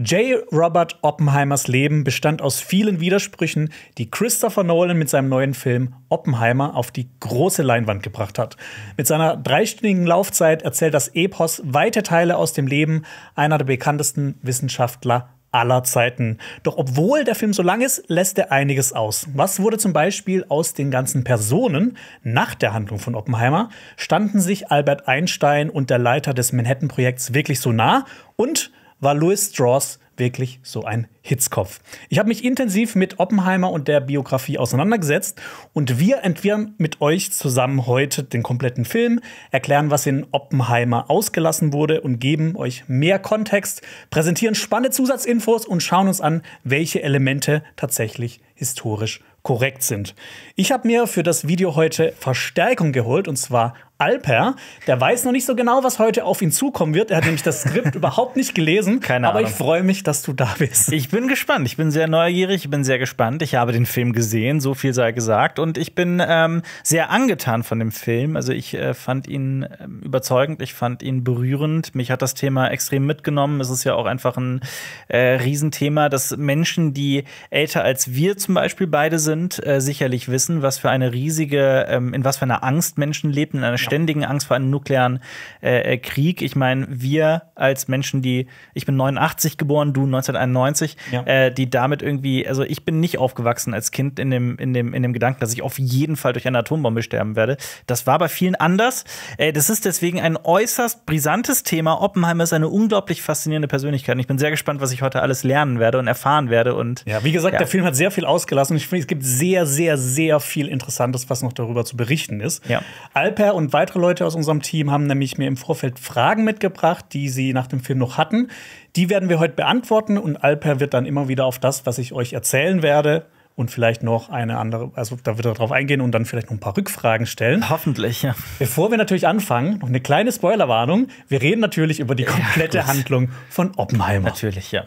J. Robert Oppenheimers Leben bestand aus vielen Widersprüchen, die Christopher Nolan mit seinem neuen Film Oppenheimer auf die große Leinwand gebracht hat. Mit seiner dreistündigen Laufzeit erzählt das Epos weite Teile aus dem Leben einer der bekanntesten Wissenschaftler aller Zeiten. Doch obwohl der Film so lang ist, lässt er einiges aus. Was wurde zum Beispiel aus den ganzen Personen nach der Handlung von Oppenheimer? Standen sich Albert Einstein und der Leiter des Manhattan-Projekts wirklich so nah? Und war Louis Strauss wirklich so ein Hitzkopf. Ich habe mich intensiv mit Oppenheimer und der Biografie auseinandergesetzt und wir entwirren mit euch zusammen heute den kompletten Film, erklären, was in Oppenheimer ausgelassen wurde und geben euch mehr Kontext, präsentieren spannende Zusatzinfos und schauen uns an, welche Elemente tatsächlich historisch korrekt sind. Ich habe mir für das Video heute Verstärkung geholt und zwar Alper, der weiß noch nicht so genau, was heute auf ihn zukommen wird. Er hat nämlich das Skript überhaupt nicht gelesen. Keine Ahnung. Aber ich freue mich, dass du da bist. Ich bin gespannt. Ich bin sehr neugierig. Ich bin sehr gespannt. Ich habe den Film gesehen, so viel sei gesagt. Und ich bin ähm, sehr angetan von dem Film. Also ich äh, fand ihn ähm, überzeugend. Ich fand ihn berührend. Mich hat das Thema extrem mitgenommen. Es ist ja auch einfach ein äh, Riesenthema, dass Menschen, die älter als wir zum Beispiel beide sind, äh, sicherlich wissen, was für eine riesige, ähm, in was für einer Angst Menschen leben, in einer ständigen Angst vor einem nuklearen äh, äh, Krieg. Ich meine, wir als Menschen, die, ich bin 89 geboren, du 1991, ja. äh, die damit irgendwie, also ich bin nicht aufgewachsen als Kind in dem, in, dem, in dem Gedanken, dass ich auf jeden Fall durch eine Atombombe sterben werde. Das war bei vielen anders. Äh, das ist deswegen ein äußerst brisantes Thema. Oppenheimer ist eine unglaublich faszinierende Persönlichkeit. Und ich bin sehr gespannt, was ich heute alles lernen werde und erfahren werde. Und, ja, wie gesagt, ja. der Film hat sehr viel ausgelassen. Ich finde, es gibt sehr, sehr, sehr viel Interessantes, was noch darüber zu berichten ist. Ja. Alper und weitere Leute aus unserem Team haben nämlich mir im Vorfeld Fragen mitgebracht, die sie nach dem Film noch hatten. Die werden wir heute beantworten und Alper wird dann immer wieder auf das, was ich euch erzählen werde und vielleicht noch eine andere, also da wird er drauf eingehen und dann vielleicht noch ein paar Rückfragen stellen. Hoffentlich, ja. Bevor wir natürlich anfangen, noch eine kleine Spoilerwarnung. Wir reden natürlich über die komplette ja, Handlung von Oppenheimer. Natürlich, ja.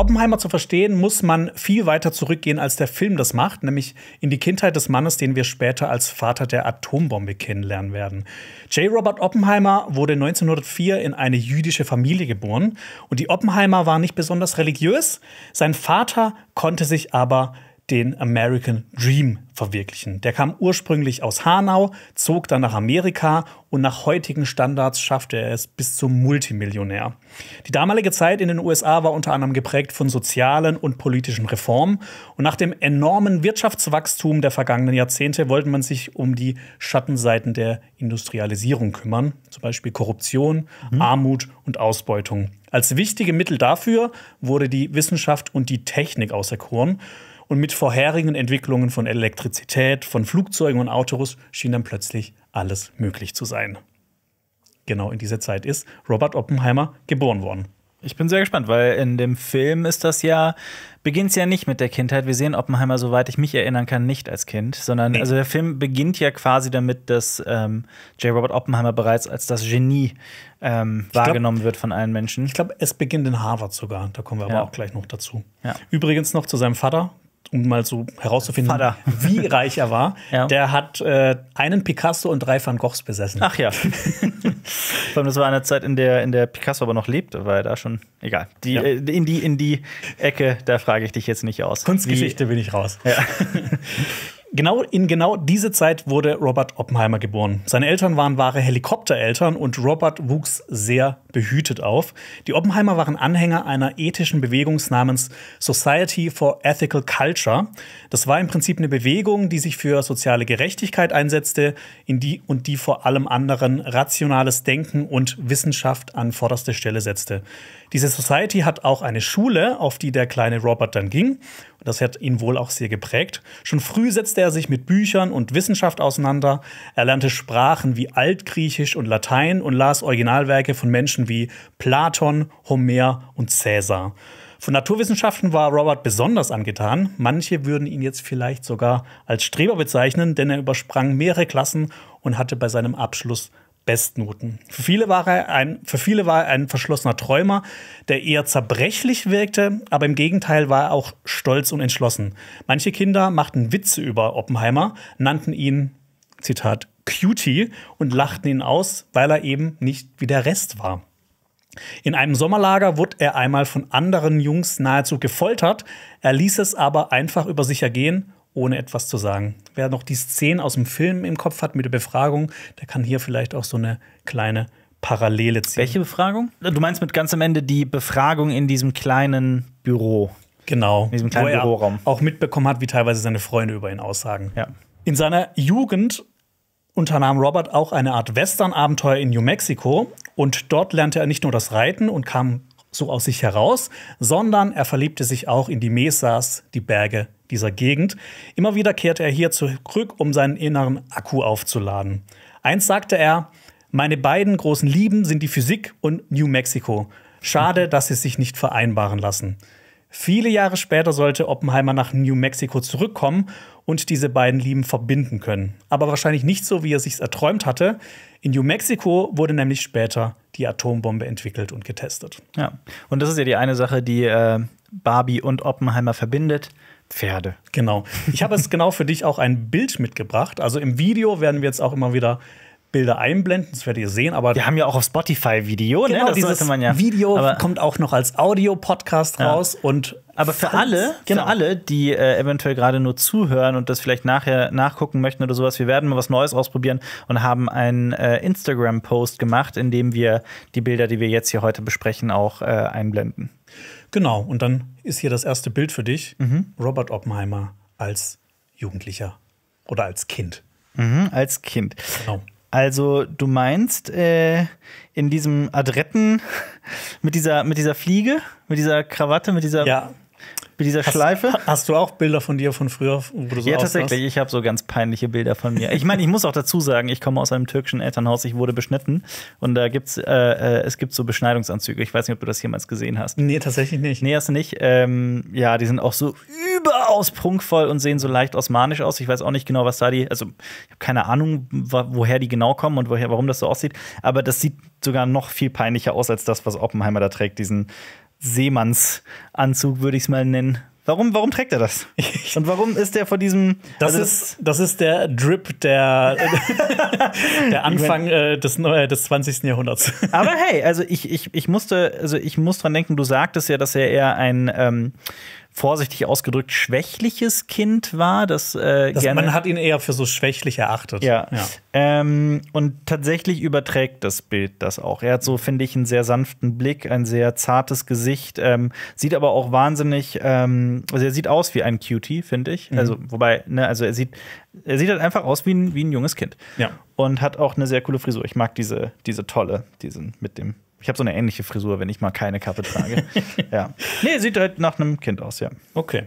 Oppenheimer zu verstehen, muss man viel weiter zurückgehen, als der Film das macht, nämlich in die Kindheit des Mannes, den wir später als Vater der Atombombe kennenlernen werden. J. Robert Oppenheimer wurde 1904 in eine jüdische Familie geboren und die Oppenheimer waren nicht besonders religiös. Sein Vater konnte sich aber den American Dream verwirklichen. Der kam ursprünglich aus Hanau, zog dann nach Amerika und nach heutigen Standards schaffte er es bis zum Multimillionär. Die damalige Zeit in den USA war unter anderem geprägt von sozialen und politischen Reformen und nach dem enormen Wirtschaftswachstum der vergangenen Jahrzehnte wollte man sich um die Schattenseiten der Industrialisierung kümmern, zum Beispiel Korruption, mhm. Armut und Ausbeutung. Als wichtige Mittel dafür wurde die Wissenschaft und die Technik auserkoren. Und mit vorherigen Entwicklungen von Elektrizität, von Flugzeugen und Autos schien dann plötzlich alles möglich zu sein. Genau in dieser Zeit ist Robert Oppenheimer geboren worden. Ich bin sehr gespannt, weil in dem Film ist das ja, beginnt es ja nicht mit der Kindheit. Wir sehen Oppenheimer, soweit ich mich erinnern kann, nicht als Kind, sondern nee. also der Film beginnt ja quasi damit, dass ähm, J. Robert Oppenheimer bereits als das Genie ähm, wahrgenommen glaub, wird von allen Menschen. Ich glaube, es beginnt in Harvard sogar, da kommen wir aber auch gleich noch dazu. Ja. Übrigens noch zu seinem Vater, um mal so herauszufinden, Vater. wie reich er war, ja. der hat äh, einen Picasso und drei Van Goghs besessen. Ach ja. Vor allem, das war eine Zeit, in der, in der Picasso aber noch lebte, weil er da schon. Egal. Die, ja. äh, in, die, in die Ecke, da frage ich dich jetzt nicht aus. Kunstgeschichte wie, bin ich raus. Ja. Genau in genau diese Zeit wurde Robert Oppenheimer geboren. Seine Eltern waren wahre Helikoptereltern und Robert wuchs sehr behütet auf. Die Oppenheimer waren Anhänger einer ethischen Bewegung namens Society for Ethical Culture. Das war im Prinzip eine Bewegung, die sich für soziale Gerechtigkeit einsetzte in die, und die vor allem anderen rationales Denken und Wissenschaft an vorderste Stelle setzte. Diese Society hat auch eine Schule, auf die der kleine Robert dann ging. das hat ihn wohl auch sehr geprägt. Schon früh setzte er sich mit Büchern und Wissenschaft auseinander. Er lernte Sprachen wie Altgriechisch und Latein und las Originalwerke von Menschen, Menschen wie Platon, Homer und Caesar. Von Naturwissenschaften war Robert besonders angetan. Manche würden ihn jetzt vielleicht sogar als Streber bezeichnen, denn er übersprang mehrere Klassen und hatte bei seinem Abschluss Bestnoten. Für viele, war er ein, für viele war er ein verschlossener Träumer, der eher zerbrechlich wirkte, aber im Gegenteil war er auch stolz und entschlossen. Manche Kinder machten Witze über Oppenheimer, nannten ihn, Zitat, Cutie und lachten ihn aus, weil er eben nicht wie der Rest war. In einem Sommerlager wurde er einmal von anderen Jungs nahezu gefoltert. Er ließ es aber einfach über sich ergehen, ohne etwas zu sagen. Wer noch die Szene aus dem Film im Kopf hat mit der Befragung, der kann hier vielleicht auch so eine kleine Parallele ziehen. Welche Befragung? Du meinst mit ganz am Ende die Befragung in diesem kleinen Büro. Genau. In diesem kleinen wo er Büroraum. Auch mitbekommen hat, wie teilweise seine Freunde über ihn aussagen. Ja. In seiner Jugend unternahm Robert auch eine Art Western-Abenteuer in New Mexico und dort lernte er nicht nur das Reiten und kam so aus sich heraus, sondern er verliebte sich auch in die Mesas, die Berge dieser Gegend. Immer wieder kehrte er hier zurück, um seinen inneren Akku aufzuladen. Eins sagte er, meine beiden großen Lieben sind die Physik und New Mexico. Schade, mhm. dass sie sich nicht vereinbaren lassen. Viele Jahre später sollte Oppenheimer nach New Mexico zurückkommen und diese beiden Lieben verbinden können. Aber wahrscheinlich nicht so, wie er sich's erträumt hatte. In New Mexico wurde nämlich später die Atombombe entwickelt und getestet. Ja, und das ist ja die eine Sache, die äh, Barbie und Oppenheimer verbindet. Pferde. Genau. Ich habe jetzt genau für dich auch ein Bild mitgebracht. Also im Video werden wir jetzt auch immer wieder Bilder einblenden, das werdet ihr sehen, aber wir haben ja auch auf Spotify Video, ne? genau, ne? Das dieses man ja. Video aber kommt auch noch als Audio Podcast ja. raus und aber für alle, genau. für alle, die äh, eventuell gerade nur zuhören und das vielleicht nachher nachgucken möchten oder sowas, wir werden mal was Neues ausprobieren und haben einen äh, Instagram Post gemacht, in dem wir die Bilder, die wir jetzt hier heute besprechen, auch äh, einblenden. Genau, und dann ist hier das erste Bild für dich, mhm. Robert Oppenheimer als Jugendlicher oder als Kind. Mhm, als Kind. Genau. Also du meinst äh, in diesem Adretten mit dieser mit dieser Fliege, mit dieser Krawatte, mit dieser ja mit dieser hast, Schleife. Hast du auch Bilder von dir von früher, wo du so Ja, tatsächlich. Hast? Ich habe so ganz peinliche Bilder von mir. Ich meine, ich muss auch dazu sagen, ich komme aus einem türkischen Elternhaus. Ich wurde beschnitten und da gibt's, äh, äh, es gibt so Beschneidungsanzüge. Ich weiß nicht, ob du das jemals gesehen hast. Nee, tatsächlich nicht. Nee, hast du nicht. Ähm, ja, die sind auch so überaus prunkvoll und sehen so leicht osmanisch aus. Ich weiß auch nicht genau, was da die, also ich habe keine Ahnung, woher die genau kommen und woher, warum das so aussieht. Aber das sieht sogar noch viel peinlicher aus als das, was Oppenheimer da trägt, diesen Seemannsanzug, würde ich es mal nennen. Warum, warum trägt er das? Und warum ist der vor diesem. Das, also ist, das ist der Drip der, der Anfang äh, des, äh, des 20. Jahrhunderts. Aber hey, also ich, ich, ich musste, also ich muss dran denken, du sagtest ja, dass er eher ein ähm, vorsichtig ausgedrückt schwächliches Kind war, das, äh, das gerne Man hat ihn eher für so schwächlich erachtet. Ja. ja. Ähm, und tatsächlich überträgt das Bild das auch. Er hat so, finde ich, einen sehr sanften Blick, ein sehr zartes Gesicht, ähm, sieht aber auch wahnsinnig, ähm, also er sieht aus wie ein Cutie, finde ich. Mhm. Also, wobei, ne, also er sieht, er sieht halt einfach aus wie ein, wie ein junges Kind. Ja. Und hat auch eine sehr coole Frisur. Ich mag diese, diese tolle, diesen mit dem ich habe so eine ähnliche Frisur, wenn ich mal keine Kappe trage. ja. Nee, sieht halt nach einem Kind aus, ja. Okay.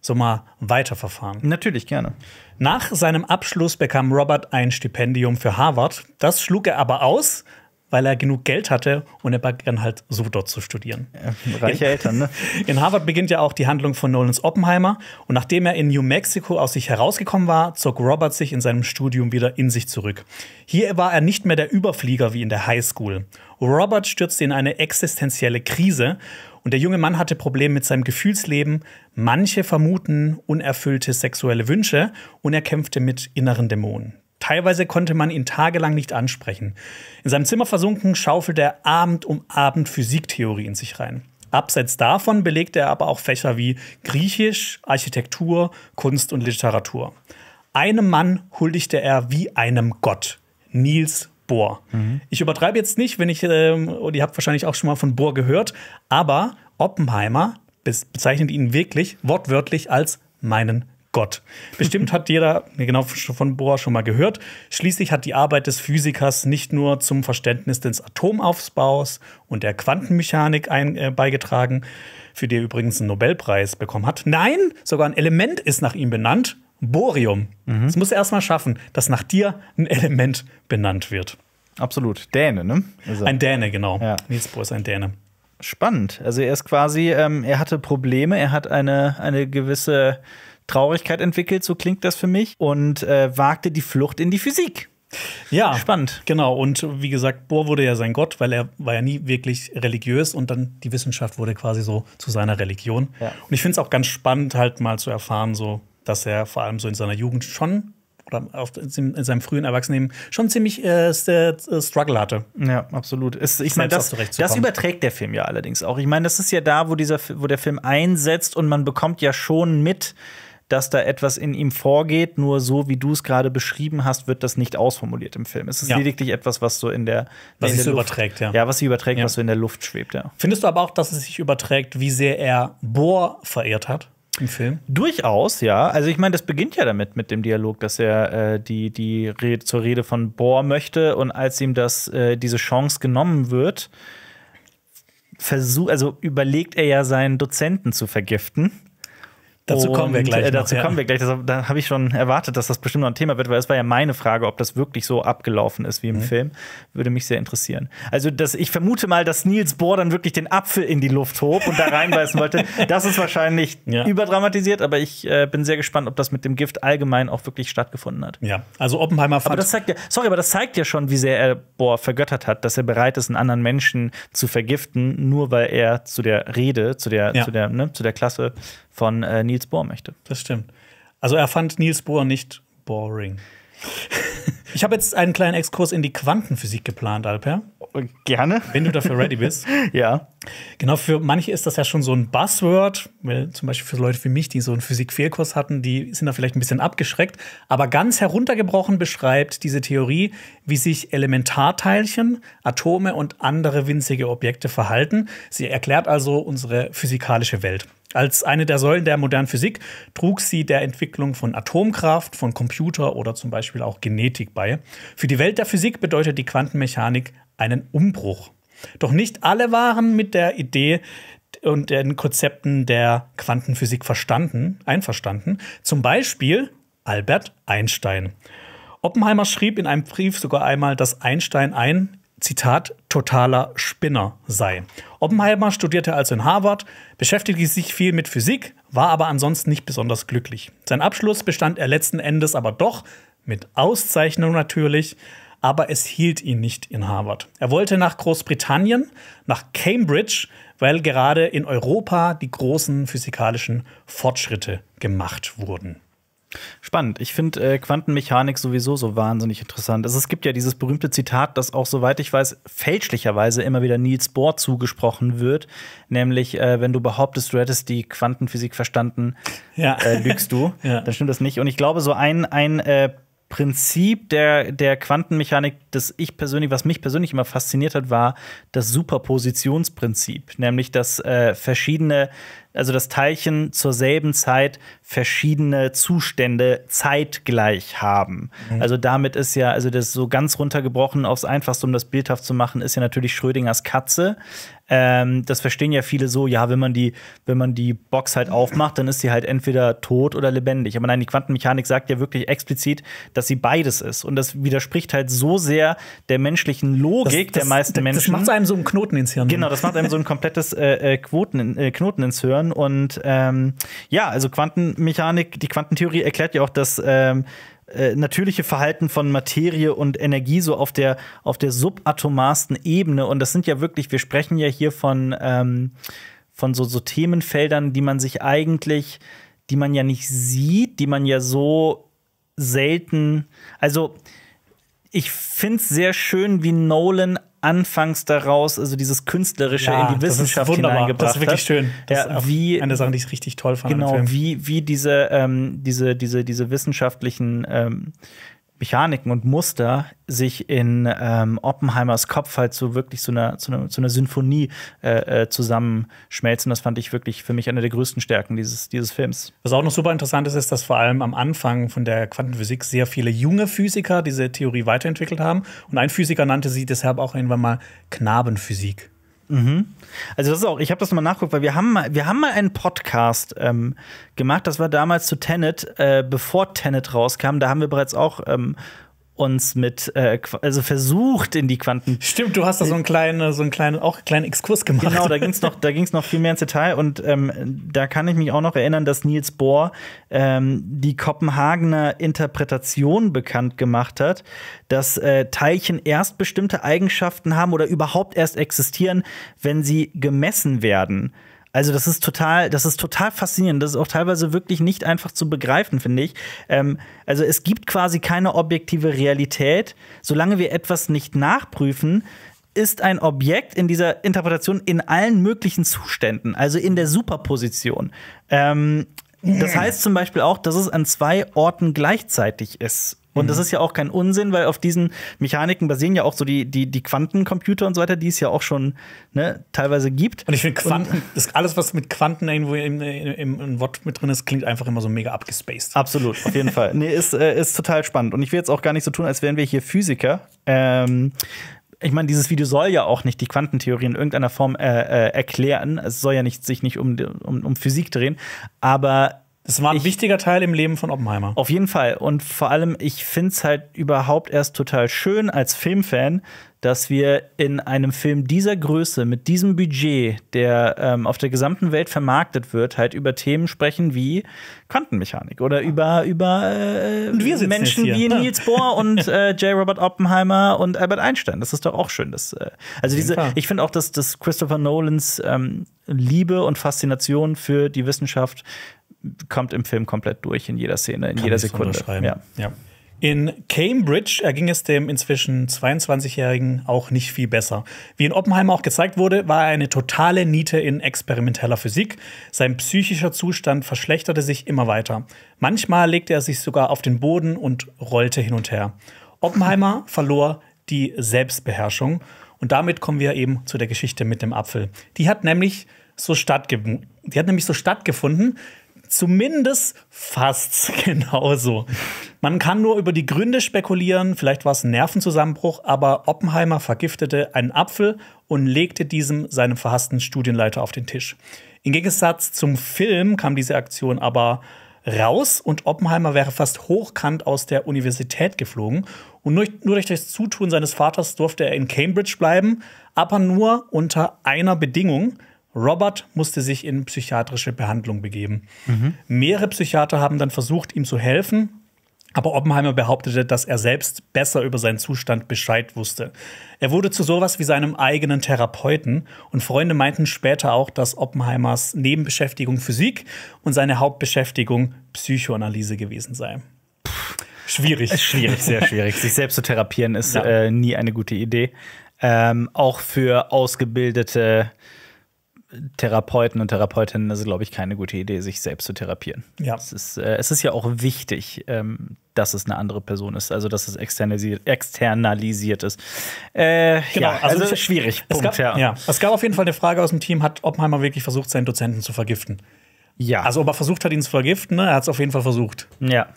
So mal weiterverfahren. Natürlich gerne. Nach seinem Abschluss bekam Robert ein Stipendium für Harvard. Das schlug er aber aus, weil er genug Geld hatte und er begann halt so dort zu studieren. Ja, äh, reiche Eltern, ne? In Harvard beginnt ja auch die Handlung von Nolans Oppenheimer und nachdem er in New Mexico aus sich herausgekommen war, zog Robert sich in seinem Studium wieder in sich zurück. Hier war er nicht mehr der Überflieger wie in der High School Robert stürzte in eine existenzielle Krise und der junge Mann hatte Probleme mit seinem Gefühlsleben. Manche vermuten unerfüllte sexuelle Wünsche und er kämpfte mit inneren Dämonen. Teilweise konnte man ihn tagelang nicht ansprechen. In seinem Zimmer versunken, schaufelte er Abend um Abend Physiktheorie in sich rein. Abseits davon belegte er aber auch Fächer wie Griechisch, Architektur, Kunst und Literatur. Einem Mann huldigte er wie einem Gott, Niels Bohr. Mhm. Ich übertreibe jetzt nicht, wenn ich, ähm, und ihr habt wahrscheinlich auch schon mal von Bohr gehört, aber Oppenheimer bezeichnet ihn wirklich wortwörtlich als meinen Gott. Bestimmt hat jeder, genau von Bohr schon mal gehört, schließlich hat die Arbeit des Physikers nicht nur zum Verständnis des Atomaufbaus und der Quantenmechanik ein, äh, beigetragen, für die er übrigens einen Nobelpreis bekommen hat. Nein, sogar ein Element ist nach ihm benannt, Borium. Mhm. muss erstmal schaffen, dass nach dir ein Element benannt wird. Absolut. Däne, ne? Also. Ein Däne, genau. Ja. Niels Bohr ist ein Däne. Spannend. Also er ist quasi, ähm, er hatte Probleme, er hat eine, eine gewisse Traurigkeit entwickelt, so klingt das für mich, und äh, wagte die Flucht in die Physik. Ja, spannend. Genau. Und wie gesagt, Bohr wurde ja sein Gott, weil er war ja nie wirklich religiös und dann die Wissenschaft wurde quasi so zu seiner Religion. Ja. Und ich finde es auch ganz spannend, halt mal zu erfahren, so dass er vor allem so in seiner Jugend schon oder in seinem frühen Erwachsenen schon ziemlich äh, äh, Struggle hatte. Ja, absolut. Ist, ich meine, das, das überträgt der Film ja allerdings auch. Ich meine, das ist ja da, wo, dieser, wo der Film einsetzt und man bekommt ja schon mit, dass da etwas in ihm vorgeht. Nur so, wie du es gerade beschrieben hast, wird das nicht ausformuliert im Film. Es ist ja. lediglich etwas, was so in der was sich der Luft, überträgt, ja. Ja, was sich überträgt, ja. was so in der Luft schwebt, ja. Findest du aber auch, dass es sich überträgt, wie sehr er Bohr verehrt hat? Im Film? Durchaus, ja. Also ich meine, das beginnt ja damit mit dem Dialog, dass er äh, die, die Rede, zur Rede von Bohr möchte und als ihm das, äh, diese Chance genommen wird, versucht, also überlegt er ja seinen Dozenten zu vergiften. Dazu kommen wir gleich. Äh, dazu noch, kommen wir gleich. Das, also, da habe ich schon erwartet, dass das bestimmt noch ein Thema wird, weil es war ja meine Frage, ob das wirklich so abgelaufen ist wie im mhm. Film. Würde mich sehr interessieren. Also, das, ich vermute mal, dass Niels Bohr dann wirklich den Apfel in die Luft hob und da reinbeißen wollte. Das ist wahrscheinlich ja. überdramatisiert, aber ich äh, bin sehr gespannt, ob das mit dem Gift allgemein auch wirklich stattgefunden hat. Ja, also Oppenheimer fand. Aber das zeigt ja, sorry, aber das zeigt ja schon, wie sehr er Bohr vergöttert hat, dass er bereit ist, einen anderen Menschen zu vergiften, nur weil er zu der Rede, zu der, ja. zu der, ne, zu der Klasse von äh, Niels Bohr möchte. Das stimmt. Also er fand Niels Bohr nicht boring. ich habe jetzt einen kleinen Exkurs in die Quantenphysik geplant, Alper. Gerne. Wenn du dafür ready bist. ja. Genau, für manche ist das ja schon so ein Buzzword, weil zum Beispiel für Leute wie mich, die so einen Physik-Fehlkurs hatten, die sind da vielleicht ein bisschen abgeschreckt. Aber ganz heruntergebrochen beschreibt diese Theorie, wie sich Elementarteilchen, Atome und andere winzige Objekte verhalten. Sie erklärt also unsere physikalische Welt. Als eine der Säulen der modernen Physik trug sie der Entwicklung von Atomkraft, von Computer oder zum Beispiel auch Genetik bei. Für die Welt der Physik bedeutet die Quantenmechanik einen Umbruch. Doch nicht alle waren mit der Idee und den Konzepten der Quantenphysik verstanden, einverstanden. Zum Beispiel Albert Einstein. Oppenheimer schrieb in einem Brief sogar einmal, dass Einstein ein Zitat, totaler Spinner sei. Oppenheimer studierte also in Harvard, beschäftigte sich viel mit Physik, war aber ansonsten nicht besonders glücklich. Sein Abschluss bestand er letzten Endes aber doch, mit Auszeichnung natürlich, aber es hielt ihn nicht in Harvard. Er wollte nach Großbritannien, nach Cambridge, weil gerade in Europa die großen physikalischen Fortschritte gemacht wurden. Spannend. Ich finde äh, Quantenmechanik sowieso so wahnsinnig interessant. Also, es gibt ja dieses berühmte Zitat, das auch, soweit ich weiß, fälschlicherweise immer wieder Niels Bohr zugesprochen wird. Nämlich, äh, wenn du behauptest, du hättest die Quantenphysik verstanden, ja. äh, lügst du. ja. Dann stimmt das nicht. Und ich glaube, so ein, ein äh, Prinzip der, der Quantenmechanik, das ich persönlich, was mich persönlich immer fasziniert hat, war das Superpositionsprinzip, nämlich dass äh, verschiedene also dass Teilchen zur selben Zeit verschiedene Zustände zeitgleich haben. Mhm. Also damit ist ja, also das so ganz runtergebrochen aufs Einfachste, um das bildhaft zu machen, ist ja natürlich Schrödingers Katze. Ähm, das verstehen ja viele so, ja, wenn man die, wenn man die Box halt aufmacht, dann ist sie halt entweder tot oder lebendig. Aber nein, die Quantenmechanik sagt ja wirklich explizit, dass sie beides ist. Und das widerspricht halt so sehr der menschlichen Logik das, das, der meisten Menschen. Das macht einem so einen Knoten ins Hirn. Genau, das macht einem so ein komplettes äh, äh, Quoten, äh, Knoten ins Hirn. Und ähm, ja, also Quantenmechanik, die Quantentheorie erklärt ja auch, dass ähm, äh, natürliche Verhalten von Materie und Energie so auf der, auf der subatomarsten Ebene. Und das sind ja wirklich, wir sprechen ja hier von, ähm, von so, so Themenfeldern, die man sich eigentlich, die man ja nicht sieht, die man ja so selten, also ich finde es sehr schön, wie Nolan anfangs daraus, also dieses Künstlerische ja, in die Wissenschaft das hineingebracht Das ist wirklich schön. Das ja, wie, eine Sache, die ich richtig toll fand. Genau, wie, wie diese, ähm, diese, diese, diese wissenschaftlichen ähm, Mechaniken und Muster sich in ähm, Oppenheimers Kopf halt so wirklich zu einer, zu einer, zu einer Sinfonie äh, äh, zusammenschmelzen. Das fand ich wirklich für mich eine der größten Stärken dieses, dieses Films. Was auch noch super interessant ist, ist, dass vor allem am Anfang von der Quantenphysik sehr viele junge Physiker diese Theorie weiterentwickelt haben. Und ein Physiker nannte sie deshalb auch irgendwann mal Knabenphysik. Mhm. Also das ist auch, ich habe das nochmal nachgeguckt, weil wir haben mal, wir haben mal einen Podcast ähm, gemacht, das war damals zu Tenet, äh, bevor Tenet rauskam, da haben wir bereits auch ähm, uns mit, äh, also versucht in die Quanten. Stimmt, du hast da so einen kleinen, so einen kleinen, auch einen kleinen Exkurs gemacht. Genau, da ging es noch, da ging's noch viel mehr ins Detail und ähm, da kann ich mich auch noch erinnern, dass Niels Bohr ähm, die Kopenhagener Interpretation bekannt gemacht hat, dass äh, Teilchen erst bestimmte Eigenschaften haben oder überhaupt erst existieren, wenn sie gemessen werden. Also das ist total, das ist total faszinierend. Das ist auch teilweise wirklich nicht einfach zu begreifen, finde ich. Ähm, also es gibt quasi keine objektive Realität. Solange wir etwas nicht nachprüfen, ist ein Objekt in dieser Interpretation in allen möglichen Zuständen, also in der Superposition. Ähm, das heißt zum Beispiel auch, dass es an zwei Orten gleichzeitig ist. Und das mhm. ist ja auch kein Unsinn, weil auf diesen Mechaniken basieren ja auch so die, die, die Quantencomputer und so weiter, die es ja auch schon ne, teilweise gibt. Und ich finde Quanten, das alles, was mit Quanten irgendwo im, im, im, Wort mit drin ist, klingt einfach immer so mega abgespaced. Absolut, auf jeden Fall. Nee, ist, äh, ist total spannend. Und ich will jetzt auch gar nicht so tun, als wären wir hier Physiker. Ähm, ich meine, dieses Video soll ja auch nicht die Quantentheorie in irgendeiner Form äh, äh, erklären. Es soll ja nicht, sich nicht um, um, um Physik drehen. Aber das war ein ich, wichtiger Teil im Leben von Oppenheimer. Auf jeden Fall. Und vor allem, ich finde es halt überhaupt erst total schön als Filmfan, dass wir in einem Film dieser Größe, mit diesem Budget, der ähm, auf der gesamten Welt vermarktet wird, halt über Themen sprechen wie Quantenmechanik oder über, über äh, Menschen wie Niels Bohr und äh, J. Robert Oppenheimer und Albert Einstein. Das ist doch auch schön. Dass, äh, also diese, ich finde auch, dass, dass Christopher Nolans ähm, Liebe und Faszination für die Wissenschaft kommt im Film komplett durch, in jeder Szene, in Kann jeder Sekunde. Ja. ja. In Cambridge erging es dem inzwischen 22-Jährigen auch nicht viel besser. Wie in Oppenheimer auch gezeigt wurde, war er eine totale Niete in experimenteller Physik. Sein psychischer Zustand verschlechterte sich immer weiter. Manchmal legte er sich sogar auf den Boden und rollte hin und her. Oppenheimer verlor die Selbstbeherrschung. Und damit kommen wir eben zu der Geschichte mit dem Apfel. Die hat nämlich so, stattge die hat nämlich so stattgefunden, zumindest fast genauso. Man kann nur über die Gründe spekulieren, vielleicht war es ein Nervenzusammenbruch, aber Oppenheimer vergiftete einen Apfel und legte diesem seinem verhassten Studienleiter auf den Tisch. Im Gegensatz zum Film kam diese Aktion aber raus und Oppenheimer wäre fast hochkant aus der Universität geflogen. Und nur, nur, durch das Zutun seines Vaters durfte er in Cambridge bleiben, aber nur unter einer Bedingung, Robert musste sich in psychiatrische Behandlung begeben. Mhm. Mehrere Psychiater haben dann versucht, ihm zu helfen, aber Oppenheimer behauptete, dass er selbst besser über seinen Zustand Bescheid wusste. Er wurde zu sowas wie seinem eigenen Therapeuten und Freunde meinten später auch, dass Oppenheimers Nebenbeschäftigung Physik und seine Hauptbeschäftigung Psychoanalyse gewesen sei. schwierig. Äh, schwierig, sehr schwierig. Sich selbst zu therapieren ist ja. äh, nie eine gute Idee. Ähm, auch für ausgebildete äh, Therapeuten und Therapeutinnen ist, glaube ich, keine gute Idee, sich selbst zu therapieren. Ja. Es ist, äh, es ist ja auch wichtig, ähm, dass es eine andere Person ist, also dass es externalisiert, externalisiert ist. Äh, genau, ja, also, also schwierig. Punkt, gab, ja. ja. Es gab auf jeden Fall eine Frage aus dem Team, hat Oppenheimer wirklich versucht, seinen Dozenten zu vergiften? Ja. Also ob er versucht hat, ihn zu vergiften, ne? er hat es auf jeden Fall versucht. Ja.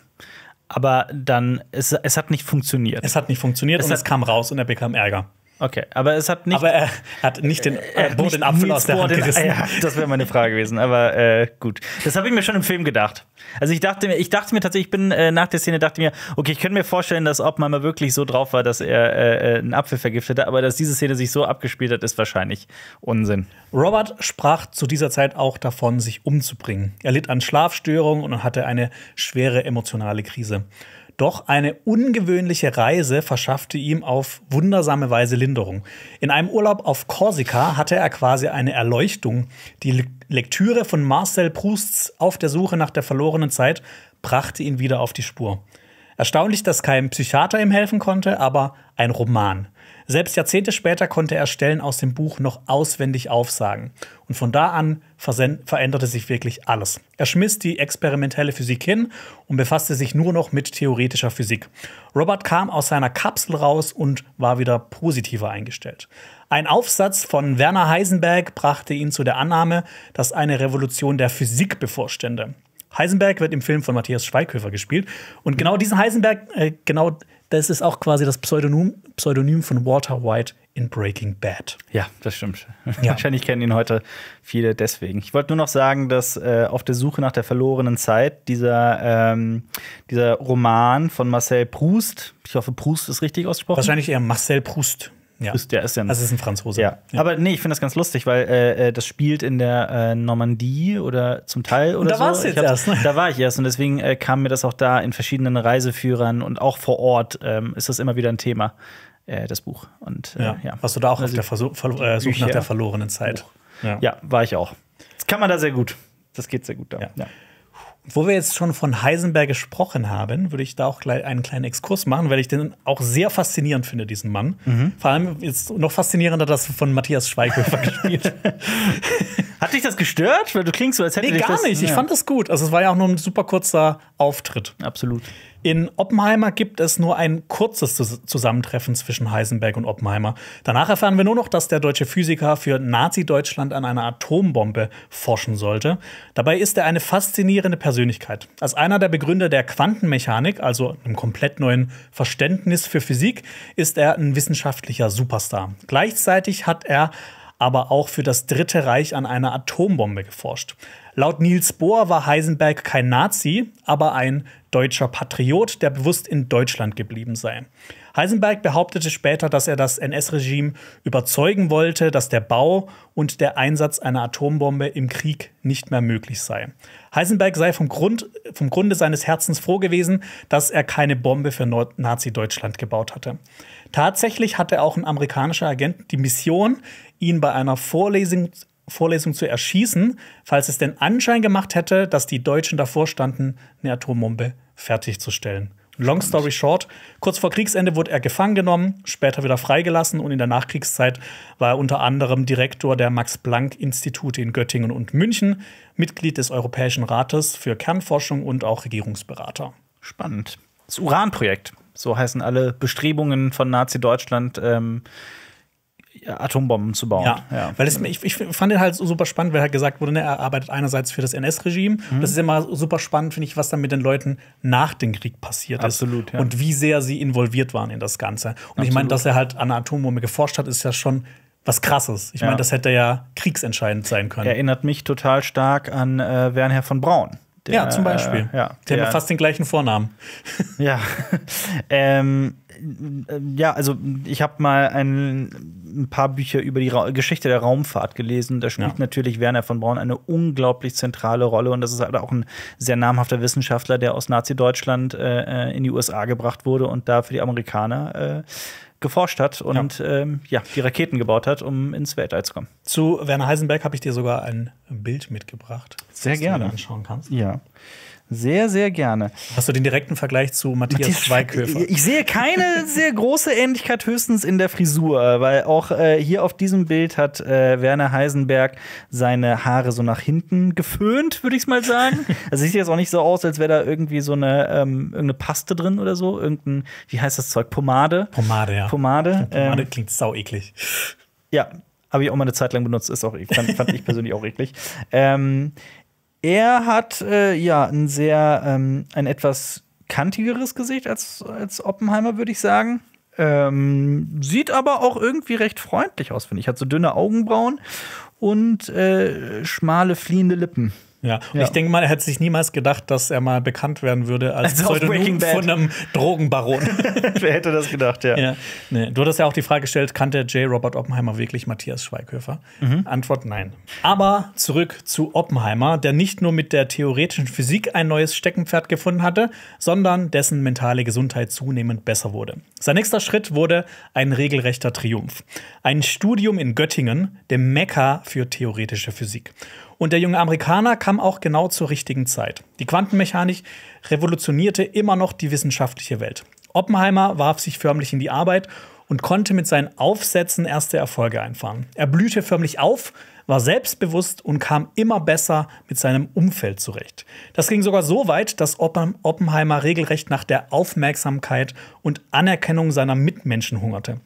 Aber dann, es, es hat nicht funktioniert. Es hat nicht funktioniert es und es kam raus und er bekam Ärger. Okay, aber es hat nicht. Aber er hat nicht den, äh, Bo den Apfel aus der Hand den, Ja, das wäre meine Frage gewesen, aber äh, gut. Das habe ich mir schon im Film gedacht. Also ich dachte mir, ich dachte mir tatsächlich, ich bin äh, nach der Szene, dachte mir, okay, ich könnte mir vorstellen, dass Oppenheimer wirklich so drauf war, dass er äh, äh einen Apfel vergiftete, aber dass diese Szene sich so abgespielt hat, ist wahrscheinlich Unsinn. Robert sprach zu dieser Zeit auch davon, sich umzubringen. Er litt an Schlafstörungen und hatte eine schwere emotionale Krise. Doch eine ungewöhnliche Reise verschaffte ihm auf wundersame Weise Linderung. In einem Urlaub auf Korsika hatte er quasi eine Erleuchtung. Die Lektüre von Marcel Prousts Auf der Suche nach der verlorenen Zeit brachte ihn wieder auf die Spur. Erstaunlich, dass kein Psychiater ihm helfen konnte, aber ein Roman. Selbst Jahrzehnte später konnte er Stellen aus dem Buch noch auswendig aufsagen. Und von da an veränderte sich wirklich alles. Er schmiss die experimentelle Physik hin und befasste sich nur noch mit theoretischer Physik. Robert kam aus seiner Kapsel raus und war wieder positiver eingestellt. Ein Aufsatz von Werner Heisenberg brachte ihn zu der Annahme, dass eine Revolution der Physik bevorstände. Heisenberg wird im Film von Matthias Schweighöfer gespielt. Und genau diesen Heisenberg, äh, genau das ist auch quasi das Pseudonym, Pseudonym von Walter White in Breaking Bad. Ja, das stimmt. Ja. Wahrscheinlich kennen ihn heute viele deswegen. Ich wollte nur noch sagen, dass äh, auf der Suche nach der verlorenen Zeit dieser, ähm, dieser Roman von Marcel Proust, ich hoffe, Proust ist richtig ausgesprochen. Wahrscheinlich eher Marcel Proust. Ja. Ist, der ist ja ein, das also ist ein Franzose. Ja. ja. Aber nee, ich finde das ganz lustig, weil äh, äh, das spielt in der äh, Normandie oder zum Teil oder da so. Da warst du jetzt erst, ne? Da war ich erst und deswegen äh, kam mir das auch da in verschiedenen Reiseführern und auch vor Ort ähm, ist das immer wieder ein Thema, äh, das Buch. Und, äh, ja. ja. Warst du da auch also, auf der Versuch, Ver Suche nach der verlorenen Zeit? Ja. ja, war ich auch. Das kann man da sehr gut. Das geht sehr gut da. Ja. Wo wir jetzt schon von Heisenberg gesprochen haben, würde ich da auch gleich einen kleinen Exkurs machen, weil ich den auch sehr faszinierend finde, diesen Mann. Mhm. Vor allem jetzt noch faszinierender, dass von Matthias Schweighöfer gespielt. Hat dich das gestört? Weil du klingst so, als hätte nee, dich gar nicht. Ja. Ich fand das gut. Also es war ja auch nur ein super kurzer Auftritt. Absolut. In Oppenheimer gibt es nur ein kurzes Zusammentreffen zwischen Heisenberg und Oppenheimer. Danach erfahren wir nur noch, dass der deutsche Physiker für Nazi-Deutschland an einer Atombombe forschen sollte. Dabei ist er eine faszinierende Persönlichkeit. Als einer der Begründer der Quantenmechanik, also einem komplett neuen Verständnis für Physik, ist er ein wissenschaftlicher Superstar. Gleichzeitig hat er aber auch für das Dritte Reich an einer Atombombe geforscht. Laut Niels Bohr war Heisenberg kein Nazi, aber ein deutscher Patriot, der bewusst in Deutschland geblieben sei. Heisenberg behauptete später, dass er das NS-Regime überzeugen wollte, dass der Bau und der Einsatz einer Atombombe im Krieg nicht mehr möglich sei. Heisenberg sei vom, Grund, vom Grunde seines Herzens froh gewesen, dass er keine Bombe für Nazi-Deutschland gebaut hatte. Tatsächlich hatte auch ein amerikanischer Agent die Mission, ihn bei einer Vorlesung, Vorlesung zu erschießen, falls es den Anschein gemacht hätte, dass die Deutschen davor standen, eine Atombombe fertigzustellen. Long story short, kurz vor Kriegsende wurde er gefangen genommen, später wieder freigelassen und in der Nachkriegszeit war er unter anderem Direktor der Max-Planck-Institute in Göttingen und München, Mitglied des Europäischen Rates für Kernforschung und auch Regierungsberater. Spannend. Das Uranprojekt, so heißen alle Bestrebungen von Nazi-Deutschland. Ähm äh, Atombomben zu bauen. Ja, ja. weil das, ich, ich, fand den halt super spannend, weil halt gesagt wurde, ne, er arbeitet einerseits für das NS-Regime. Mhm. Das ist immer super spannend, finde ich, was dann mit den Leuten nach dem Krieg passiert Absolut, ist. Ja. Und wie sehr sie involviert waren in das Ganze. Und Absolut. ich meine, dass er halt an einer Atombombe geforscht hat, ist ja schon was Krasses. Ich meine, ja. das hätte ja kriegsentscheidend sein können. Erinnert mich total stark an äh, Wernher von Braun. Der, ja, zum Beispiel. Äh, ja, der, der hat fast den gleichen Vornamen. Ja. ähm, ja, also ich habe mal ein, ein, paar Bücher über die Ra Geschichte der Raumfahrt gelesen. Da spielt ja. natürlich Werner von Braun eine unglaublich zentrale Rolle und das ist halt auch ein sehr namhafter Wissenschaftler, der aus Nazi-Deutschland äh, äh in die USA gebracht wurde und da für die Amerikaner äh, geforscht hat und ja. Ähm, ja. die Raketen gebaut hat, um ins Weltall zu kommen. Zu Werner Heisenberg habe ich dir sogar ein Bild mitgebracht, sehr das gerne du dir anschauen kannst. Ja. Sehr, sehr gerne. Hast du den direkten Vergleich zu Matthias, Matthias Schweighöfer? Ich, ich sehe keine sehr große Ähnlichkeit, höchstens in der Frisur, weil auch äh, hier auf diesem Bild hat äh, Werner Heisenberg seine Haare so nach hinten geföhnt, würde ich es mal sagen. Also sieht jetzt auch nicht so aus, als wäre da irgendwie so eine ähm, irgendeine Paste drin oder so. Irgendein, wie heißt das Zeug? Pomade. Pomade, ja. Pomade. Pomade ähm, klingt sau eklig. Ja, habe ich auch mal eine Zeit lang benutzt, ist auch, fand, fand ich persönlich auch eklig. Ähm, er hat äh, ja ein sehr, ähm, ein etwas kantigeres Gesicht als, als Oppenheimer, würde ich sagen. Ähm, sieht aber auch irgendwie recht freundlich aus, finde ich. Hat so dünne Augenbrauen und äh, schmale, fliehende Lippen. Ja, und ja. ich denke mal, er hätte sich niemals gedacht, dass er mal bekannt werden würde als also Pseudonym von einem Drogenbaron. Wer hätte das gedacht, ja. ja. Nee. Du hattest ja auch die Frage gestellt, kannte J. Robert Oppenheimer wirklich Matthias Schweighöfer? Mhm. Antwort nein. Aber zurück zu Oppenheimer, der nicht nur mit der theoretischen Physik ein neues Steckenpferd gefunden hatte, sondern dessen mentale Gesundheit zunehmend besser wurde. Sein nächster Schritt wurde ein regelrechter Triumph. Ein Studium in Göttingen, dem Mekka für theoretische Physik. Und der junge Amerikaner kam auch genau zur richtigen Zeit. Die Quantenmechanik revolutionierte immer noch die wissenschaftliche Welt. Oppenheimer warf sich förmlich in die Arbeit und konnte mit seinen Aufsätzen erste Erfolge einfahren. Er blühte förmlich auf, war selbstbewusst und kam immer besser mit seinem Umfeld zurecht. Das ging sogar so weit, dass Oppenheimer regelrecht nach der Aufmerksamkeit und Anerkennung seiner Mitmenschen hungerte.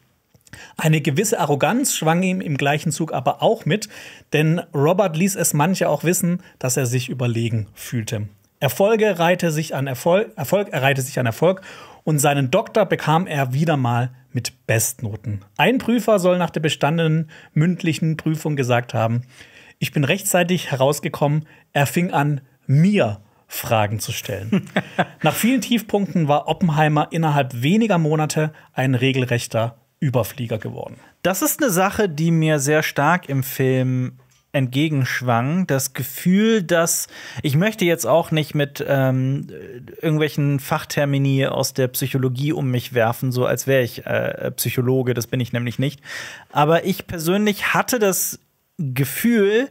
Eine gewisse Arroganz schwang ihm im gleichen Zug aber auch mit, denn Robert ließ es manche auch wissen, dass er sich überlegen fühlte. Erfolge reihte sich an Erfolg, Erfolg erreihte sich an Erfolg und seinen Doktor bekam er wieder mal mit Bestnoten. Ein Prüfer soll nach der bestandenen mündlichen Prüfung gesagt haben, ich bin rechtzeitig herausgekommen, er fing an, mir Fragen zu stellen. Nach vielen Tiefpunkten war Oppenheimer innerhalb weniger Monate ein regelrechter Überflieger geworden. Das ist eine Sache, die mir sehr stark im Film entgegenschwang. Das Gefühl, dass ich möchte jetzt auch nicht mit ähm, irgendwelchen Fachtermini aus der Psychologie um mich werfen, so als wäre ich äh, Psychologe, das bin ich nämlich nicht. Aber ich persönlich hatte das Gefühl,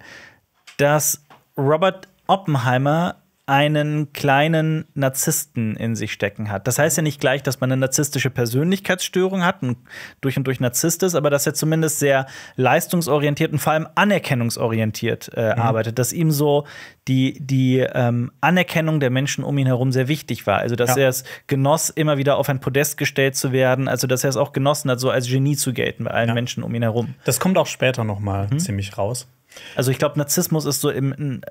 dass Robert Oppenheimer einen kleinen Narzissten in sich stecken hat. Das heißt ja nicht gleich, dass man eine narzisstische Persönlichkeitsstörung hat und durch und durch Narzisst ist, aber dass er zumindest sehr leistungsorientiert und vor allem anerkennungsorientiert äh, mhm. arbeitet, dass ihm so die, die ähm, Anerkennung der Menschen um ihn herum sehr wichtig war. Also dass ja. er es genoss, immer wieder auf ein Podest gestellt zu werden, also dass er es auch genossen hat, so als Genie zu gelten bei allen ja. Menschen um ihn herum. Das kommt auch später noch mal mhm. ziemlich raus. Also ich glaube, Narzissmus ist so im, ein,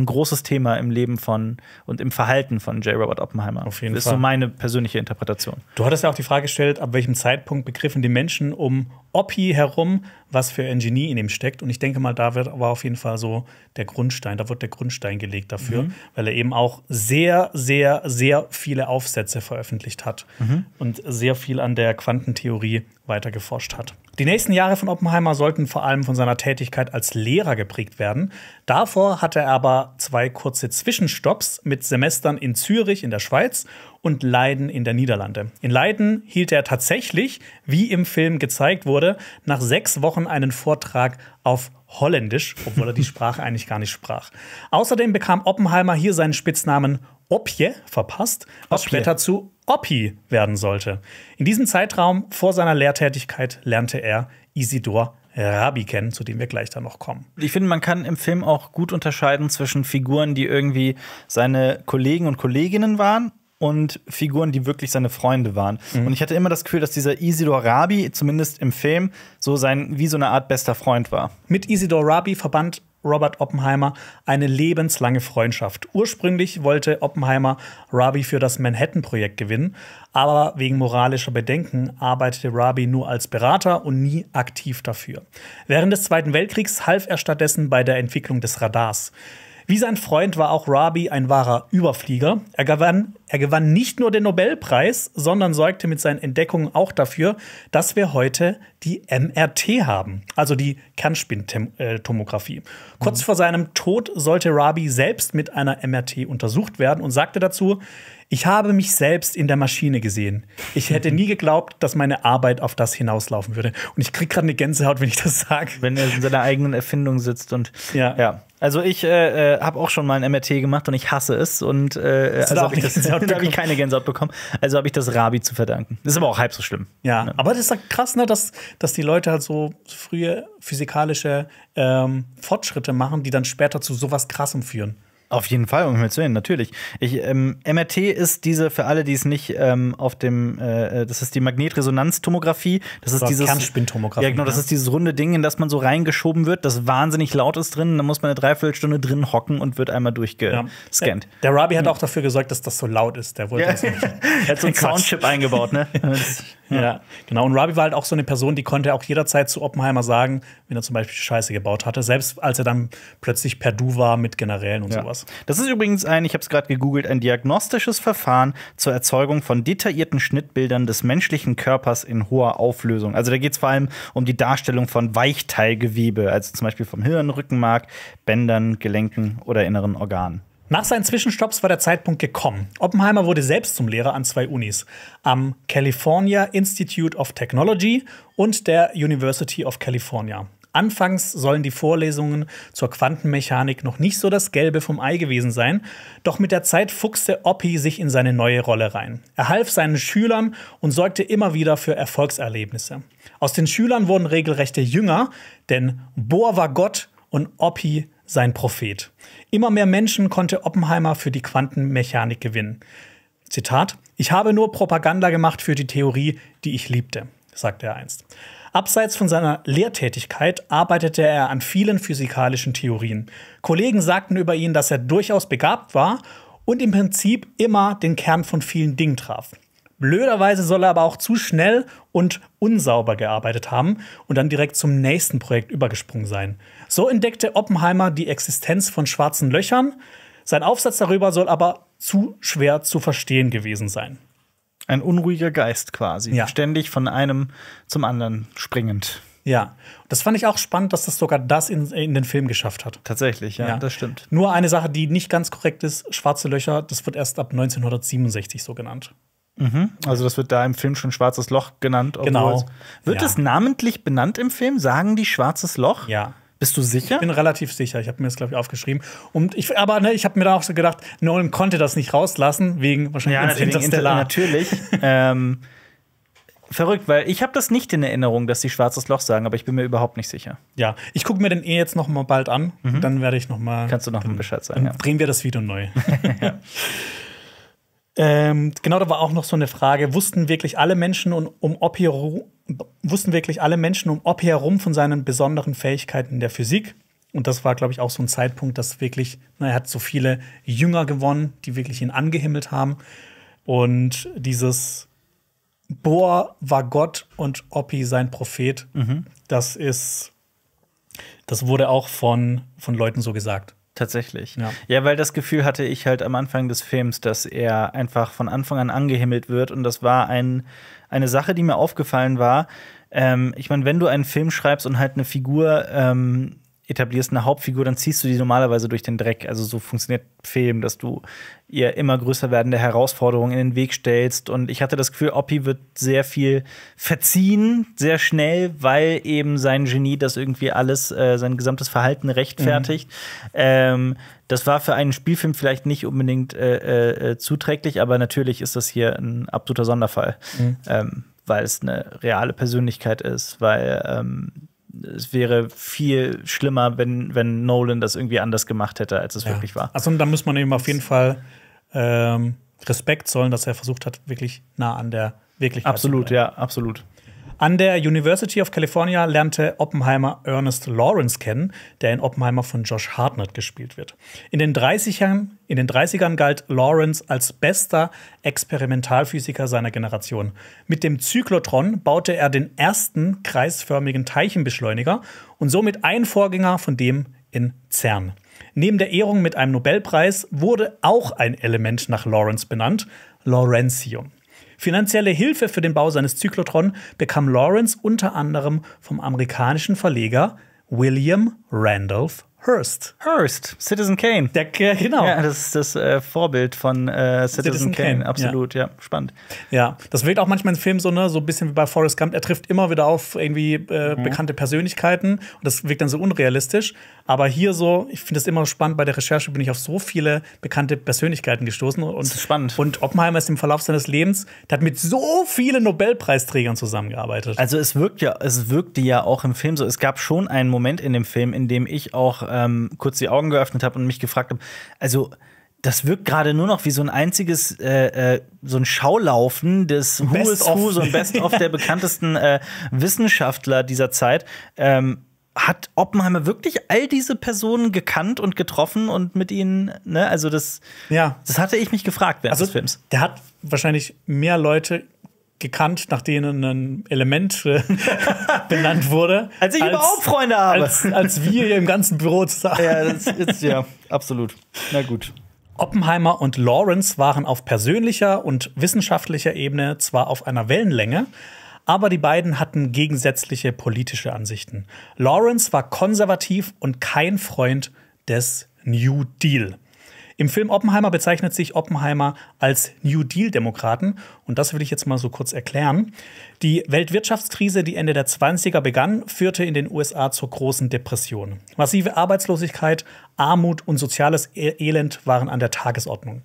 ein, großes Thema im Leben von und im Verhalten von J. Robert Oppenheimer. Auf jeden das ist so meine persönliche Interpretation. Du hattest ja auch die Frage gestellt, ab welchem Zeitpunkt begriffen die Menschen, um Oppi herum, was für ein Genie in ihm steckt. Und ich denke mal, da wird aber auf jeden Fall so der Grundstein, da wird der Grundstein gelegt dafür, mhm. weil er eben auch sehr, sehr, sehr viele Aufsätze veröffentlicht hat mhm. und sehr viel an der Quantentheorie weiter geforscht hat. Die nächsten Jahre von Oppenheimer sollten vor allem von seiner Tätigkeit als Lehrer geprägt werden. Davor hatte er aber zwei kurze Zwischenstopps mit Semestern in Zürich in der Schweiz und Leiden in der Niederlande. In Leiden hielt er tatsächlich, wie im Film gezeigt wurde, nach sechs Wochen einen Vortrag auf Holländisch, obwohl er die Sprache eigentlich gar nicht sprach. Außerdem bekam Oppenheimer hier seinen Spitznamen Opje verpasst, was Opje. später zu Oppi werden sollte. In diesem Zeitraum vor seiner Lehrtätigkeit lernte er Isidor Rabi kennen, zu dem wir gleich dann noch kommen. Ich finde, man kann im Film auch gut unterscheiden zwischen Figuren, die irgendwie seine Kollegen und Kolleginnen waren und Figuren, die wirklich seine Freunde waren. Mhm. Und ich hatte immer das Gefühl, dass dieser Isidor Rabi, zumindest im Film, so sein, wie so eine Art bester Freund war. Mit Isidor Rabi verband Robert Oppenheimer eine lebenslange Freundschaft. Ursprünglich wollte Oppenheimer Rabi für das Manhattan-Projekt gewinnen, aber wegen moralischer Bedenken arbeitete Rabi nur als Berater und nie aktiv dafür. Während des Zweiten Weltkriegs half er stattdessen bei der Entwicklung des Radars. Wie sein Freund war auch Rabi ein wahrer Überflieger. Er gewann, er gewann nicht nur den Nobelpreis, sondern sorgte mit seinen Entdeckungen auch dafür, dass wir heute die MRT haben, also die Kernspintomographie. Kurz mhm. vor seinem Tod sollte Rabi selbst mit einer MRT untersucht werden und sagte dazu, ich habe mich selbst in der Maschine gesehen. Ich hätte nie geglaubt, dass meine Arbeit auf das hinauslaufen würde. Und ich kriege gerade eine Gänsehaut, wenn ich das sage. Wenn er in seiner eigenen Erfindung sitzt und ja. ja. Also ich äh, äh habe auch schon mal ein MRT gemacht und ich hasse es. Und äh, also habe ich, hab ich keine Gänsehaut bekommen. Also habe ich das Rabi zu verdanken. Das ist aber auch halb so schlimm. Ja, ne? aber das ist halt krass, ne, dass, dass die Leute halt so frühe physikalische ähm, Fortschritte machen, die dann später zu sowas krassem führen. Auf jeden Fall, um Himmels zu sehen, natürlich. Ich, ähm, MRT ist diese, für alle, die es nicht ähm, auf dem, äh, äh das ist die Magnetresonanztomographie. Das ist dieses. Kernspintomographie. Ja, genau, das ist dieses runde Ding, in das man so reingeschoben wird, das wahnsinnig laut ist drin. Da muss man eine Dreiviertelstunde drin hocken und wird einmal durchgescannt. Ja. der Robbie hat auch dafür gesorgt, dass das so laut ist. Der wollte ja. das nicht. er hat so einen Soundchip eingebaut, ne? Ja. ja. genau. Und Robbie war halt auch so eine Person, die konnte auch jederzeit zu Oppenheimer sagen, wenn er zum Beispiel Scheiße gebaut hatte, selbst als er dann plötzlich per Du war mit Generälen und ja. sowas. Das ist übrigens ein, ich habe es gerade gegoogelt, ein diagnostisches Verfahren zur Erzeugung von detaillierten Schnittbildern des menschlichen Körpers in hoher Auflösung. Also da geht es vor allem um die Darstellung von Weichteilgewebe, also zum Beispiel vom Hirn, Rückenmark, Bändern, Gelenken oder inneren Organen. Nach seinen Zwischenstopps war der Zeitpunkt gekommen. Oppenheimer wurde selbst zum Lehrer an zwei Unis, am California Institute of Technology und der University of California. Anfangs sollen die Vorlesungen zur Quantenmechanik noch nicht so das Gelbe vom Ei gewesen sein, doch mit der Zeit fuchste Oppi sich in seine neue Rolle rein. Er half seinen Schülern und sorgte immer wieder für Erfolgserlebnisse. Aus den Schülern wurden regelrechte Jünger, denn Bohr war Gott und Oppi sein Prophet. Immer mehr Menschen konnte Oppenheimer für die Quantenmechanik gewinnen. Zitat: Ich habe nur Propaganda gemacht für die Theorie, die ich liebte, sagte er einst. Abseits von seiner Lehrtätigkeit arbeitete er an vielen physikalischen Theorien. Kollegen sagten über ihn, dass er durchaus begabt war und im Prinzip immer den Kern von vielen Dingen traf. Blöderweise soll er aber auch zu schnell und unsauber gearbeitet haben und dann direkt zum nächsten Projekt übergesprungen sein. So entdeckte Oppenheimer die Existenz von schwarzen Löchern. Sein Aufsatz darüber soll aber zu schwer zu verstehen gewesen sein. Ein unruhiger Geist quasi, ja. ständig von einem zum anderen springend. Ja, das fand ich auch spannend, dass das sogar das in, in den Film geschafft hat. Tatsächlich, ja, ja, das stimmt. Nur eine Sache, die nicht ganz korrekt ist: Schwarze Löcher, das wird erst ab 1967 so genannt. Mhm. Also das wird da im Film schon Schwarzes Loch genannt. Genau. Wird ja. namentlich benannt im Film? Sagen die Schwarzes Loch? Ja. Bist du sicher? Ich bin relativ sicher. Ich habe mir das, glaube ich, aufgeschrieben. Und ich, aber ne, ich habe mir dann auch so gedacht, Nolan konnte das nicht rauslassen, wegen wahrscheinlich ja, wegen Interstellar. natürlich. ähm, verrückt, weil ich habe das nicht in Erinnerung, dass sie Schwarzes Loch sagen, aber ich bin mir überhaupt nicht sicher. Ja, ich gucke mir den eh jetzt noch mal bald an. Mhm. Dann werde ich noch mal Kannst du noch mal Bescheid sagen. Dann ja. drehen wir das Video neu. ja. Ähm, genau, da war auch noch so eine Frage. Wussten wirklich alle Menschen um, um Oppi wussten wirklich alle Menschen um Oppi herum von seinen besonderen Fähigkeiten der Physik? Und das war, glaube ich, auch so ein Zeitpunkt, dass wirklich, na, er hat so viele Jünger gewonnen, die wirklich ihn angehimmelt haben. Und dieses Bohr war Gott und Oppi sein Prophet, mhm. das ist, das wurde auch von, von Leuten so gesagt. Tatsächlich. Ja. ja, weil das Gefühl hatte ich halt am Anfang des Films, dass er einfach von Anfang an angehimmelt wird. Und das war ein, eine Sache, die mir aufgefallen war. Ähm, ich meine, wenn du einen Film schreibst und halt eine Figur ähm, etablierst eine Hauptfigur, dann ziehst du die normalerweise durch den Dreck. Also so funktioniert Film, dass du ihr immer größer werdende Herausforderungen in den Weg stellst. Und ich hatte das Gefühl, Oppi wird sehr viel verziehen, sehr schnell, weil eben sein Genie das irgendwie alles, äh, sein gesamtes Verhalten rechtfertigt. Mhm. Ähm, das war für einen Spielfilm vielleicht nicht unbedingt äh, äh, zuträglich, aber natürlich ist das hier ein absoluter Sonderfall, mhm. ähm, weil es eine reale Persönlichkeit ist, weil ähm, es wäre viel schlimmer, wenn, wenn Nolan das irgendwie anders gemacht hätte, als es ja. wirklich war. Also da muss man ihm auf jeden Fall ähm, Respekt zollen, dass er versucht hat, wirklich nah an der Wirklichkeit absolut, zu sein. Absolut, ja, absolut. An der University of California lernte Oppenheimer Ernest Lawrence kennen, der in Oppenheimer von Josh Hartnett gespielt wird. In den 30ern, in den 30ern galt Lawrence als bester Experimentalphysiker seiner Generation. Mit dem Zyklotron baute er den ersten kreisförmigen Teilchenbeschleuniger und somit ein Vorgänger von dem in CERN. Neben der Ehrung mit einem Nobelpreis wurde auch ein Element nach Lawrence benannt, Lawrencium. Finanzielle Hilfe für den Bau seines Zyklotron bekam Lawrence unter anderem vom amerikanischen Verleger William Randolph Hearst. Hearst, Citizen Kane. Der, genau. Ja, das ist das äh, Vorbild von äh, Citizen, Citizen, Kane. Kane. Absolut, ja. ja. spannend. Ja, das wirkt auch manchmal in Filmen so, ne, so ein bisschen wie bei Forrest Gump. Er trifft immer wieder auf irgendwie äh, mhm. bekannte Persönlichkeiten und das wirkt dann so unrealistisch. Aber hier so, ich finde es immer spannend, bei der Recherche bin ich auf so viele bekannte Persönlichkeiten gestoßen. Und, das ist spannend. Und Oppenheimer ist im Verlauf seines Lebens, der hat mit so vielen Nobelpreisträgern zusammengearbeitet. Also es wirkt ja, es wirkte ja auch im Film so. Es gab schon einen Moment in dem Film, in dem ich auch ähm, kurz die Augen geöffnet habe und mich gefragt habe, also das wirkt gerade nur noch wie so ein einziges, äh, äh, so ein Schaulaufen des Who Best is Who, so ein Best-of der bekanntesten äh, Wissenschaftler dieser Zeit. Ähm, hat Oppenheimer wirklich all diese Personen gekannt und getroffen und mit ihnen, ne? Also das, ja. das hatte ich mich gefragt während also, des Films. Der hat wahrscheinlich mehr Leute gekannt, nach denen ein Element äh, benannt wurde. als ich als, überhaupt Freunde habe. Als, als wir hier im ganzen Büro zusammen. Ja, das ist, ja, absolut. Na gut. Oppenheimer und Lawrence waren auf persönlicher und wissenschaftlicher Ebene zwar auf einer Wellenlänge, aber die beiden hatten gegensätzliche politische Ansichten. Lawrence war konservativ und kein Freund des New Deal. Im Film Oppenheimer bezeichnet sich Oppenheimer als New Deal-Demokraten. Und das will ich jetzt mal so kurz erklären. Die Weltwirtschaftskrise, die Ende der 20er begann, führte in den USA zur großen Depression. Massive Arbeitslosigkeit, Armut und soziales e-, Elend waren an der Tagesordnung.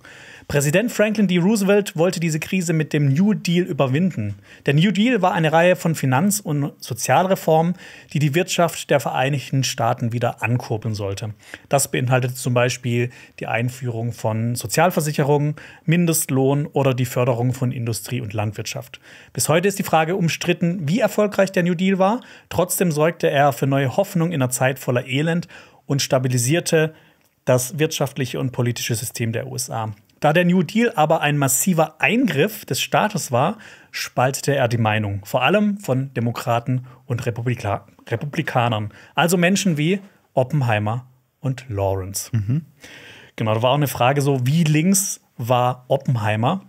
Präsident Franklin D. Roosevelt wollte diese Krise mit dem New Deal überwinden. Der New Deal war eine Reihe von Finanz- und Sozialreformen, die die Wirtschaft der Vereinigten Staaten wieder ankurbeln sollte. Das beinhaltete zum Beispiel die Einführung von Sozialversicherungen, Mindestlohn oder die Förderung von Industrie und Landwirtschaft. Bis heute ist die Frage umstritten, wie erfolgreich der New Deal war. Trotzdem sorgte er für neue Hoffnung in einer Zeit voller Elend und stabilisierte das wirtschaftliche und politische System der USA. Da der New Deal aber ein massiver Eingriff des Staates war, spaltete er die Meinung, vor allem von Demokraten und Republika Republikanern, also Menschen wie Oppenheimer und Lawrence. Mhm. Genau, da war auch eine Frage so, wie links war Oppenheimer?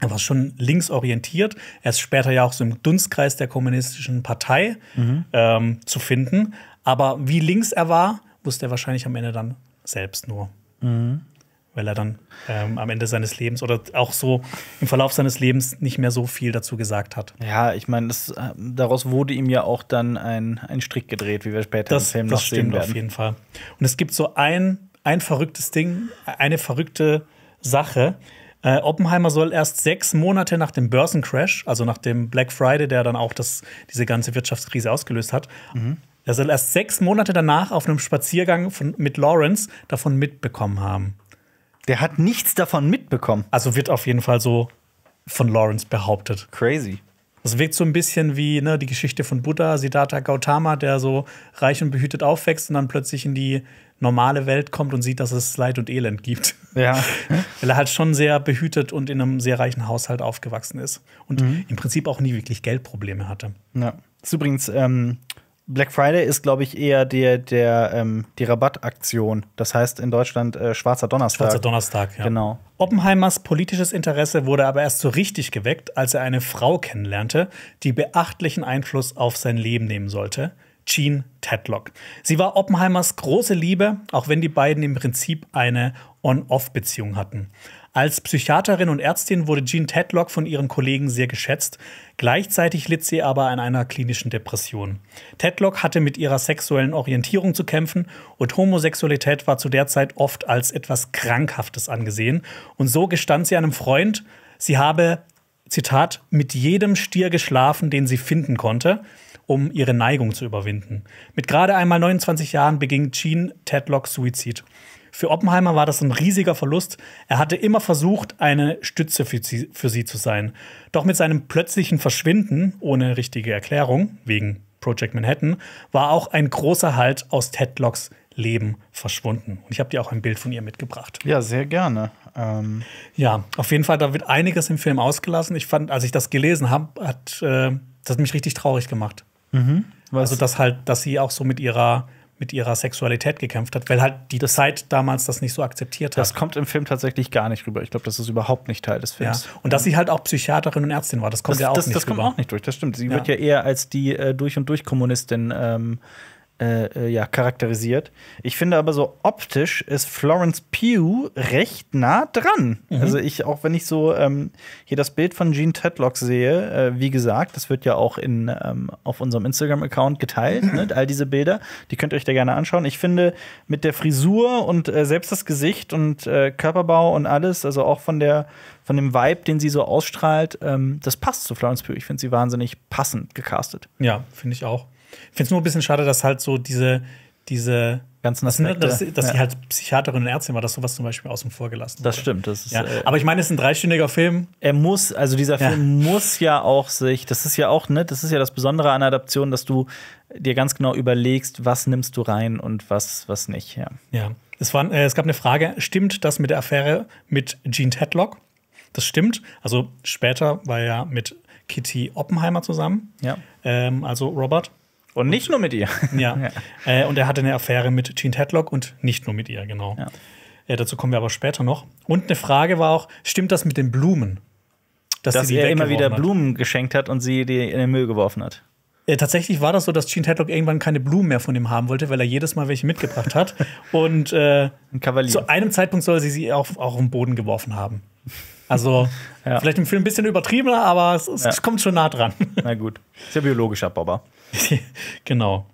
Er war schon linksorientiert. Er ist später ja auch so im Dunstkreis der kommunistischen Partei mhm. ähm, zu finden. Aber wie links er war, wusste er wahrscheinlich am Ende dann selbst nur. Mhm weil er dann ähm, am Ende seines Lebens oder auch so im Verlauf seines Lebens nicht mehr so viel dazu gesagt hat. Ja, ich meine, äh, daraus wurde ihm ja auch dann ein, ein Strick gedreht, wie wir später das, im Film noch das sehen stimmt auf jeden Fall. Und es gibt so ein, ein verrücktes Ding, eine verrückte Sache. Äh, Oppenheimer soll erst sechs Monate nach dem Börsencrash, also nach dem Black Friday, der dann auch das, diese ganze Wirtschaftskrise ausgelöst hat, mhm. Er soll erst sechs Monate danach auf einem Spaziergang von, mit Lawrence davon mitbekommen haben. Der hat nichts davon mitbekommen. Also wird auf jeden Fall so von Lawrence behauptet. Crazy. Das wirkt so ein bisschen wie ne, die Geschichte von Buddha, Siddhartha Gautama, der so reich und behütet aufwächst und dann plötzlich in die normale Welt kommt und sieht, dass es Leid und Elend gibt. Ja. Weil er halt schon sehr behütet und in einem sehr reichen Haushalt aufgewachsen ist und mhm. im Prinzip auch nie wirklich Geldprobleme hatte. Ja. Das ist übrigens ähm, Black Friday ist, glaube ich, eher der, der, ähm, die Rabattaktion. Das heißt in Deutschland äh, Schwarzer Donnerstag. Schwarzer Donnerstag, ja. Genau. Oppenheimers politisches Interesse wurde aber erst so richtig geweckt, als er eine Frau kennenlernte, die beachtlichen Einfluss auf sein Leben nehmen sollte. Jean Tedlock. Sie war Oppenheimers große Liebe, auch wenn die beiden im Prinzip eine On-Off-Beziehung hatten. Als Psychiaterin und Ärztin wurde Jean Tedlock von ihren Kollegen sehr geschätzt. Gleichzeitig litt sie aber an einer klinischen Depression. Tedlock hatte mit ihrer sexuellen Orientierung zu kämpfen und Homosexualität war zu der Zeit oft als etwas Krankhaftes angesehen. Und so gestand sie einem Freund, sie habe, Zitat, mit jedem Stier geschlafen, den sie finden konnte um ihre Neigung zu überwinden. Mit gerade einmal 29 Jahren beging Jean Tedlock Suizid. Für Oppenheimer war das ein riesiger Verlust. Er hatte immer versucht, eine Stütze für sie, für sie zu sein. Doch mit seinem plötzlichen Verschwinden, ohne richtige Erklärung, wegen Project Manhattan, war auch ein großer Halt aus Tedlocks Leben verschwunden. Und ich habe dir auch ein Bild von ihr mitgebracht. Ja, sehr gerne. Ähm ja, auf jeden Fall, da wird einiges im Film ausgelassen. Ich fand, als ich das gelesen habe, hat äh, das mich richtig traurig gemacht. Mhm. Also, dass halt, dass sie auch so mit ihrer mit ihrer Sexualität gekämpft hat, weil halt die Zeit damals das nicht so akzeptiert hat. Das kommt im Film tatsächlich gar nicht rüber. Ich glaube, das ist überhaupt nicht Teil des Films. Ja. Und dass sie halt auch Psychiaterin und Ärztin war, das kommt das, ja auch das, nicht Das rüber. kommt auch nicht durch, das stimmt. Sie ja. wird ja eher als die äh, durch und durch Kommunistin ähm, äh, äh, ja, charakterisiert. Ich finde aber so optisch ist Florence Pugh recht nah dran. Mhm. Also ich, auch wenn ich so ähm, hier das Bild von Jean Tedlock sehe, äh, wie gesagt, das wird ja auch in, ähm, auf unserem Instagram-Account geteilt, ne? all diese Bilder, die könnt ihr euch da gerne anschauen. Ich finde mit der Frisur und äh, selbst das Gesicht und äh, Körperbau und alles, also auch von der von dem Vibe, den sie so ausstrahlt, ähm, das passt zu Florence Pugh. Ich finde sie wahnsinnig passend gecastet. Ja, finde ich auch. Ich finde es nur ein bisschen schade, dass halt so diese, diese ganzen ne, Aspekte. Dass, dass, dass ja. die halt Psychiaterin und Ärztin war, dass sowas zum Beispiel außen vor gelassen Das stimmt. Das ist, ja. äh, Aber ich meine, es ist ein dreistündiger Film. Er muss, also dieser ja. Film muss ja auch sich, das ist ja auch, ne, das ist ja das Besondere an Adaption, dass du dir ganz genau überlegst, was nimmst du rein und was, was nicht. Ja. ja. Es, war, äh, es gab eine Frage, stimmt das mit der Affäre mit Gene Tedlock? Das stimmt. Also später war er mit Kitty Oppenheimer zusammen. Ja. Ähm, also Robert. Und nicht und, nur mit ihr. Ja. ja. Äh, und er hatte eine Affäre mit Jean Tedlock und nicht nur mit ihr, genau. Ja. ja. Äh, dazu kommen wir aber später noch. Und eine Frage war auch: Stimmt das mit den Blumen? Dass, dass er immer wieder hat? Blumen geschenkt hat und sie die in den Müll geworfen hat. Ja, äh, tatsächlich war das so, dass Jean Tedlock irgendwann keine Blumen mehr von ihm haben wollte, weil er jedes Mal welche mitgebracht hat. und äh, Ein zu einem Zeitpunkt soll sie sie auch, auch auf den Boden geworfen haben. Also, ja. vielleicht im Film ein bisschen übertriebener, aber es, es ja. kommt schon nah dran. Na gut. Ist ja biologischer Bobber. genau.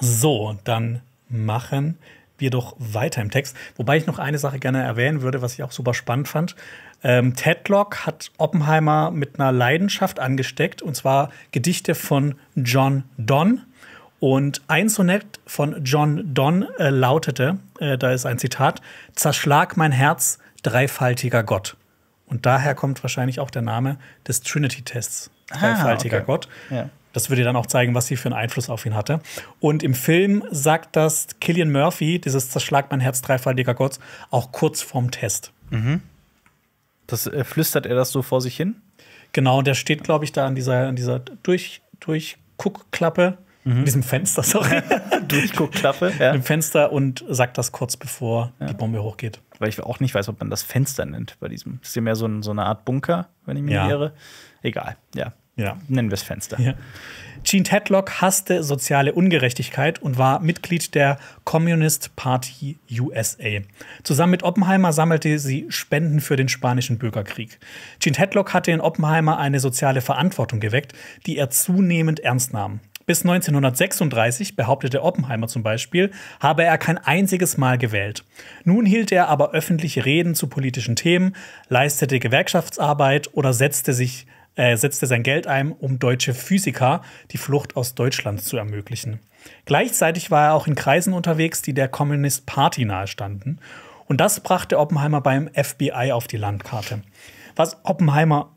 So, dann machen wir doch weiter im Text. Wobei ich noch eine Sache gerne erwähnen würde, was ich auch super spannend fand. Ähm, Tedlock hat Oppenheimer mit einer Leidenschaft angesteckt, und zwar Gedichte von John Donne. Und ein Sonett von John Donne äh, lautete, äh, da ist ein Zitat, Zerschlag mein Herz, dreifaltiger Gott. Und daher kommt wahrscheinlich auch der Name des Trinity-Tests, ah, dreifaltiger ah, okay. Gott. Ja. Das würde dann auch zeigen, was sie für einen Einfluss auf ihn hatte. Und im Film sagt das Killian Murphy, dieses Zerschlag mein Herz dreifaltiger Gott, auch kurz vorm Test. Mhm. Das äh, flüstert er das so vor sich hin? Genau, der steht, glaube ich, da an dieser, an dieser Durch, Durchguckklappe, mhm. diesem Fenster, sorry. Durchguckklappe, ja. dem Fenster und sagt das kurz bevor ja. die Bombe hochgeht. Weil ich auch nicht weiß, ob man das Fenster nennt bei diesem. Das ist ja mehr so, ein, so eine Art Bunker, wenn ich mich ja. irre. Egal, ja ja. nennen wir es Fenster. Ja. Gene Tedlock hasste soziale Ungerechtigkeit und war Mitglied der Communist Party USA. Zusammen mit Oppenheimer sammelte sie Spenden für den spanischen Bürgerkrieg. Gene Tedlock hatte in Oppenheimer eine soziale Verantwortung geweckt, die er zunehmend ernst nahm. Bis 1936 behauptete Oppenheimer zum Beispiel, habe er kein einziges Mal gewählt. Nun hielt er aber öffentliche Reden zu politischen Themen, leistete Gewerkschaftsarbeit oder setzte sich äh, setzte sein Geld ein, um deutsche Physiker die Flucht aus Deutschland zu ermöglichen. Gleichzeitig war er auch in Kreisen unterwegs, die der Communist Party nahestanden. Und das brachte Oppenheimer beim FBI auf die Landkarte. Was Oppenheimer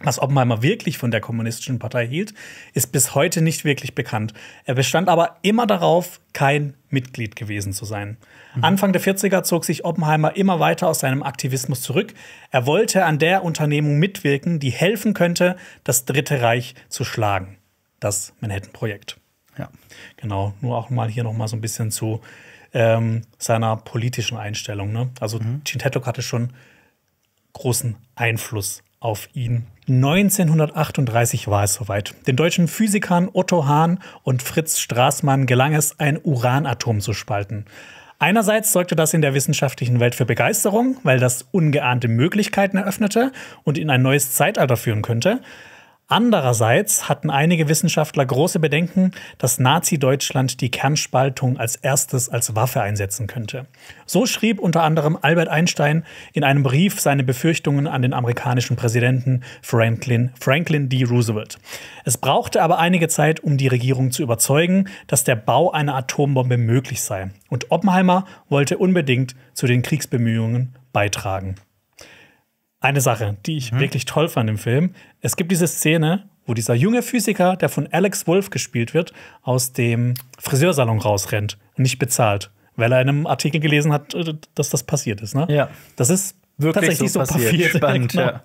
was Oppenheimer wirklich von der Kommunistischen Partei hielt, ist bis heute nicht wirklich bekannt. Er bestand aber immer darauf, kein Mitglied gewesen zu sein. Mhm. Anfang der 40er zog sich Oppenheimer immer weiter aus seinem Aktivismus zurück. Er wollte an der Unternehmung mitwirken, die helfen könnte, das Dritte Reich zu schlagen. Das Manhattan-Projekt. Ja. Genau, nur auch mal hier noch mal so ein bisschen zu ähm, seiner politischen Einstellung. Ne? Also mhm. Chintettok hatte schon großen Einfluss auf ihn. 1938 war es soweit. Den deutschen Physikern Otto Hahn und Fritz Straßmann gelang es, ein Uranatom zu spalten. Einerseits sorgte das in der wissenschaftlichen Welt für Begeisterung, weil das ungeahnte Möglichkeiten eröffnete und in ein neues Zeitalter führen könnte. Andererseits hatten einige Wissenschaftler große Bedenken, dass Nazi-Deutschland die Kernspaltung als erstes als Waffe einsetzen könnte. So schrieb unter anderem Albert Einstein in einem Brief seine Befürchtungen an den amerikanischen Präsidenten Franklin, Franklin D. Roosevelt. Es brauchte aber einige Zeit, um die Regierung zu überzeugen, dass der Bau einer Atombombe möglich sei. Und Oppenheimer wollte unbedingt zu den Kriegsbemühungen beitragen. Eine Sache, die ich mhm. wirklich toll fand im Film. Es gibt diese Szene, wo dieser junge Physiker, der von Alex Wolf gespielt wird, aus dem Friseursalon rausrennt und nicht bezahlt, weil er in einem Artikel gelesen hat, äh, dass das passiert ist. Ne? Ja. Das ist wirklich tatsächlich so passiert. So passiert. Spannend, genau. ja.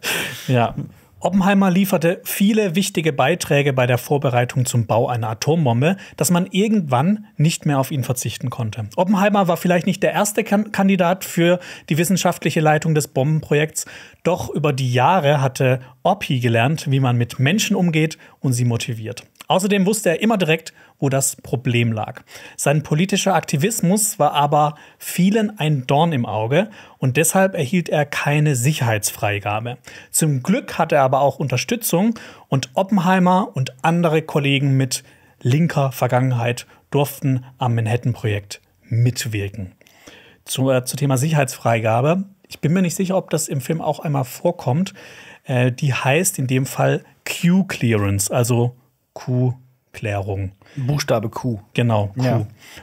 ja. Oppenheimer lieferte viele wichtige Beiträge bei der Vorbereitung zum Bau einer Atombombe, dass man irgendwann nicht mehr auf ihn verzichten konnte. Oppenheimer war vielleicht nicht der erste Kandidat für die wissenschaftliche Leitung des Bombenprojekts, doch über die Jahre hatte Oppi gelernt, wie man mit Menschen umgeht und sie motiviert. Außerdem wusste er immer direkt, wo das Problem lag. Sein politischer Aktivismus war aber vielen ein Dorn im Auge und deshalb erhielt er keine Sicherheitsfreigabe. Zum Glück hatte er aber auch Unterstützung und Oppenheimer und andere Kollegen mit linker Vergangenheit durften am Manhattan-Projekt mitwirken. Zu, äh, zu Thema Sicherheitsfreigabe. Ich bin mir nicht sicher, ob das im Film auch einmal vorkommt. Äh, die heißt in dem Fall Q-Clearance, also Q-Klärung. Buchstabe Q. Genau, Q. Ja.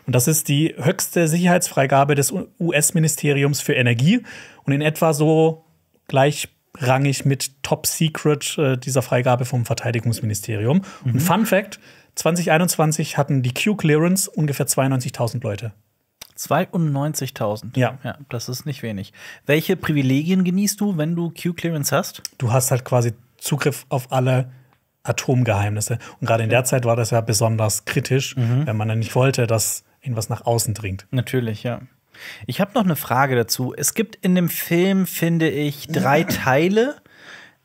Und das ist die höchste Sicherheitsfreigabe des US-Ministeriums für Energie und in etwa so gleichrangig mit Top Secret äh, dieser Freigabe vom Verteidigungsministerium. Mhm. Und Fun Fact: 2021 hatten die Q-Clearance ungefähr 92.000 Leute. 92.000. Ja. ja. Das ist nicht wenig. Welche Privilegien genießt du, wenn du Q-Clearance hast? Du hast halt quasi Zugriff auf alle Atomgeheimnisse. Und gerade in der Zeit war das ja besonders kritisch, mhm. wenn man dann nicht wollte, dass irgendwas nach außen dringt. Natürlich, ja. Ich habe noch eine Frage dazu. Es gibt in dem Film, finde ich, drei Teile,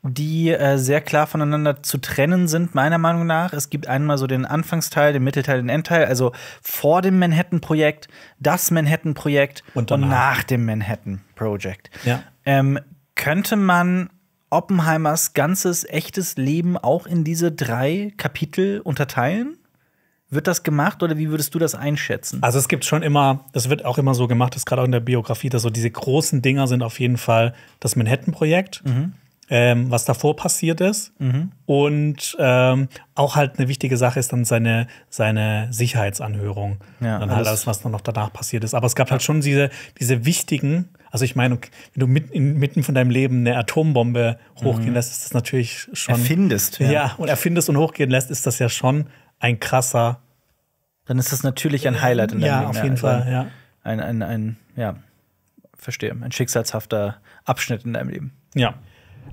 die äh, sehr klar voneinander zu trennen sind, meiner Meinung nach. Es gibt einmal so den Anfangsteil, den Mittelteil, den Endteil, also vor dem Manhattan-Projekt, das Manhattan-Projekt und, und, nach dem Manhattan-Projekt. Ja. Ähm, könnte man Oppenheimers ganzes echtes Leben auch in diese drei Kapitel unterteilen? Wird das gemacht oder wie würdest du das einschätzen? Also es gibt schon immer, es wird auch immer so gemacht, dass gerade auch in der Biografie, dass so diese großen Dinger sind auf jeden Fall das Manhattan-Projekt, mhm. ähm, was davor passiert ist. Mhm. Und ähm, auch halt eine wichtige Sache ist dann seine, seine Sicherheitsanhörung. Ja, dann halt alles. halt alles, was dann noch danach passiert ist. Aber es gab halt schon diese, diese wichtigen also ich meine, wenn du mit, inmitten von deinem Leben eine Atombombe hochgehen mhm. lässt, ist das natürlich schon. Erfindest, ja. Ja, und erfindest und hochgehen lässt, ist das ja schon ein krasser. Dann ist das natürlich ein Highlight in deinem ja, Leben. ja, auf jeden also Fall, ja. Ein, ein, ein, ja, verstehe, ein schicksalshafter Abschnitt in deinem Leben. Ja.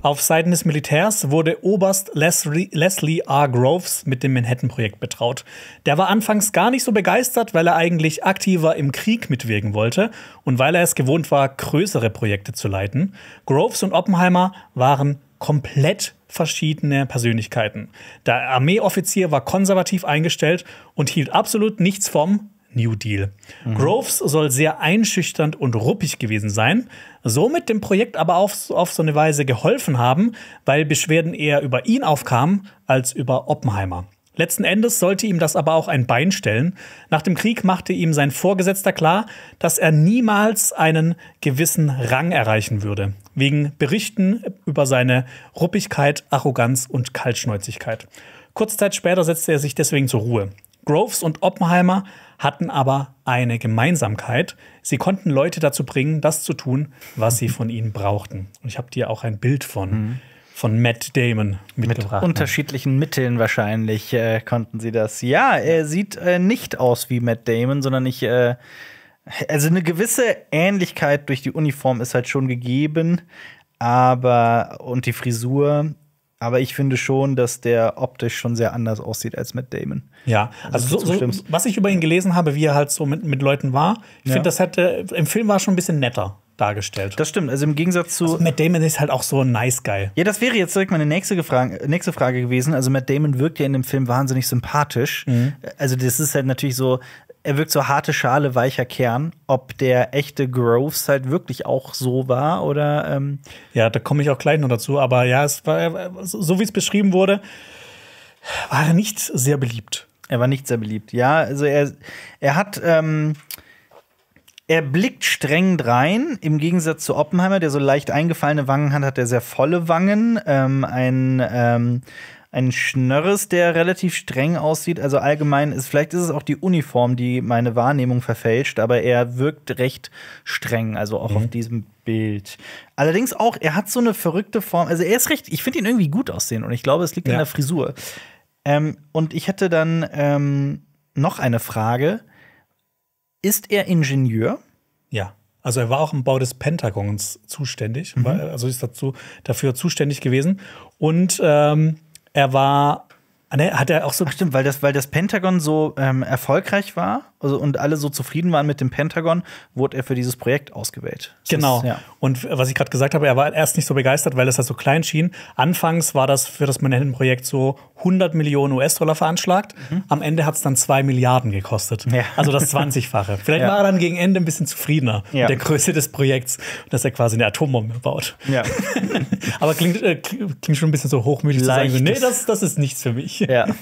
Auf Seiten des Militärs wurde Oberst Leslie R. Groves mit dem Manhattan-Projekt betraut. Der war anfangs gar nicht so begeistert, weil er eigentlich aktiver im Krieg mitwirken wollte und weil er es gewohnt war, größere Projekte zu leiten. Groves und Oppenheimer waren komplett verschiedene Persönlichkeiten. Der Armeeoffizier war konservativ eingestellt und hielt absolut nichts vom, New Deal. Mhm. Groves soll sehr einschüchternd und ruppig gewesen sein, somit dem Projekt aber auf, auf so eine Weise geholfen haben, weil Beschwerden eher über ihn aufkamen als über Oppenheimer. Letzten Endes sollte ihm das aber auch ein Bein stellen. Nach dem Krieg machte ihm sein Vorgesetzter klar, dass er niemals einen gewissen Rang erreichen würde, wegen Berichten über seine Ruppigkeit, Arroganz und Kaltschnäuzigkeit. Kurz Zeit später setzte er sich deswegen zur Ruhe. Groves und Oppenheimer hatten aber eine Gemeinsamkeit. Sie konnten Leute dazu bringen, das zu tun, was sie von ihnen brauchten. Und ich habe dir auch ein Bild von. Mhm von Matt Damon mitgebracht. Mit unterschiedlichen Mitteln wahrscheinlich äh, konnten sie das. Ja, er sieht äh, nicht aus wie Matt Damon, sondern ich. Äh, also eine gewisse Ähnlichkeit durch die Uniform ist halt schon gegeben, aber und die Frisur, aber ich finde schon, dass der optisch schon sehr anders aussieht als Matt Damon. Ja, also, also so, so, was ich über ihn gelesen habe, wie er halt so mit, mit Leuten war, ich ja. finde, das hätte im Film war schon ein bisschen netter dargestellt. Das stimmt. Also im Gegensatz zu. Also Matt Damon ist halt auch so ein nice Guy. Ja, das wäre jetzt direkt meine nächste, nächste Frage gewesen. Also Matt Damon wirkt ja in dem Film wahnsinnig sympathisch. Mhm. Also das ist halt natürlich so, er wirkt so harte Schale, weicher Kern. Ob der echte Groves halt wirklich auch so war oder. Ähm ja, da komme ich auch gleich noch dazu. Aber ja, es war, äh, so wie es beschrieben wurde, war er nicht sehr beliebt. Er war nicht sehr beliebt, ja. Also er, er hat. Ähm er blickt streng drein. Im Gegensatz zu Oppenheimer, der so leicht eingefallene Wangen hat, hat er sehr volle Wangen. Ähm, ein, ähm, ein Schnörres, der relativ streng aussieht. Also allgemein ist, vielleicht ist es auch die Uniform, die meine Wahrnehmung verfälscht, aber er wirkt recht streng, also auch mhm. auf diesem Bild. Allerdings auch, er hat so eine verrückte Form. Also er ist recht, ich finde ihn irgendwie gut aussehen und ich glaube, es liegt ja. an der Frisur. Ähm, und ich hätte dann ähm, noch eine Frage. Ist er Ingenieur? Ja. Also er war auch im Bau des Pentagons zuständig, mhm. war, also ist dazu, dafür zuständig gewesen. Und ähm, er war, ne, hat er auch so. bestimmt, weil das, weil das Pentagon so ähm, erfolgreich war also, und alle so zufrieden waren mit dem Pentagon, wurde er für dieses Projekt ausgewählt. Das genau. Ist, ja. Und was ich gerade gesagt habe, er war erst nicht so begeistert, weil es halt so klein schien. Anfangs war das für das Manhattan-Projekt so 100 Millionen US-Dollar veranschlagt. Mhm. Am Ende hat es dann 2 Milliarden gekostet. Ja. Also das 20-fache. Vielleicht ja. war er dann gegen Ende ein bisschen zufriedener mit der Größe des Projekts, dass er quasi eine Atombombe baut. Ja. Aber klingt, äh, klingt schon ein bisschen so hochmütig Leichtes. zu sagen, nee, das, das ist nichts für mich. Ja.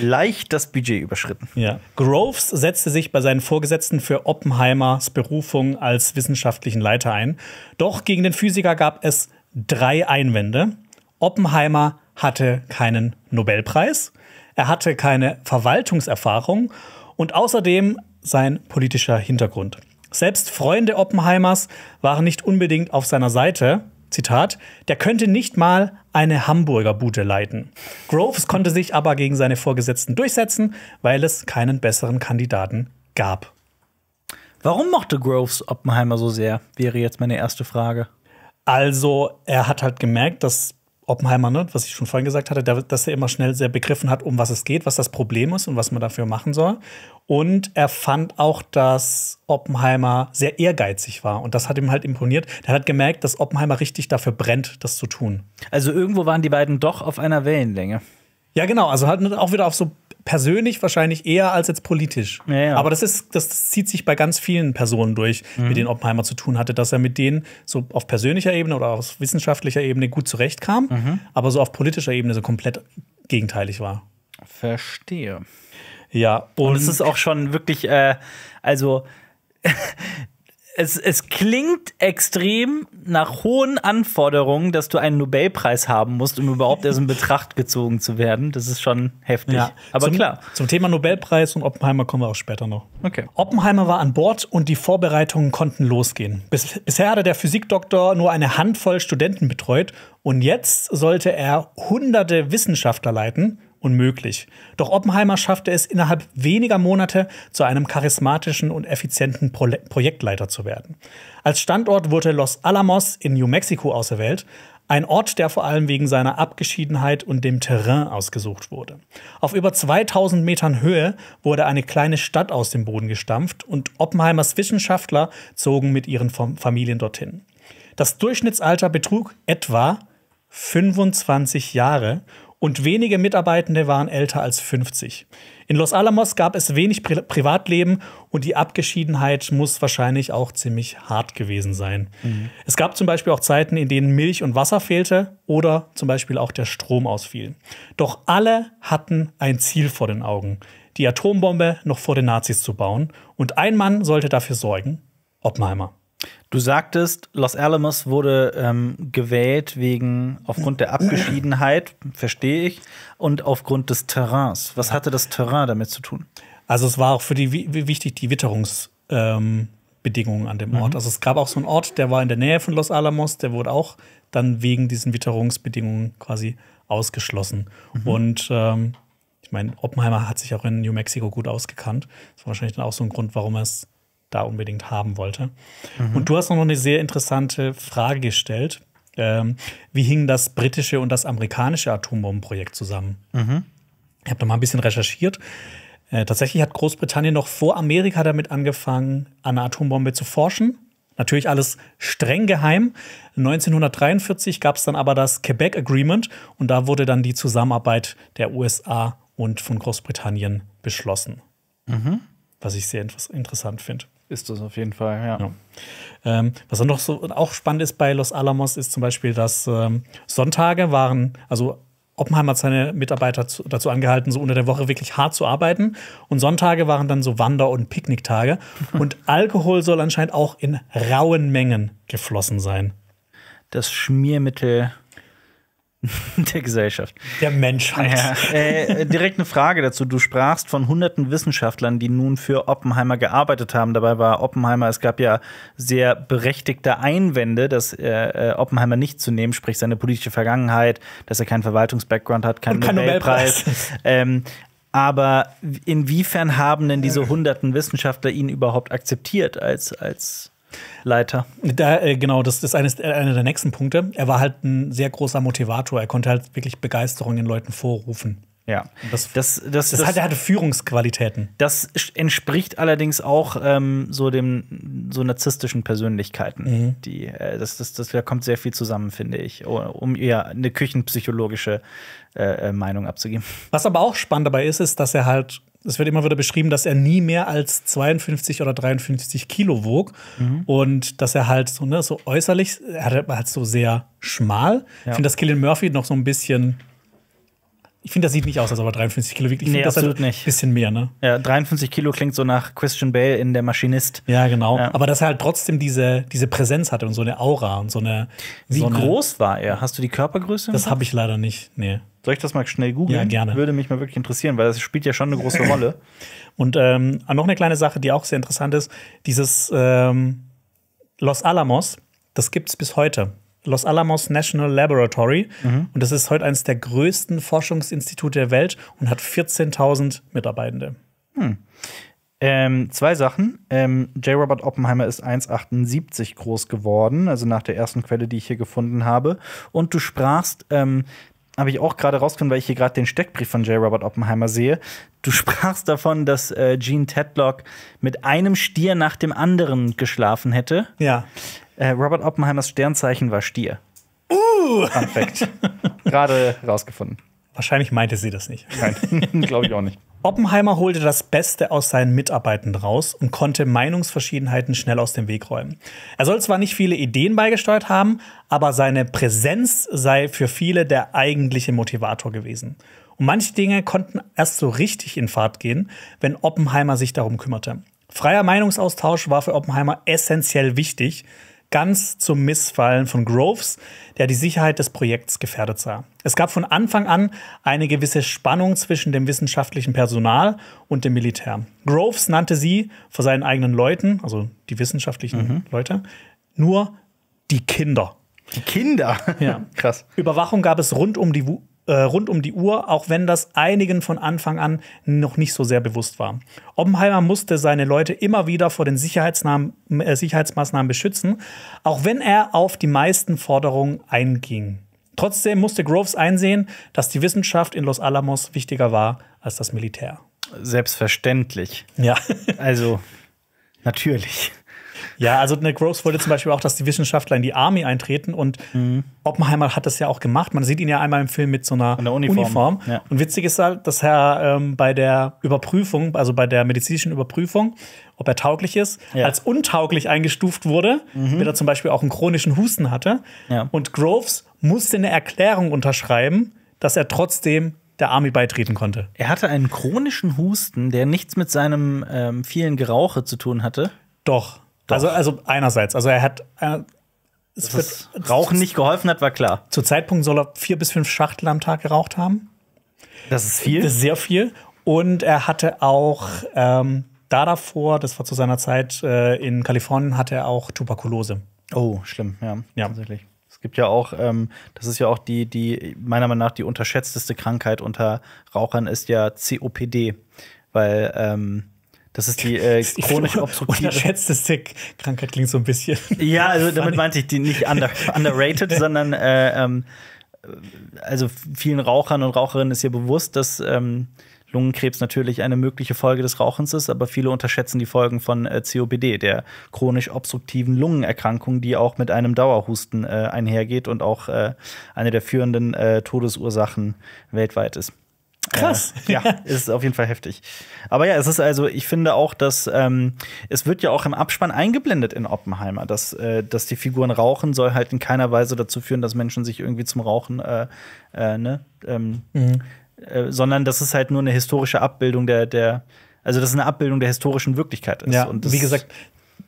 leicht das Budget überschritten. Ja. Groves setzte sich bei seinen Vorgesetzten für Oppenheimers Berufung als wissenschaftlichen Leiter ein. Doch gegen den Physiker gab es drei Einwände. Oppenheimer hatte keinen Nobelpreis, er hatte keine Verwaltungserfahrung und außerdem sein politischer Hintergrund. Selbst Freunde Oppenheimers waren nicht unbedingt auf seiner Seite Zitat, der könnte nicht mal eine Hamburger bute leiten. Groves konnte sich aber gegen seine Vorgesetzten durchsetzen, weil es keinen besseren Kandidaten gab. Warum mochte Groves Oppenheimer so sehr, wäre jetzt meine erste Frage. Also, er hat halt gemerkt, dass Oppenheimer, ne, was ich schon vorhin gesagt hatte, dass er immer schnell sehr begriffen hat, um was es geht, was das Problem ist und was man dafür machen soll. Und er fand auch, dass Oppenheimer sehr ehrgeizig war. Und das hat ihm halt imponiert. Er hat gemerkt, dass Oppenheimer richtig dafür brennt, das zu tun. Also irgendwo waren die beiden doch auf einer Wellenlänge. Ja, genau. Also halt auch wieder auf so persönlich wahrscheinlich eher als jetzt politisch. Ja, ja. Aber das ist, das zieht sich bei ganz vielen Personen durch, mhm. mit denen Oppenheimer zu tun hatte, dass er mit denen so auf persönlicher Ebene oder auf wissenschaftlicher Ebene gut zurechtkam, mhm. aber so auf politischer Ebene so komplett gegenteilig war. Verstehe. Ja, und, und es ist auch schon wirklich, äh, also es, es klingt extrem nach hohen Anforderungen, dass du einen Nobelpreis haben musst, um überhaupt erst in Betracht gezogen zu werden. Das ist schon heftig. Ja. Aber zum, klar. Zum Thema Nobelpreis und Oppenheimer kommen wir auch später noch. Okay. Oppenheimer war an Bord und die Vorbereitungen konnten losgehen. Bis, bisher hatte der Physikdoktor nur eine Handvoll Studenten betreut und jetzt sollte er hunderte Wissenschaftler leiten unmöglich. Doch Oppenheimer schaffte es innerhalb weniger Monate zu einem charismatischen und effizienten Pro Projektleiter zu werden. Als Standort wurde Los Alamos in New Mexico ausgewählt, ein Ort, der vor allem wegen seiner Abgeschiedenheit und dem Terrain ausgesucht wurde. Auf über 2000 Metern Höhe wurde eine kleine Stadt aus dem Boden gestampft und Oppenheimers Wissenschaftler zogen mit ihren Familien dorthin. Das Durchschnittsalter betrug etwa 25 Jahre und wenige Mitarbeitende waren älter als 50. In Los Alamos gab es wenig Pri Privatleben und die Abgeschiedenheit muss wahrscheinlich auch ziemlich hart gewesen sein. Mhm. Es gab zum Beispiel auch Zeiten, in denen Milch und Wasser fehlte oder zum Beispiel auch der Strom ausfiel. Doch alle hatten ein Ziel vor den Augen, die Atombombe noch vor den Nazis zu bauen und ein Mann sollte dafür sorgen, Oppenheimer. Du sagtest, Los Alamos wurde ähm, gewählt wegen aufgrund der Abgeschiedenheit, verstehe ich, und aufgrund des Terrains. Was hatte das Terrain damit zu tun? Also es war auch für die wichtig die Witterungsbedingungen ähm, an dem mhm. Ort. Mhm. Also es gab auch so einen Ort, der war in der Nähe von Los Alamos, der wurde auch dann wegen diesen Witterungsbedingungen quasi ausgeschlossen. Mhm. Und ähm, ich meine, Oppenheimer hat sich auch in New Mexico gut ausgekannt. Das war wahrscheinlich dann auch so ein Grund, warum er es da unbedingt haben wollte. Mhm. Und du hast noch eine sehr interessante Frage gestellt. Ähm, wie hingen das britische und das amerikanische Atombombenprojekt zusammen? Mhm. Ich habe da mal ein bisschen recherchiert. Äh, tatsächlich hat Großbritannien noch vor Amerika damit angefangen, an der Atombombe zu forschen. Natürlich alles streng geheim. 1943 gab es dann aber das Quebec Agreement und da wurde dann die Zusammenarbeit der USA und von Großbritannien beschlossen. Mhm. Was ich sehr interessant finde ist das auf jeden Fall, ja. ja. Ähm, was dann noch so auch spannend ist bei Los Alamos, ist zum Beispiel, dass ähm, Sonntage waren, also Oppenheim hat seine Mitarbeiter zu, dazu angehalten, so unter der Woche wirklich hart zu arbeiten. Und Sonntage waren dann so Wander- und Picknicktage. und Alkohol soll anscheinend auch in rauen Mengen geflossen sein. Das Schmiermittel der Gesellschaft. Der Menschheit. Ja. Äh, direkt eine Frage dazu. Du sprachst von hunderten Wissenschaftlern, die nun für Oppenheimer gearbeitet haben. Dabei war Oppenheimer, es gab ja sehr berechtigte Einwände, dass äh, Oppenheimer nicht zu nehmen, sprich seine politische Vergangenheit, dass er keinen Verwaltungsbackground hat, keinen kein Nobelpreis. ähm, aber inwiefern haben denn diese äh. hunderten Wissenschaftler ihn überhaupt akzeptiert als, als Leiter. Da, äh, genau, das, das ist äh, einer der nächsten Punkte. Er war halt ein sehr großer Motivator. Er konnte halt wirklich Begeisterung in Leuten vorrufen. Ja, das, das, das, das, hat, er hatte Führungsqualitäten. Das entspricht allerdings auch ähm, so dem so narzisstischen Persönlichkeiten. Mhm. Die, äh, das, das, das, da kommt sehr viel zusammen, finde ich, um eher eine küchenpsychologische äh, äh, Meinung abzugeben. Was aber auch spannend dabei ist, ist, dass er halt es wird immer wieder beschrieben, dass er nie mehr als 52 oder 53 Kilo wog mhm. und dass er halt so, ne, so äußerlich, er war halt so sehr schmal. Ja. Ich finde, dass Killian Murphy noch so ein bisschen ich finde, das sieht nicht aus, als ob er 53 Kilo wiegt. Ich nee, das halt absolut halt nicht. bisschen mehr, ne? Ja, 53 Kilo klingt so nach Christian Bale in Der Maschinist. Ja, genau. Ja. Aber dass er halt trotzdem diese, diese Präsenz hatte und so eine Aura und so eine. Wie so eine groß war er? Hast du die Körpergröße? Das habe ich leider nicht, nee. Soll ich das mal schnell googeln? Ja, gerne. Würde mich mal wirklich interessieren, weil das spielt ja schon eine große Rolle. und ähm, noch eine kleine Sache, die auch sehr interessant ist: dieses ähm, Los Alamos, das gibt es bis heute. Los Alamos National Laboratory. Mhm. Und das ist heute eines der größten Forschungsinstitute der Welt und hat 14.000 Mitarbeitende. Hm. Ähm, zwei Sachen. Ähm, J. Robert Oppenheimer ist 1,78 groß geworden, also nach der ersten Quelle, die ich hier gefunden habe. Und du sprachst, ähm, habe ich auch gerade rausgefunden, weil ich hier gerade den Steckbrief von J. Robert Oppenheimer sehe. Du sprachst davon, dass äh, Gene Tedlock mit einem Stier nach dem anderen geschlafen hätte. Ja. Äh, Robert Oppenheimers Sternzeichen war Stier. Uh! Perfekt. Gerade rausgefunden. Wahrscheinlich meinte sie das nicht. Nein, glaube ich auch nicht. Oppenheimer holte das Beste aus seinen Mitarbeitern raus und konnte Meinungsverschiedenheiten schnell aus dem Weg räumen. Er soll zwar nicht viele Ideen beigesteuert haben, aber seine Präsenz sei für viele der eigentliche Motivator gewesen. Und manche Dinge konnten erst so richtig in Fahrt gehen, wenn Oppenheimer sich darum kümmerte. Freier Meinungsaustausch war für Oppenheimer essentiell wichtig, ganz zum Missfallen von Groves, der die Sicherheit des Projekts gefährdet sah. Es gab von Anfang an eine gewisse Spannung zwischen dem wissenschaftlichen Personal und dem Militär. Groves nannte sie vor seinen eigenen Leuten, also die wissenschaftlichen mhm. Leute, nur die Kinder. Die Kinder? Ja. Krass. Überwachung gab es rund um die äh, rund um die Uhr, auch wenn das einigen von Anfang an noch nicht so sehr bewusst war. Oppenheimer musste seine Leute immer wieder vor den äh, Sicherheitsmaßnahmen beschützen, auch wenn er auf die meisten Forderungen einging. Trotzdem musste Groves einsehen, dass die Wissenschaft in Los Alamos wichtiger war als das Militär. Selbstverständlich. Ja. also, natürlich. Ja, also eine Gross wollte zum Beispiel auch, dass die Wissenschaftler in die Army eintreten und mhm. Oppenheimer hat das ja auch gemacht. Man sieht ihn ja einmal im Film mit so einer Uniform. Uniform. Ja. Und witzig ist halt, dass er ähm, bei der Überprüfung, also bei der medizinischen Überprüfung, ob er tauglich ist, ja. als untauglich eingestuft wurde, mhm. wenn er zum Beispiel auch einen chronischen Husten hatte. Ja. Und Groves musste eine Erklärung unterschreiben, dass er trotzdem der Army beitreten konnte. Er hatte einen chronischen Husten, der nichts mit seinem ähm, vielen Gerauche zu tun hatte. Doch. Doch. Also, also einerseits, also er hat. Äh, es wird, Rauchen nicht geholfen hat, war klar. Zu Zeitpunkt soll er vier bis fünf Schachteln am Tag geraucht haben. Das ist viel. Das ist sehr viel. Und er hatte auch ähm, da davor, das war zu seiner Zeit äh, in Kalifornien, hatte er auch Tuberkulose. Oh, schlimm, ja, ja. tatsächlich. Es gibt ja auch, ähm, das ist ja auch die, die meiner Meinung nach die unterschätzteste Krankheit unter Rauchern ist ja COPD, weil ähm, das ist die äh, chronisch obstruktive. Unterschätzte Krankheit klingt so ein bisschen. Ja, also damit meinte ich die nicht under, underrated, sondern äh, ähm, also vielen Rauchern und Raucherinnen ist ja bewusst, dass ähm, Lungenkrebs natürlich eine mögliche Folge des Rauchens ist, aber viele unterschätzen die Folgen von äh, COPD, der chronisch obstruktiven Lungenerkrankung, die auch mit einem Dauerhusten äh, einhergeht und auch äh, eine der führenden äh, Todesursachen weltweit ist. Krass. Äh, ja, ist auf jeden Fall heftig. Aber ja, es ist also, ich finde auch, dass ähm, es wird ja auch im Abspann eingeblendet in Oppenheimer, dass, äh, dass die Figuren rauchen, soll halt in keiner Weise dazu führen, dass Menschen sich irgendwie zum Rauchen, äh, äh ne, ähm, mhm. Äh, sondern das ist halt nur eine historische Abbildung der, der, also das ist eine Abbildung der historischen Wirklichkeit ist. Ja, und wie gesagt,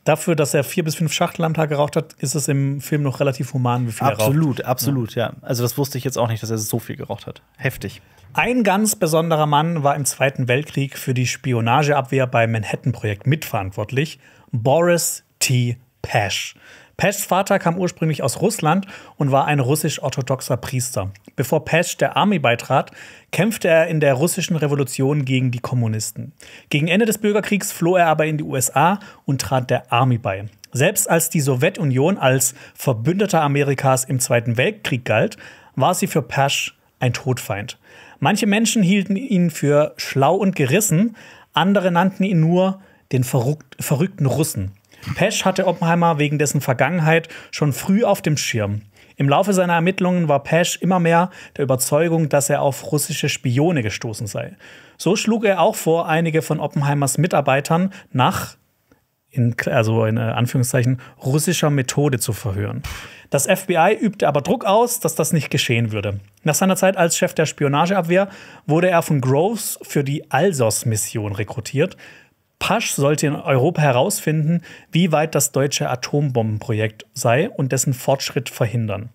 dafür, dass er vier bis fünf Schachteln am Tag geraucht hat, ist es im Film noch relativ human, wie viel absolut, er raucht. Absolut, absolut, ja. ja. Also das wusste ich jetzt auch nicht, dass er so viel geraucht hat. Heftig. Ein ganz besonderer Mann war im Zweiten Weltkrieg für die Spionageabwehr beim Manhattan-Projekt mitverantwortlich, Boris T. Pesch. Peschs Vater kam ursprünglich aus Russland und war ein russisch-orthodoxer Priester. Bevor Pesch der Armee beitrat, kämpfte er in der russischen Revolution gegen die Kommunisten. Gegen Ende des Bürgerkriegs floh er aber in die USA und trat der Armee bei. Selbst als die Sowjetunion als Verbündeter Amerikas im Zweiten Weltkrieg galt, war sie für Pesch ein Todfeind. Manche Menschen hielten ihn für schlau und gerissen, andere nannten ihn nur den verrückt, verrückten Russen. Pesch hatte Oppenheimer wegen dessen Vergangenheit schon früh auf dem Schirm. Im Laufe seiner Ermittlungen war Pesch immer mehr der Überzeugung, dass er auf russische Spione gestoßen sei. So schlug er auch vor, einige von Oppenheimers Mitarbeitern nach, in, also in Anführungszeichen, russischer Methode zu verhören. Das FBI übte aber Druck aus, dass das nicht geschehen würde. Nach seiner Zeit als Chef der Spionageabwehr wurde er von Groves für die Alsos-Mission rekrutiert. Pasch sollte in Europa herausfinden, wie weit das deutsche Atombombenprojekt sei und dessen Fortschritt verhindern.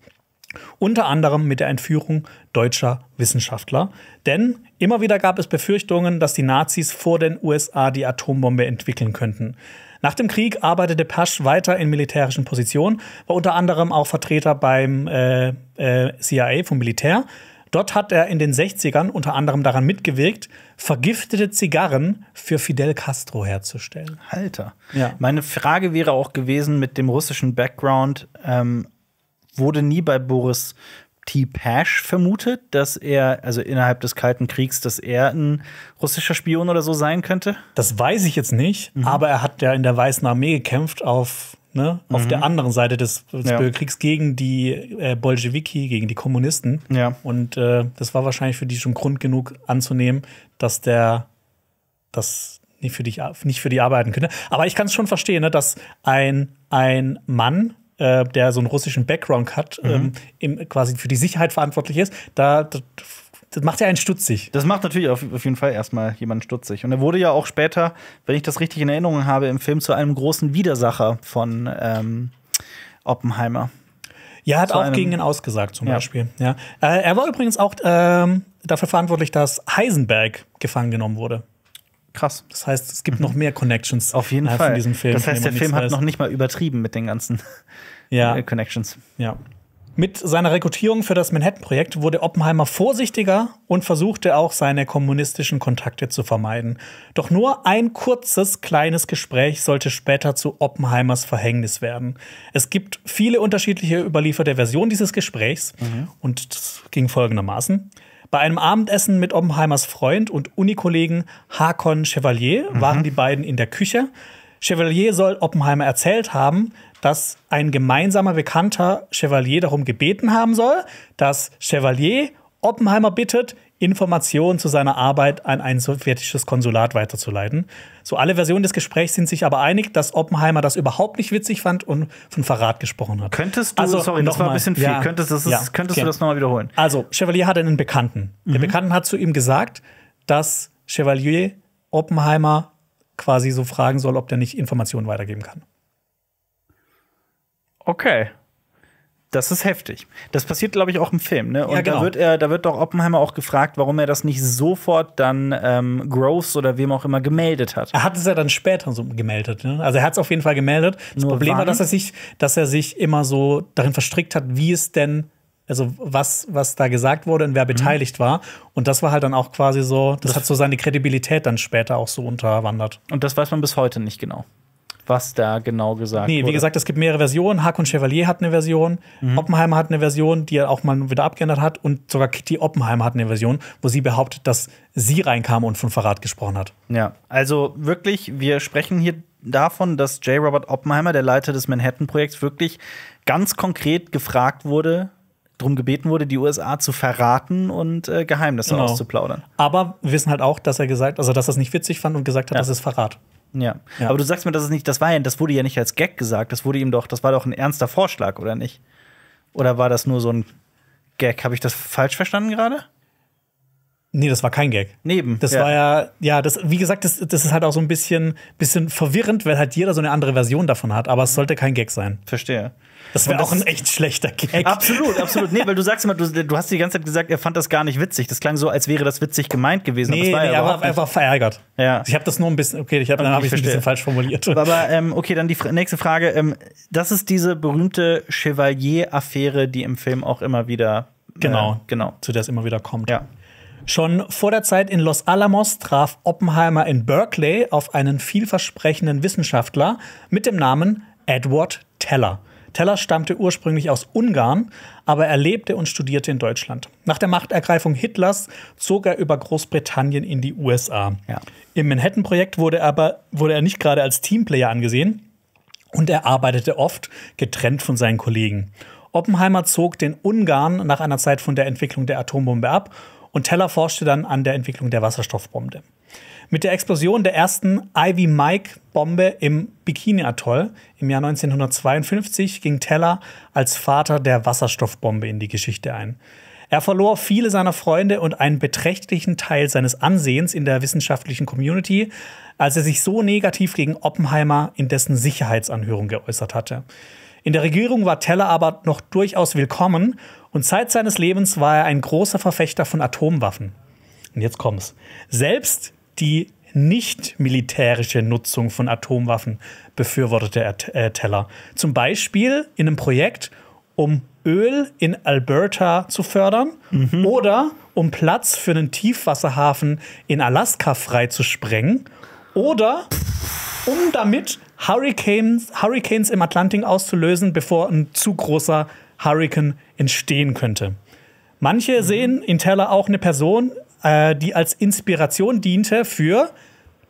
Unter anderem mit der Entführung deutscher Wissenschaftler. Denn immer wieder gab es Befürchtungen, dass die Nazis vor den USA die Atombombe entwickeln könnten. Nach dem Krieg arbeitete Pasch weiter in militärischen Positionen, war unter anderem auch Vertreter beim äh, äh, CIA vom Militär. Dort hat er in den 60ern unter anderem daran mitgewirkt, vergiftete Zigarren für Fidel Castro herzustellen. Alter. Ja. Meine Frage wäre auch gewesen mit dem russischen Background. Ähm, wurde nie bei Boris T. Pash vermutet, dass er, also innerhalb des Kalten Kriegs, dass er ein russischer Spion oder so sein könnte? Das weiß ich jetzt nicht, mhm. aber er hat ja in der Weißen Armee gekämpft auf, ne, mhm. der anderen Seite des, des ja. Bürgerkriegs gegen die äh, Bolschewiki, gegen die Kommunisten. Ja. Und äh, das war wahrscheinlich für die schon Grund genug anzunehmen, dass der, das nicht für, dich, nicht für die arbeiten könnte. Aber ich kann es schon verstehen, ne, dass ein, ein Mann äh, der so einen russischen Background hat, mhm. ähm, im, quasi für die Sicherheit verantwortlich ist, da das, das macht ja einen stutzig. Das macht natürlich auf, auf jeden Fall erstmal jemanden stutzig. Und er wurde ja auch später, wenn ich das richtig in Erinnerung habe, im Film zu einem großen Widersacher von ähm, Oppenheimer. Ja, hat zu auch gegen ihn ausgesagt, zum ja. Beispiel. Ja. Äh, er war übrigens auch ähm, dafür verantwortlich, dass Heisenberg gefangen genommen wurde. Krass. Das heißt, es gibt mhm. noch mehr Connections. Auf jeden äh, Fall. In diesem Film, das heißt, der Film hat weiß. noch nicht mal übertrieben mit den ganzen ja. Äh, Connections. Ja. Mit seiner Rekrutierung für das Manhattan-Projekt wurde Oppenheimer vorsichtiger und versuchte auch seine kommunistischen Kontakte zu vermeiden. Doch nur ein kurzes, kleines Gespräch sollte später zu Oppenheimers Verhängnis werden. Es gibt viele unterschiedliche überlieferte Versionen dieses Gesprächs mhm. und ging folgendermaßen. Bei einem Abendessen mit Oppenheimers Freund und Unikollegen Hakon Chevalier mhm. waren die beiden in der Küche. Chevalier soll Oppenheimer erzählt haben, dass ein gemeinsamer Bekannter Chevalier darum gebeten haben soll, dass Chevalier Oppenheimer bittet, Informationen zu seiner Arbeit an ein sowjetisches Konsulat weiterzuleiten. So alle Versionen des Gesprächs sind sich aber einig, dass Oppenheimer das überhaupt nicht witzig fand und von Verrat gesprochen hat. Könntest du, also, sorry, das war ein bisschen viel. Ja, könntest, das ist, ja, könntest ja. du das nochmal wiederholen? Also, Chevalier hatte einen Bekannten. Mhm. Der Bekannten hat zu ihm gesagt, dass Chevalier Oppenheimer quasi so fragen soll, ob der nicht Informationen weitergeben kann. Okay. Das ist heftig. Das passiert, glaube ich, auch im Film. Ne? Und ja, genau. da wird er, da wird doch Oppenheimer auch gefragt, warum er das nicht sofort dann ähm, Groves oder wem auch immer gemeldet hat. Er hat es ja dann später so gemeldet. Ne? Also er hat es auf jeden Fall gemeldet. Das Nur Problem wann? war, dass er sich, dass er sich immer so darin verstrickt hat, wie es denn also was, was da gesagt wurde und wer mhm. beteiligt war. Und das war halt dann auch quasi so, das, das, hat so seine Kredibilität dann später auch so unterwandert. Und das weiß man bis heute nicht genau was da genau gesagt wurde. Nee, wie gesagt, es gibt mehrere Versionen. Hack und Chevalier hat eine Version, mhm. Oppenheimer hat eine Version, die er auch mal wieder abgeändert hat und sogar Kitty Oppenheimer hat eine Version, wo sie behauptet, dass sie reinkam und von Verrat gesprochen hat. Ja, also wirklich, wir sprechen hier davon, dass J. Robert Oppenheimer, der Leiter des Manhattan-Projekts, wirklich ganz konkret gefragt wurde, darum gebeten wurde, die USA zu verraten und äh, Geheimnisse genau. auszuplaudern. Aber wir wissen halt auch, dass er gesagt, also dass er es nicht witzig fand und gesagt hat, ja. das ist Verrat. Ja. ja. aber du sagst mir, dass es nicht, das war ja, das wurde ja nicht als Gag gesagt, das wurde ihm doch, das war doch ein ernster Vorschlag, oder nicht? Oder war das nur so ein Gag? Habe ich das falsch verstanden gerade? Nee, das war kein Gag. Neben. Das ja. war ja, ja, das, wie gesagt, das, das ist halt auch so ein bisschen, bisschen verwirrend, weil halt jeder so eine andere Version davon hat, aber es sollte kein Gag sein. Verstehe. Das war auch ein echt schlechter Gag. Absolut, absolut. Nee, weil du sagst immer, du, du hast die ganze Zeit gesagt, er fand das gar nicht witzig. Das klang so, als wäre das witzig gemeint gewesen. Nee, aber nee, er war einfach verärgert. Ja. Ich habe das nur ein bisschen, okay, ich hab, dann habe ich es ein bisschen falsch formuliert. Aber ähm, okay, dann die nächste Frage. Ähm, das ist diese berühmte Chevalier-Affäre, die im Film auch immer wieder. Äh, genau, genau. Zu der es immer wieder kommt. Ja. Schon vor der Zeit in Los Alamos traf Oppenheimer in Berkeley auf einen vielversprechenden Wissenschaftler mit dem Namen Edward Teller. Teller stammte ursprünglich aus Ungarn, aber er lebte und studierte in Deutschland. Nach der Machtergreifung Hitlers zog er über Großbritannien in die USA. Ja. Im Manhattan-Projekt wurde, aber, wurde er nicht gerade als Teamplayer angesehen und er arbeitete oft getrennt von seinen Kollegen. Oppenheimer zog den Ungarn nach einer Zeit von der Entwicklung der Atombombe ab und Teller forschte dann an der Entwicklung der Wasserstoffbombe. Mit der Explosion der ersten Ivy Mike Bombe im Bikini Atoll im Jahr 1952 ging Teller als Vater der Wasserstoffbombe in die Geschichte ein. Er verlor viele seiner Freunde und einen beträchtlichen Teil seines Ansehens in der wissenschaftlichen Community, als er sich so negativ gegen Oppenheimer in dessen Sicherheitsanhörung geäußert hatte. In der Regierung war Teller aber noch durchaus willkommen und Zeit seines Lebens war er ein großer Verfechter von Atomwaffen. Und jetzt kommt's. Selbst die nicht militärische Nutzung von Atomwaffen, befürwortete äh, Teller. Zum Beispiel in einem Projekt, um Öl in Alberta zu fördern mhm. oder um Platz für einen Tiefwasserhafen in Alaska freizusprengen oder um damit Hurricanes, Hurricanes im Atlantik auszulösen, bevor ein zu großer Hurricane entstehen könnte. Manche mhm. sehen in Teller auch eine Person, äh, die als Inspiration diente für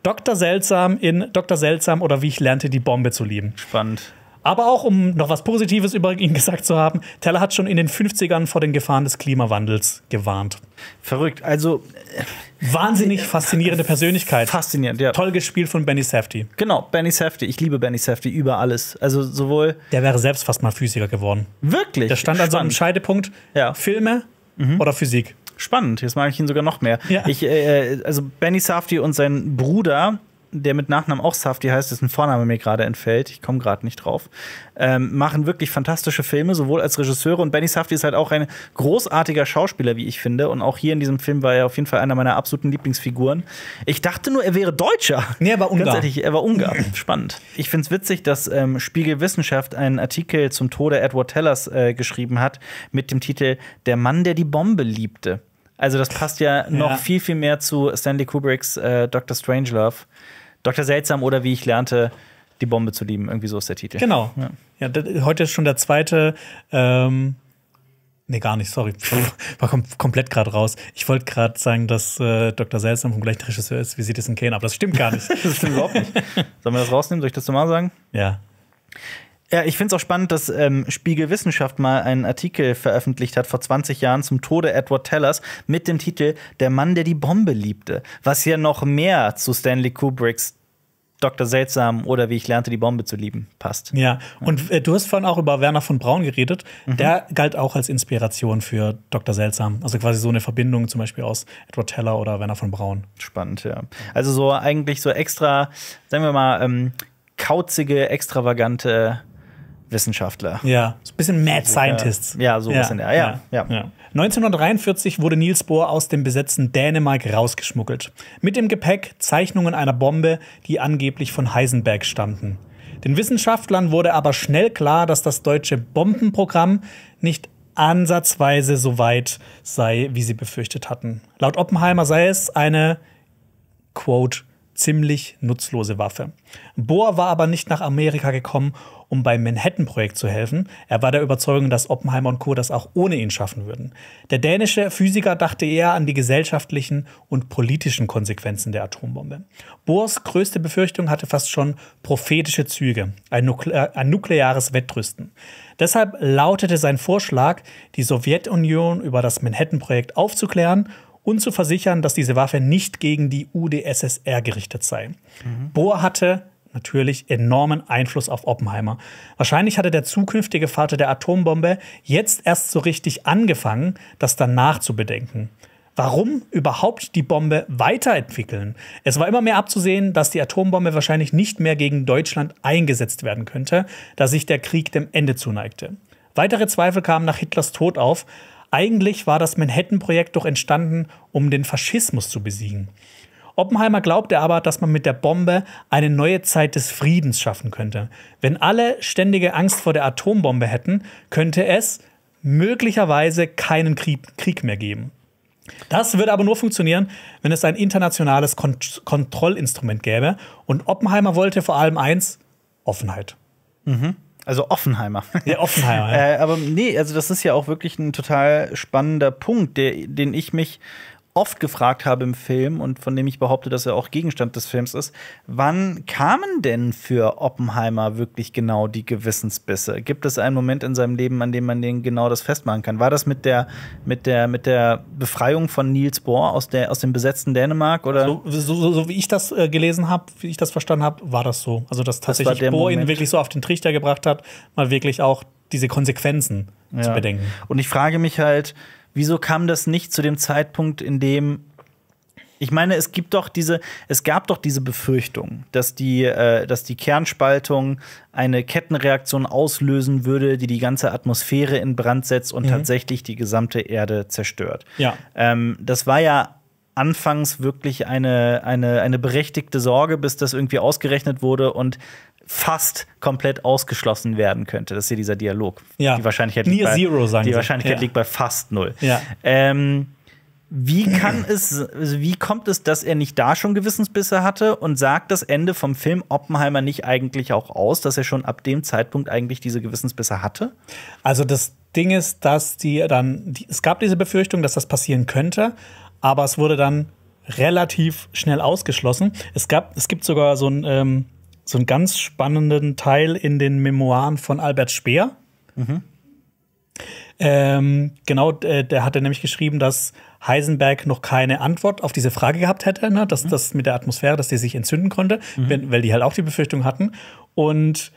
Dr. Seltsam in Dr. Seltsam oder wie ich lernte, die Bombe zu lieben. Spannend. Aber auch, um noch was Positives über ihn gesagt zu haben, Teller hat schon in den 50ern vor den Gefahren des Klimawandels gewarnt. Verrückt, also. Äh, Wahnsinnig äh, faszinierende Persönlichkeit. Faszinierend, ja. Toll gespielt von Benny Safety. Genau, Benny Safety. Ich liebe Benny Safety über alles. Also sowohl. Der wäre selbst fast mal Physiker geworden. Wirklich? Der stand also am Scheidepunkt. Ja. Filme mhm. oder Physik. Spannend, jetzt mag ich ihn sogar noch mehr. Ja. Ich, äh, äh also Benny Safdie und sein Bruder der mit Nachnamen auch Safti heißt, dessen Vorname mir gerade entfällt, ich komme gerade nicht drauf, ähm, machen wirklich fantastische Filme, sowohl als Regisseure und Benny Safti ist halt auch ein großartiger Schauspieler, wie ich finde. Und auch hier in diesem Film war er auf jeden Fall einer meiner absoluten Lieblingsfiguren. Ich dachte nur, er wäre Deutscher. Nee, er war Ungar. Ganz ehrlich, er war Ungar. Spannend. Ich finde es witzig, dass ähm, Spiegel Wissenschaft einen Artikel zum Tode Edward Tellers äh, geschrieben hat mit dem Titel Der Mann, der die Bombe liebte. Also das passt ja noch ja. viel, viel mehr zu Stanley Kubricks äh, Dr. Strangelove. Dr. Seltsam oder wie ich lernte, die Bombe zu lieben. Irgendwie so ist der Titel. Genau. Ja, ja heute ist schon der zweite. Ähm Nee, gar nicht, sorry. War kom komplett gerade raus. Ich wollte gerade sagen, dass äh, Dr. Seltsam vom gleichen Regisseur ist wie Citizen Kane, aber das stimmt gar nicht. das stimmt überhaupt nicht. Sollen wir das rausnehmen? Soll ich das nochmal sagen? Ja. Ja, ich finde es auch spannend, dass ähm, Spiegel Wissenschaft mal einen Artikel veröffentlicht hat vor 20 Jahren zum Tode Edward Tellers mit dem Titel Der Mann, der die Bombe liebte, was ja noch mehr zu Stanley Kubricks Dr. Seltsam oder wie ich lernte, die Bombe zu lieben, passt. Ja, und äh, du hast vorhin auch über Werner von Braun geredet. Mhm. Der galt auch als Inspiration für Dr. Seltsam. Also quasi so eine Verbindung zum Beispiel aus Edward Teller oder Werner von Braun. Spannend, ja. Also so eigentlich so extra, sagen wir mal, ähm, kauzige, extravagante Wissenschaftler. Ja. So ein bisschen Mad Scientists. Ja, so ein bisschen, der. Ja, ja. ja. 1943 wurde Niels Bohr aus dem besetzten Dänemark rausgeschmuggelt. Mit dem Gepäck Zeichnungen einer Bombe, die angeblich von Heisenberg stammten. Den Wissenschaftlern wurde aber schnell klar, dass das deutsche Bombenprogramm nicht ansatzweise so weit sei, wie sie befürchtet hatten. Laut Oppenheimer sei es eine, quote, ziemlich nutzlose Waffe. Bohr war aber nicht nach Amerika gekommen, um beim Manhattan-Projekt zu helfen. Er war der Überzeugung, dass Oppenheimer und Co. das auch ohne ihn schaffen würden. Der dänische Physiker dachte eher an die gesellschaftlichen und politischen Konsequenzen der Atombombe. Bohrs größte Befürchtung hatte fast schon prophetische Züge, ein, Nukle äh, ein nukleares Wettrüsten. Deshalb lautete sein Vorschlag, die Sowjetunion über das Manhattan-Projekt aufzuklären und zu versichern, dass diese Waffe nicht gegen die UdSSR gerichtet sei. Mhm. Bohr hatte natürlich enormen Einfluss auf Oppenheimer. Wahrscheinlich hatte der zukünftige Vater der Atombombe jetzt erst so richtig angefangen, das danach zu bedenken. Warum überhaupt die Bombe weiterentwickeln? Es war immer mehr abzusehen, dass die Atombombe wahrscheinlich nicht mehr gegen Deutschland eingesetzt werden könnte, da sich der Krieg dem Ende zuneigte. Weitere Zweifel kamen nach Hitlers Tod auf, eigentlich war das Manhattan-Projekt doch entstanden, um den Faschismus zu besiegen. Oppenheimer glaubte aber, dass man mit der Bombe eine neue Zeit des Friedens schaffen könnte. Wenn alle ständige Angst vor der Atombombe hätten, könnte es möglicherweise keinen Krieg, mehr geben. Das würde aber nur funktionieren, wenn es ein internationales Kont Kontrollinstrument gäbe. Und Oppenheimer wollte vor allem eins, Offenheit. Mhm. Also Offenheimer. Ja, Offenheimer. äh, aber nee, also das ist ja auch wirklich ein total spannender Punkt, der, den ich mich oft gefragt habe im Film und von dem ich behaupte, dass er auch Gegenstand des Films ist, wann kamen denn für Oppenheimer wirklich genau die Gewissensbisse? Gibt es einen Moment in seinem Leben, an dem man den genau das festmachen kann? War das mit der, mit der, mit der Befreiung von Niels Bohr aus, der, aus dem besetzten Dänemark? Oder? So, so, so, so wie ich das äh, gelesen habe, wie ich das verstanden habe, war das so. Also, dass tatsächlich das Bohr Moment. ihn wirklich so auf den Trichter gebracht hat, mal wirklich auch diese Konsequenzen ja. zu bedenken. Und ich frage mich halt, wieso kam das nicht zu dem Zeitpunkt, in dem ich meine, es gibt doch diese, es gab doch diese Befürchtung, dass die, äh, dass die Kernspaltung eine Kettenreaktion auslösen würde, die die ganze Atmosphäre in Brand setzt und mhm. tatsächlich die gesamte Erde zerstört. Ja. Ähm, das war ja anfangs wirklich eine, eine, eine berechtigte Sorge, bis das irgendwie ausgerechnet wurde und fast komplett ausgeschlossen werden könnte. Das ist hier dieser Dialog. Ja. Die Wahrscheinlichkeit, Near liegt, bei, Zero, sagen die Wahrscheinlichkeit ja. liegt bei fast null. Ja. Ähm, wie kann es, also wie kommt es, dass er nicht da schon Gewissensbisse hatte und sagt das Ende vom Film Oppenheimer nicht eigentlich auch aus, dass er schon ab dem Zeitpunkt eigentlich diese Gewissensbisse hatte? Also das Ding ist, dass die dann, die, es gab diese Befürchtung, dass das passieren könnte, aber es wurde dann relativ schnell ausgeschlossen. Es, gab, es gibt sogar so einen, ähm, so einen ganz spannenden Teil in den Memoiren von Albert Speer. Mhm. Ähm, genau, äh, der hatte nämlich geschrieben, dass Heisenberg noch keine Antwort auf diese Frage gehabt hätte, ne? dass mhm. das mit der Atmosphäre, dass die sich entzünden konnte, mhm. wenn, weil die halt auch die Befürchtung hatten. Und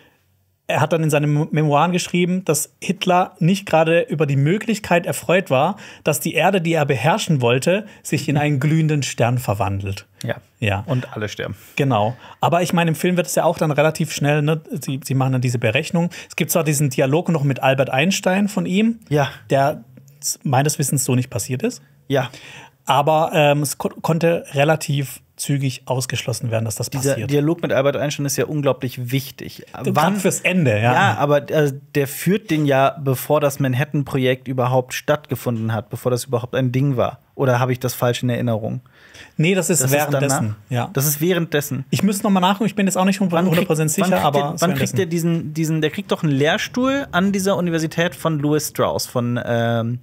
er hat dann in seinen Memoiren geschrieben, dass Hitler nicht gerade über die Möglichkeit erfreut war, dass die Erde, die er beherrschen wollte, sich in einen glühenden Stern verwandelt. Ja. ja. Und alle sterben. Genau. Aber ich meine, im Film wird es ja auch dann relativ schnell, ne? sie, sie machen dann diese Berechnung. Es gibt zwar diesen Dialog noch mit Albert Einstein von ihm, ja. der meines Wissens so nicht passiert ist. Ja. Aber ähm, es ko konnte relativ zügig ausgeschlossen werden, dass das Dieser passiert. Dieser Dialog mit Albert Einstein ist ja unglaublich wichtig. Wann fürs Ende, ja. Ja, aber also, der führt den ja, bevor das Manhattan-Projekt überhaupt stattgefunden hat, bevor das überhaupt ein Ding war. Oder habe ich das falsch in Erinnerung? Nee, das ist das währenddessen. Ist ja. Das ist währenddessen. Ich müsste noch mal nachgucken, ich bin jetzt auch nicht 100%, wann krieg, 100 sicher, aber. Der, wann kriegt der diesen, diesen, der kriegt doch einen Lehrstuhl an dieser Universität von Louis Strauss, von ähm,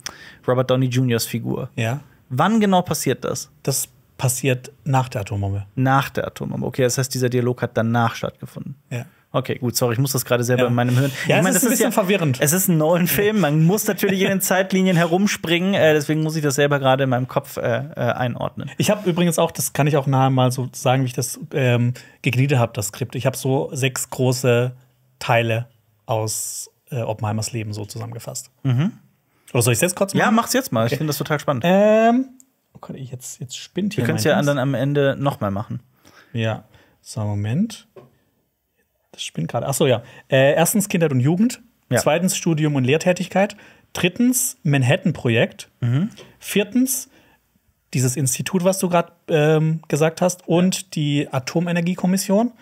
Robert Downey Jr.'s Figur. Ja. Wann genau passiert das? Das passiert nach der Atombombe. Nach der Atombombe. Okay, das heißt, dieser Dialog hat danach stattgefunden. Ja. Okay, gut, sorry, ich muss das gerade selber ja. in meinem Hirn. Ja, ich mein, es ist ein ist bisschen ja, verwirrend. Es ist ein Nolan-Film, man muss natürlich in den Zeitlinien herumspringen, äh, deswegen muss ich das selber gerade in meinem Kopf äh, äh, einordnen. Ich habe übrigens auch, das kann ich auch nahe mal so sagen, wie ich das ähm, gegliedert habe, das Skript. Ich habe so sechs große Teile aus äh, Oppenheimers Leben so zusammengefasst. Mhm. Oder soll ich es jetzt kurz machen? Ja, mach's jetzt mal. Okay. Ich finde das total spannend. Ähm, Oh Gott, jetzt, jetzt spinnt hier. Du kannst ja dann am Ende nochmal machen. Ja. So, Moment. Das spinnt gerade. Achso, ja. Äh, erstens Kindheit und Jugend. Ja. Zweitens Studium und Lehrtätigkeit. Drittens Manhattan-Projekt. Mhm. Viertens dieses Institut, was du gerade ähm, gesagt hast. Und ja. die Atomenergiekommission.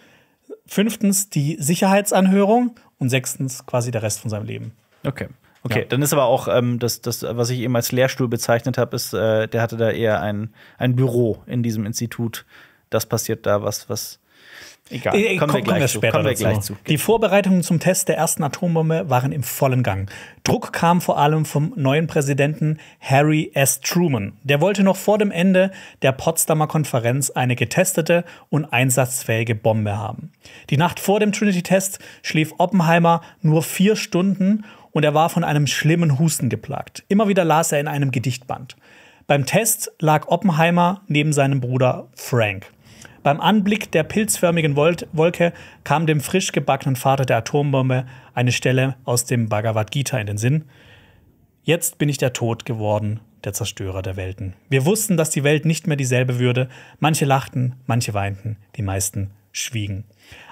Fünftens die Sicherheitsanhörung. Und sechstens quasi der Rest von seinem Leben. Okay. Okay, ja. dann ist aber auch ähm, das, das, was ich eben als Lehrstuhl bezeichnet habe, ist, äh, der hatte da eher ein, ein Büro in diesem Institut. Das passiert da was, was. Egal, äh, äh, kommen, Komm, wir, gleich zu. Kommen wir gleich zu. Die genau. Vorbereitungen zum Test der ersten Atombombe waren im vollen Gang. Druck kam vor allem vom neuen Präsidenten Harry S. Truman. Der wollte noch vor dem Ende der Potsdamer Konferenz eine getestete und einsatzfähige Bombe haben. Die Nacht vor dem Trinity-Test schlief Oppenheimer nur vier Stunden und er war von einem schlimmen Husten geplagt. Immer wieder las er in einem Gedichtband. Beim Test lag Oppenheimer neben seinem Bruder Frank. Beim Anblick der pilzförmigen Wolke kam dem frisch gebackenen Vater der Atombombe eine Stelle aus dem Bhagavad Gita in den Sinn. Jetzt bin ich der Tod geworden, der Zerstörer der Welten. Wir wussten, dass die Welt nicht mehr dieselbe würde. Manche lachten, manche weinten, die meisten schwiegen.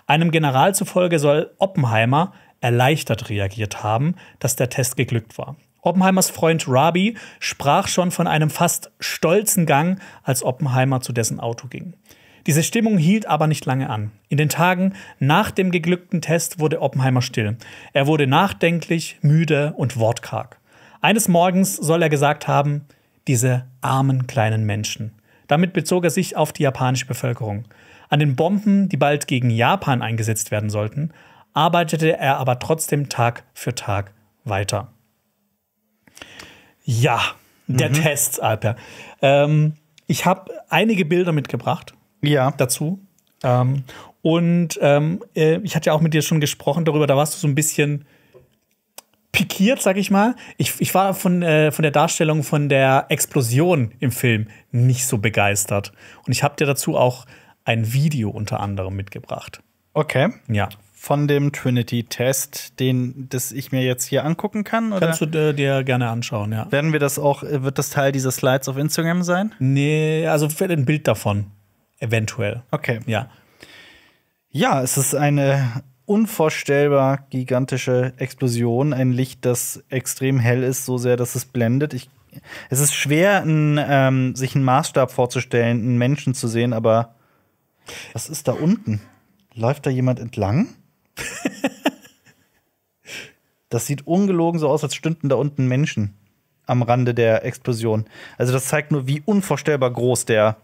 Einem General zufolge soll Oppenheimer erleichtert reagiert haben, dass der Test geglückt war. Oppenheimers Freund Rabi sprach schon von einem fast stolzen Gang, als Oppenheimer zu dessen Auto ging. Diese Stimmung hielt aber nicht lange an. In den Tagen nach dem geglückten Test wurde Oppenheimer still. Er wurde nachdenklich, müde und wortkarg. Eines Morgens soll er gesagt haben, diese armen kleinen Menschen. Damit bezog er sich auf die japanische Bevölkerung. An den Bomben, die bald gegen Japan eingesetzt werden sollten, arbeitete er aber trotzdem Tag für Tag weiter. Ja, der mhm. Test, Alper. Ähm, ich habe einige Bilder mitgebracht ja. dazu. Ähm, und ähm, äh, ich hatte ja auch mit dir schon gesprochen darüber, da warst du so ein bisschen pikiert, sag ich mal. Ich, ich war von, äh, von der Darstellung von der Explosion im Film nicht so begeistert. Und ich habe dir dazu auch ein Video unter anderem mitgebracht. Okay. Ja von dem Trinity-Test, den das ich mir jetzt hier angucken kann? Oder? Kannst du äh, dir gerne anschauen, ja. Werden wir das auch, äh, wird das Teil dieser Slides auf Instagram sein? Nee, also ein Bild davon. Eventuell. Okay. Ja. Ja, es ist eine unvorstellbar gigantische Explosion. Ein Licht, das extrem hell ist, so sehr, dass es blendet. Ich, es ist schwer, ein, ähm, sich einen Maßstab vorzustellen, einen Menschen zu sehen, aber was ist da unten? Läuft da jemand entlang? das sieht ungelogen so aus, als stünden da unten Menschen am Rande der Explosion. Also das zeigt nur, wie unvorstellbar groß der,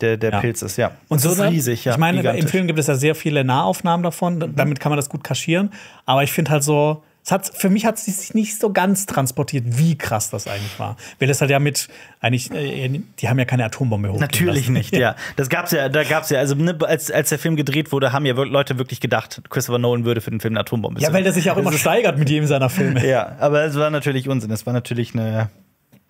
der, der ja. Pilz ist, ja. Und das so ist riesig, ja. Ich meine, gigantisch. im Film gibt es ja sehr viele Nahaufnahmen davon, damit kann man das gut kaschieren. Aber ich finde halt so, hat, für mich hat es sich nicht so ganz transportiert, wie krass das eigentlich war. Weil das halt ja mit, eigentlich, äh, die haben ja keine Atombombe hoch. Natürlich nicht, ja. ja. Das gab's ja, da gab's ja, also ne, als, als der Film gedreht wurde, haben ja Leute wirklich gedacht, Christopher Nolan würde für den Film eine Atombombe Ja, weil der sich auch immer steigert mit jedem seiner Filme. Ja, aber es war natürlich Unsinn. Es war natürlich eine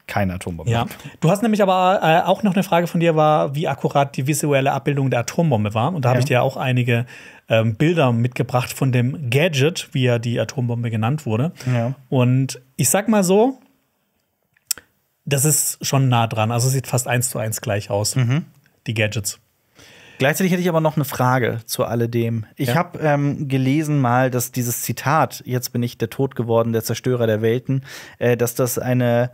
keine Atombombe. Ja. Du hast nämlich aber äh, auch noch eine Frage von dir war, wie akkurat die visuelle Abbildung der Atombombe war. Und da ja. habe ich dir auch einige ähm, Bilder mitgebracht von dem Gadget, wie ja die Atombombe genannt wurde. Ja. Und ich sag mal so, das ist schon nah dran. Also sieht fast eins zu eins gleich aus, mhm. die Gadgets. Gleichzeitig hätte ich aber noch eine Frage zu alledem. Ich ja? habe ähm, gelesen mal, dass dieses Zitat, jetzt bin ich der Tod geworden, der Zerstörer der Welten, äh, dass das eine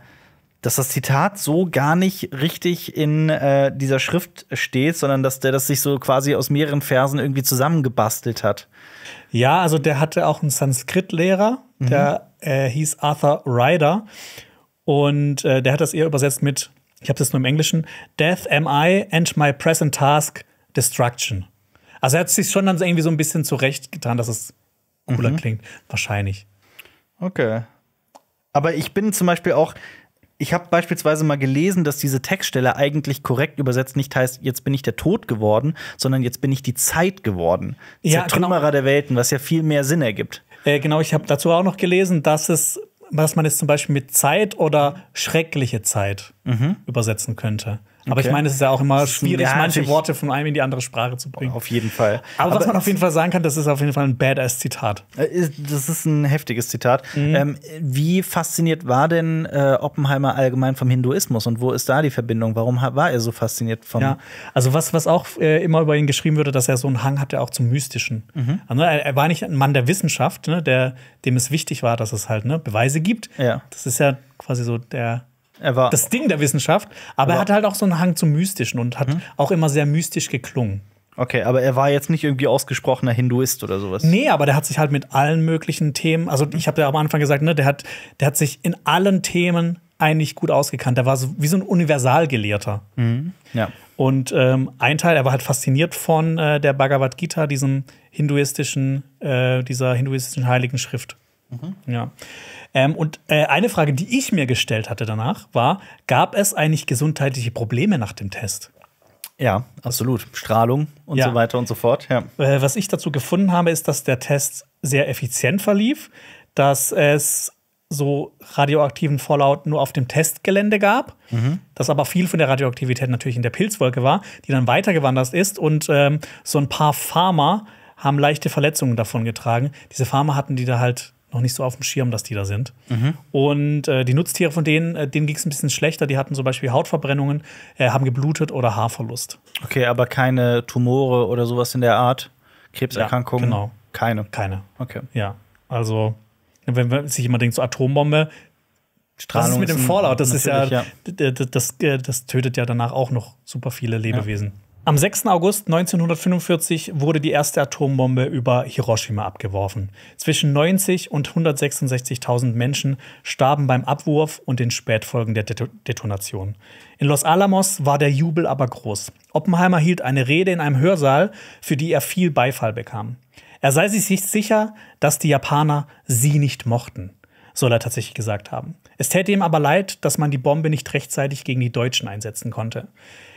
dass das Zitat so gar nicht richtig in äh, dieser Schrift steht, sondern dass der das sich so quasi aus mehreren Versen irgendwie zusammengebastelt hat. Ja, also der hatte auch einen Sanskrit-Lehrer, mhm. der äh, hieß Arthur Ryder. Und äh, der hat das eher übersetzt mit, ich habe das nur im Englischen, Death am I and my present task destruction. Also er hat sich schon dann irgendwie so ein bisschen zurechtgetan, dass es cooler mhm. klingt. Wahrscheinlich. Okay. Aber ich bin zum Beispiel auch, ich habe beispielsweise mal gelesen, dass diese Textstelle eigentlich korrekt übersetzt nicht heißt, jetzt bin ich der Tod geworden, sondern jetzt bin ich die Zeit geworden. Ja, der Trümmerer genau. der Welten, was ja viel mehr Sinn ergibt. Äh, genau, ich habe dazu auch noch gelesen, dass es dass man es zum Beispiel mit Zeit oder schreckliche Zeit mhm. übersetzen könnte. Aber ich meine, es ist ja auch immer schwierig, ja, manche Worte von einem in die andere Sprache zu bringen. Auf jeden Fall. Aber, Aber was man auf jeden Fall sagen kann, das ist auf jeden Fall ein badass Zitat. Äh, das ist ein heftiges Zitat. Mhm. Ähm, wie fasziniert war denn äh, Oppenheimer allgemein vom Hinduismus und wo ist da die Verbindung? Warum war er so fasziniert vom? Ja, also was, was auch äh, immer über ihn geschrieben würde, dass er so einen Hang hatte auch zum Mystischen. Mhm. Also, ne, er, er, war nicht ein Mann der Wissenschaft, ne, der, dem es wichtig war, dass es halt ne, Beweise gibt. Ja. Das ist ja quasi so der das Ding der Wissenschaft, aber er hatte halt auch so einen Hang zum Mystischen und hat mhm. auch immer sehr mystisch geklungen. Okay, aber er war jetzt nicht irgendwie ausgesprochener Hinduist oder sowas. Nee, aber der hat sich halt mit allen möglichen Themen, also ich habe ja am Anfang gesagt, ne, der hat, der hat sich in allen Themen eigentlich gut ausgekannt. Der war so, wie so ein Universalgelehrter. Mhm. Ja. Und ähm, ein Teil, er war halt fasziniert von äh, der Bhagavad Gita, diesem hinduistischen, äh, dieser hinduistischen Heiligen Schrift. Mhm. Ja. Ähm, und äh, eine Frage, die ich mir gestellt hatte danach, war: Gab es eigentlich gesundheitliche Probleme nach dem Test? Ja, absolut. Strahlung und ja. so weiter und so fort. Ja. Äh, was ich dazu gefunden habe, ist, dass der Test sehr effizient verlief, dass es so radioaktiven Fallout nur auf dem Testgelände gab, mhm. dass aber viel von der Radioaktivität natürlich in der Pilzwolke war, die dann weitergewandert ist und ähm, so ein paar Farmer haben leichte Verletzungen davon getragen. Diese Farmer hatten die da halt noch nicht so auf dem Schirm, dass die da sind. Mhm. Und äh, die Nutztiere von denen, äh, denen ging es ein bisschen schlechter. Die hatten zum Beispiel Hautverbrennungen, äh, haben geblutet oder Haarverlust. Okay, aber keine Tumore oder sowas in der Art? Krebserkrankungen? Ja, genau. Keine? Keine. Okay. Ja, also wenn, man sich immer denkt, so Atombombe, Strahlung Was ist mit dem Fallout? Das ist ja, ja. Das, das, äh, das, tötet ja danach auch noch super viele Lebewesen. Ja. Am 6. August 1945 wurde die erste Atombombe über Hiroshima abgeworfen. Zwischen 90 und 166.000 Menschen starben beim Abwurf und den Spätfolgen der Detonation. In Los Alamos war der Jubel aber groß. Oppenheimer hielt eine Rede in einem Hörsaal, für die er viel Beifall bekam. Er sei sich sicher, dass die Japaner sie nicht mochten soll er tatsächlich gesagt haben. Es täte ihm aber leid, dass man die Bombe nicht rechtzeitig gegen die Deutschen einsetzen konnte.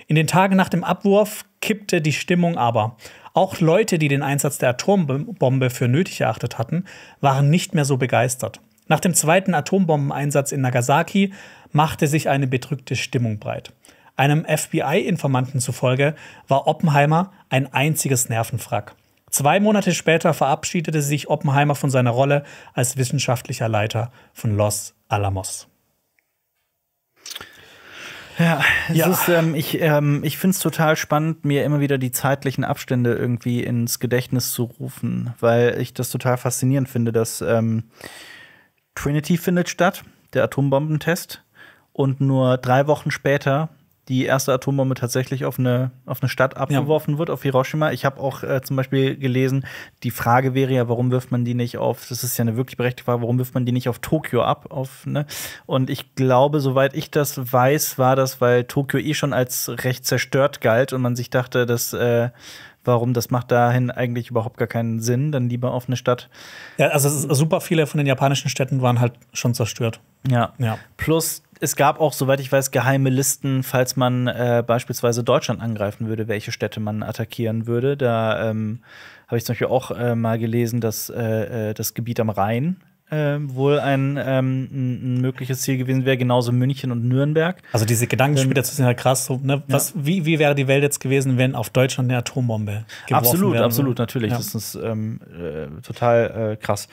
In den Tagen nach dem Abwurf kippte die Stimmung aber. Auch Leute, die den Einsatz der Atombombe für nötig erachtet hatten, waren nicht mehr so begeistert. Nach dem zweiten Atombombeneinsatz in Nagasaki machte sich eine bedrückte Stimmung breit. Einem FBI-Informanten zufolge war Oppenheimer ein einziges Nervenfrack. Zwei Monate später verabschiedete sich Oppenheimer von seiner Rolle als wissenschaftlicher Leiter von Los Alamos. Ja, ja. Ist, ähm, ich, ähm, ich finde es total spannend, mir immer wieder die zeitlichen Abstände irgendwie ins Gedächtnis zu rufen, weil ich das total faszinierend finde, dass ähm, Trinity findet statt, der Atombombentest, und nur drei Wochen später die erste Atombombe tatsächlich auf eine, auf eine Stadt abgeworfen ja. wird, auf Hiroshima. Ich habe auch äh, zum Beispiel gelesen, die Frage wäre ja, warum wirft man die nicht auf, das ist ja eine wirklich berechtigte Frage, warum wirft man die nicht auf Tokio ab? Auf, ne? Und ich glaube, soweit ich das weiß, war das, weil Tokio eh schon als recht zerstört galt und man sich dachte, dass äh, warum, das macht dahin eigentlich überhaupt gar keinen Sinn, dann lieber auf eine Stadt. Ja, also super viele von den japanischen Städten waren halt schon zerstört. Ja. ja. Plus es gab auch, soweit ich weiß, geheime Listen, falls man äh, beispielsweise Deutschland angreifen würde, welche Städte man attackieren würde. Da ähm, habe ich zum Beispiel auch äh, mal gelesen, dass äh, äh das Gebiet am Rhein äh, wohl ein, ähm, ein, mögliches Ziel gewesen wäre, genauso München und Nürnberg. Also diese Gedankenspiele ähm, dazu sind halt krass. So, ne? Was, ja. wie, wie wäre die Welt jetzt gewesen, wenn auf Deutschland eine Atombombe geworfen Absolut, wäre? absolut, natürlich. Ja. Das ist ähm, äh, total krass.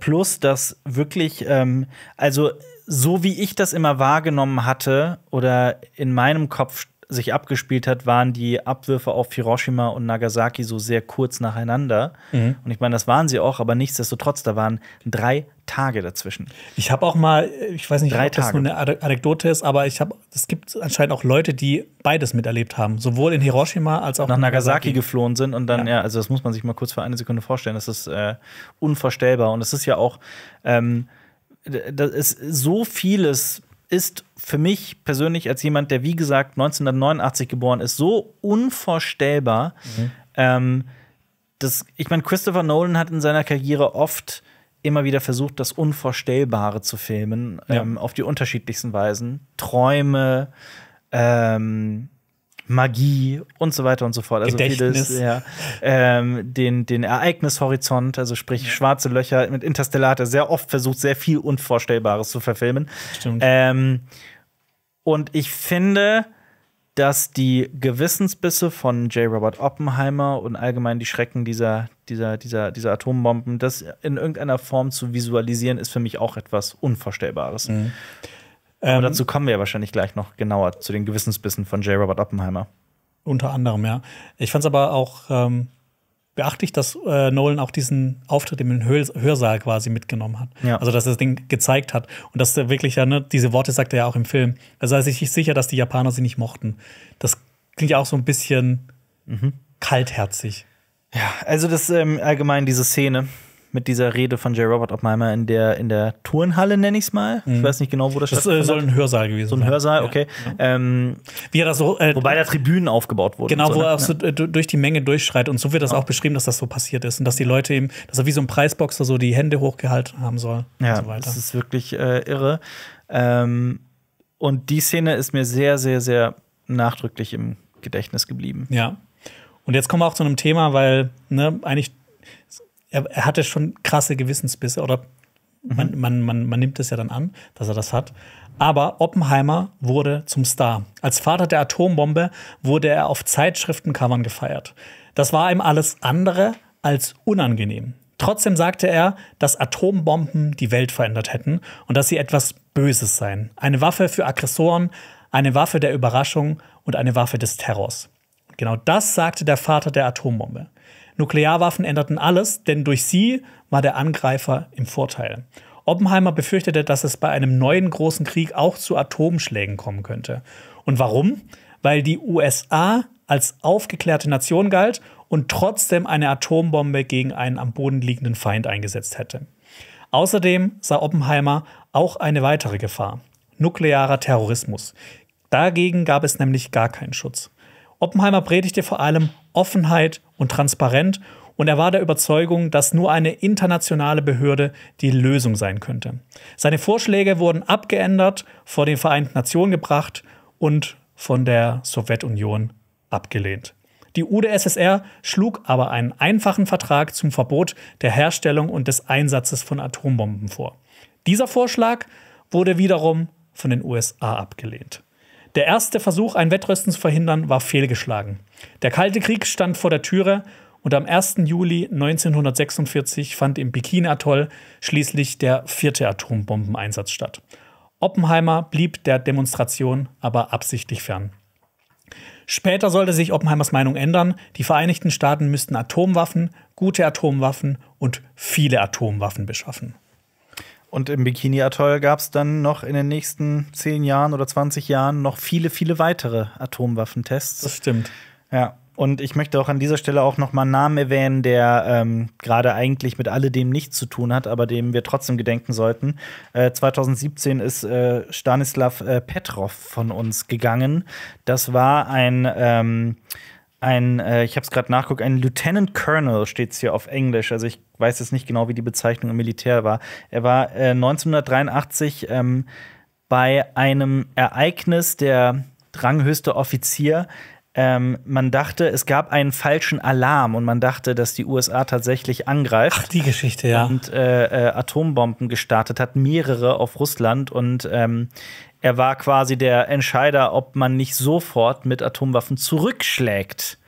plus, dass wirklich, ähm, also so wie ich das immer wahrgenommen hatte oder in meinem Kopf sich abgespielt hat, waren die Abwürfe auf Hiroshima und Nagasaki so sehr kurz nacheinander. Mhm. Und ich meine, das waren sie auch, aber nichtsdestotrotz, da waren drei Tage dazwischen. Ich habe auch mal, ich weiß nicht, drei ob das Tage. nur eine Anekdote ist, aber ich habe, es gibt anscheinend auch Leute, die beides miterlebt haben, sowohl in Hiroshima als auch nach Nagasaki, Nagasaki geflohen sind und dann, ja. ja. also das muss man sich mal kurz für eine Sekunde vorstellen. Das ist äh, unvorstellbar und es ist ja auch ähm, das ist so vieles ist für mich persönlich als jemand, der wie gesagt 1989 geboren ist, so unvorstellbar. Mhm. Ähm, das, ich meine, Christopher Nolan hat in seiner Karriere oft immer wieder versucht, das Unvorstellbare zu filmen, ja. ähm, auf die unterschiedlichsten Weisen. Träume, ähm, Magie und so weiter und so fort. Also Gedächtnis. vieles, ja. Ähm, den, den Ereignishorizont, also sprich ja. schwarze Löcher. Mit Interstellar hat er sehr oft versucht, sehr viel Unvorstellbares zu verfilmen. Stimmt. Ähm, und ich finde, dass die Gewissensbisse von J. Robert Oppenheimer und allgemein die Schrecken dieser, dieser, dieser, dieser Atombomben, das in irgendeiner Form zu visualisieren, ist für mich auch etwas Unvorstellbares. Mhm. Ähm, dazu kommen wir ja wahrscheinlich gleich noch genauer zu den Gewissensbissen von J. Robert Oppenheimer. Unter anderem, ja. Ich fand es aber auch ähm, beachtlich, dass äh, Nolan auch diesen Auftritt im Hörsaal quasi mitgenommen hat. Ja. Also, dass er das Ding gezeigt hat. Und dass er wirklich, ja, ne, diese Worte sagt er ja auch im Film. Also, Er ist sich sicher, dass die Japaner sie nicht mochten. Das klingt ja auch so ein bisschen mhm. kaltherzig. Ja, also das ähm, allgemein diese Szene mit dieser Rede von J. Robert Oppenheimer in der, in der Turnhalle, nenne ich es mal. Mhm. Ich weiß nicht genau, wo das, das äh, Das soll ein Hörsaal gewesen sein. So ein Hörsaal, okay. Ja. Ähm, Wie er das so, äh, wobei da Tribünen aufgebaut wurden. Genau, so, wo ne? er auch so äh, durch die Menge durchschreit. Und so wird das ja. auch beschrieben, dass das so passiert ist. Und dass die Leute eben, dass er wie so ein Preisboxer so die Hände hochgehalten haben soll. Ja, so das ist wirklich äh, irre. Ähm, und die Szene ist mir sehr, sehr, sehr nachdrücklich im Gedächtnis geblieben. Ja. Und jetzt kommen wir auch zu einem Thema, weil ne, eigentlich er, er hatte schon krasse Gewissensbisse oder mhm. man, man, man, man nimmt es ja dann an, dass er das hat. Aber Oppenheimer wurde zum Star. Als Vater der Atombombe wurde er auf Zeitschriftenkammern gefeiert. Das war ihm alles andere als unangenehm. Trotzdem sagte er, dass Atombomben die Welt verändert hätten und dass sie etwas Böses seien. Eine Waffe für Aggressoren, eine Waffe der Überraschung und eine Waffe des Terrors. Genau das sagte der Vater der Atombombe. Nuklearwaffen änderten alles, denn durch sie war der Angreifer im Vorteil. Oppenheimer befürchtete, dass es bei einem neuen großen Krieg auch zu Atomschlägen kommen könnte. Und warum? Weil die USA als aufgeklärte Nation galt und trotzdem eine Atombombe gegen einen am Boden liegenden Feind eingesetzt hätte. Außerdem sah Oppenheimer auch eine weitere Gefahr. Nuklearer Terrorismus. Dagegen gab es nämlich gar keinen Schutz. Oppenheimer predigte vor allem Offenheit und transparent und er war der Überzeugung, dass nur eine internationale Behörde die Lösung sein könnte. Seine Vorschläge wurden abgeändert, vor den Vereinten Nationen gebracht und von der Sowjetunion abgelehnt. Die UdSSR schlug aber einen einfachen Vertrag zum Verbot der Herstellung und des Einsatzes von Atombomben vor. Dieser Vorschlag wurde wiederum von den USA abgelehnt. Der erste Versuch, ein Wettrüsten zu verhindern, war fehlgeschlagen. Der Kalte Krieg stand vor der Türe und am 1. Juli 1946 fand im Bikini-Atoll schließlich der vierte Atombombeneinsatz statt. Oppenheimer blieb der Demonstration aber absichtlich fern. Später sollte sich Oppenheimers Meinung ändern. Die Vereinigten Staaten müssten Atomwaffen, gute Atomwaffen und viele Atomwaffen beschaffen. Und im Bikini-Atoll gab es dann noch in den nächsten zehn Jahren oder 20 Jahren noch viele, viele weitere Atomwaffentests. Das stimmt. Ja. Und ich möchte auch an dieser Stelle auch nochmal einen Namen erwähnen, der ähm, gerade eigentlich mit alledem nichts zu tun hat, aber dem wir trotzdem gedenken sollten. Äh, 2017 ist äh, Stanislav äh, Petrov von uns gegangen. Das war ein ähm, ein, äh, ich habe es gerade nachguckt, ein Lieutenant Colonel steht hier auf Englisch. Also ich weiß jetzt nicht genau, wie die Bezeichnung im Militär war. Er war äh, 1983 ähm, bei einem Ereignis der dranghöchste Offizier. Ähm, man dachte, es gab einen falschen Alarm und man dachte, dass die USA tatsächlich angreift. Ach, die Geschichte, ja. Und äh, äh, Atombomben gestartet hat, mehrere auf Russland. Und ähm, er war quasi der Entscheider, ob man nicht sofort mit Atomwaffen zurückschlägt.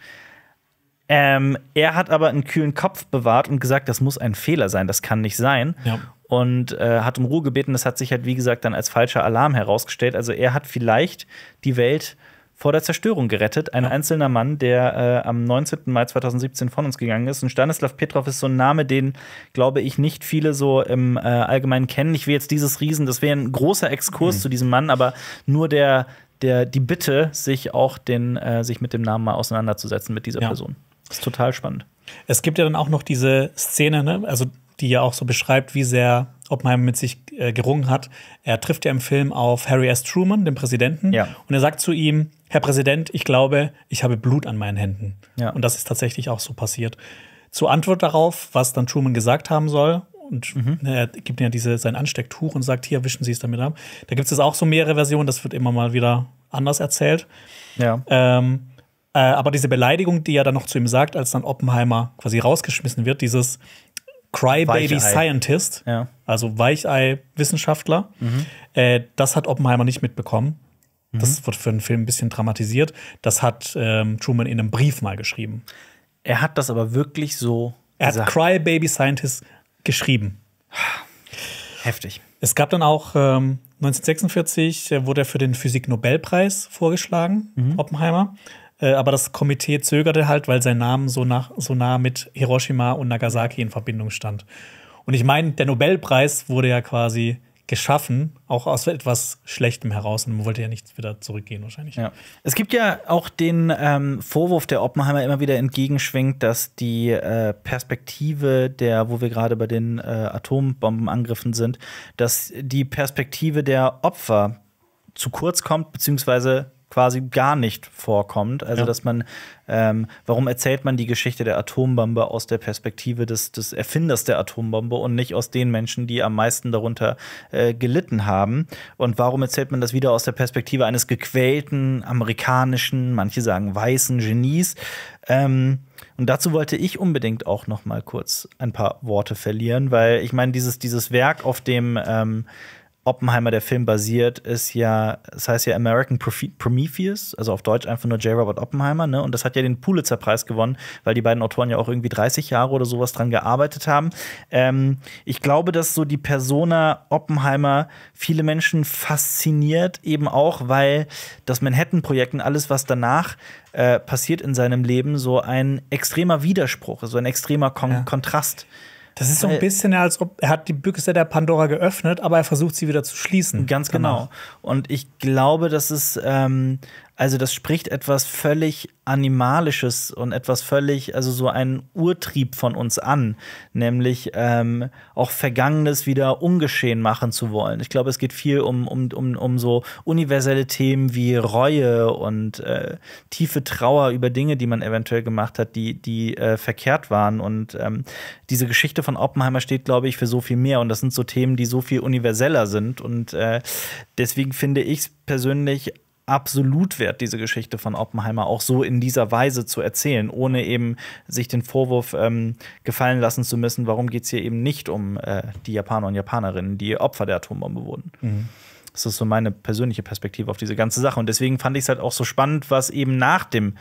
Ähm, er hat aber einen kühlen Kopf bewahrt und gesagt, das muss ein Fehler sein, das kann nicht sein. Ja. Und äh, hat um Ruhe gebeten. Das hat sich halt, wie gesagt, dann als falscher Alarm herausgestellt. Also er hat vielleicht die Welt vor der Zerstörung gerettet. Ein einzelner Mann, der äh, am 19. Mai 2017 von uns gegangen ist. Und Stanislav Petrov ist so ein Name, den, glaube ich, nicht viele so im äh, Allgemeinen kennen. Ich will jetzt dieses Riesen, das wäre ein großer Exkurs mhm. zu diesem Mann, aber nur der, der, die Bitte, sich auch den, äh, sich mit dem Namen mal auseinanderzusetzen, mit dieser ja. Person. Das ist total spannend. Es gibt ja dann auch noch diese Szene, ne? also die ja auch so beschreibt, wie sehr Oppenheimer mit sich äh, gerungen hat. Er trifft ja im Film auf Harry S. Truman, den Präsidenten, ja. und er sagt zu ihm, Herr Präsident, ich glaube, ich habe Blut an meinen Händen. Ja. Und das ist tatsächlich auch so passiert. Zur Antwort darauf, was dann Truman gesagt haben soll, und mhm. Ne, er gibt ja diese, sein Anstecktuch und sagt, hier wischen Sie es damit ab. Da gibt es auch so mehrere Versionen, das wird immer mal wieder anders erzählt. Ja. Ähm, äh, aber diese Beleidigung, die er dann noch zu ihm sagt, als dann Oppenheimer quasi rausgeschmissen wird, dieses, Crybaby Scientist, ja. also Weichei-Wissenschaftler. Mhm. Äh, das hat Oppenheimer nicht mitbekommen. Mhm. Das wird für einen Film ein bisschen dramatisiert. Das hat ähm, Truman in einem Brief mal geschrieben. Er hat das aber wirklich so. Er gesagt. hat Crybaby Scientist geschrieben. Heftig. Es gab dann auch ähm, 1946 äh, wurde er für den Physik-Nobelpreis vorgeschlagen, mhm. Oppenheimer. Äh, aber das Komitee zögerte halt, weil sein Name so, nach, so nah mit Hiroshima und Nagasaki in Verbindung stand. Und ich meine, der Nobelpreis wurde ja quasi geschaffen, auch aus etwas Schlechtem heraus. Und man wollte ja nicht wieder zurückgehen, wahrscheinlich. Ja. Es gibt ja auch den ähm, Vorwurf, der Oppenheimer immer wieder entgegenschwingt, dass die äh, Perspektive der, wo wir gerade bei den äh, Atombombenangriffen sind, dass die Perspektive der Opfer zu kurz kommt, beziehungsweise quasi gar nicht vorkommt. Also, ja. dass man, ähm, warum erzählt man die Geschichte der Atombombe aus der Perspektive des, des Erfinders der Atombombe und nicht aus den Menschen, die am meisten darunter äh, gelitten haben? Und warum erzählt man das wieder aus der Perspektive eines gequälten, amerikanischen, manche sagen weißen Genies? Ähm, und dazu wollte ich unbedingt auch noch mal kurz ein paar Worte verlieren, weil ich meine, dieses, dieses Werk, auf dem ähm, Oppenheimer der Film basiert, ist ja, das heißt ja American Prometheus, also auf Deutsch einfach nur J. Robert Oppenheimer, ne? Und das hat ja den Pulitzer-Preis gewonnen, weil die beiden Autoren ja auch irgendwie 30 Jahre oder sowas dran gearbeitet haben. Ähm, ich glaube, dass so die Persona Oppenheimer viele Menschen fasziniert, eben auch, weil das Manhattan-Projekt und alles, was danach äh, passiert in seinem Leben, so ein extremer Widerspruch, so ein extremer Kon ja. Kontrast das ist so ein bisschen, als ob er hat die Büchse der Pandora geöffnet, aber er versucht sie wieder zu schließen. Ganz genau. Danach. Genau. Und ich glaube, dass es ähm, also das spricht etwas völlig Animalisches und etwas völlig, also so einen Urtrieb von uns an, nämlich ähm, auch Vergangenes wieder ungeschehen machen zu wollen. Ich glaube, es geht viel um, um, um, um so universelle Themen wie Reue und äh, tiefe Trauer über Dinge, die man eventuell gemacht hat, die, die äh, verkehrt waren. Und ähm, diese Geschichte von Oppenheimer steht, glaube ich, für so viel mehr. Und das sind so Themen, die so viel universeller sind. Und äh, deswegen finde ich es persönlich absolut wert, diese Geschichte von Oppenheimer auch so in dieser Weise zu erzählen, ohne eben sich den Vorwurf ähm, gefallen lassen zu müssen, warum geht es hier eben nicht um äh, die Japaner und Japanerinnen, die Opfer der Atombombe wurden. Mhm. Das ist so meine persönliche Perspektive auf diese ganze Sache. Und deswegen fand ich es halt auch so spannend, was eben nach dem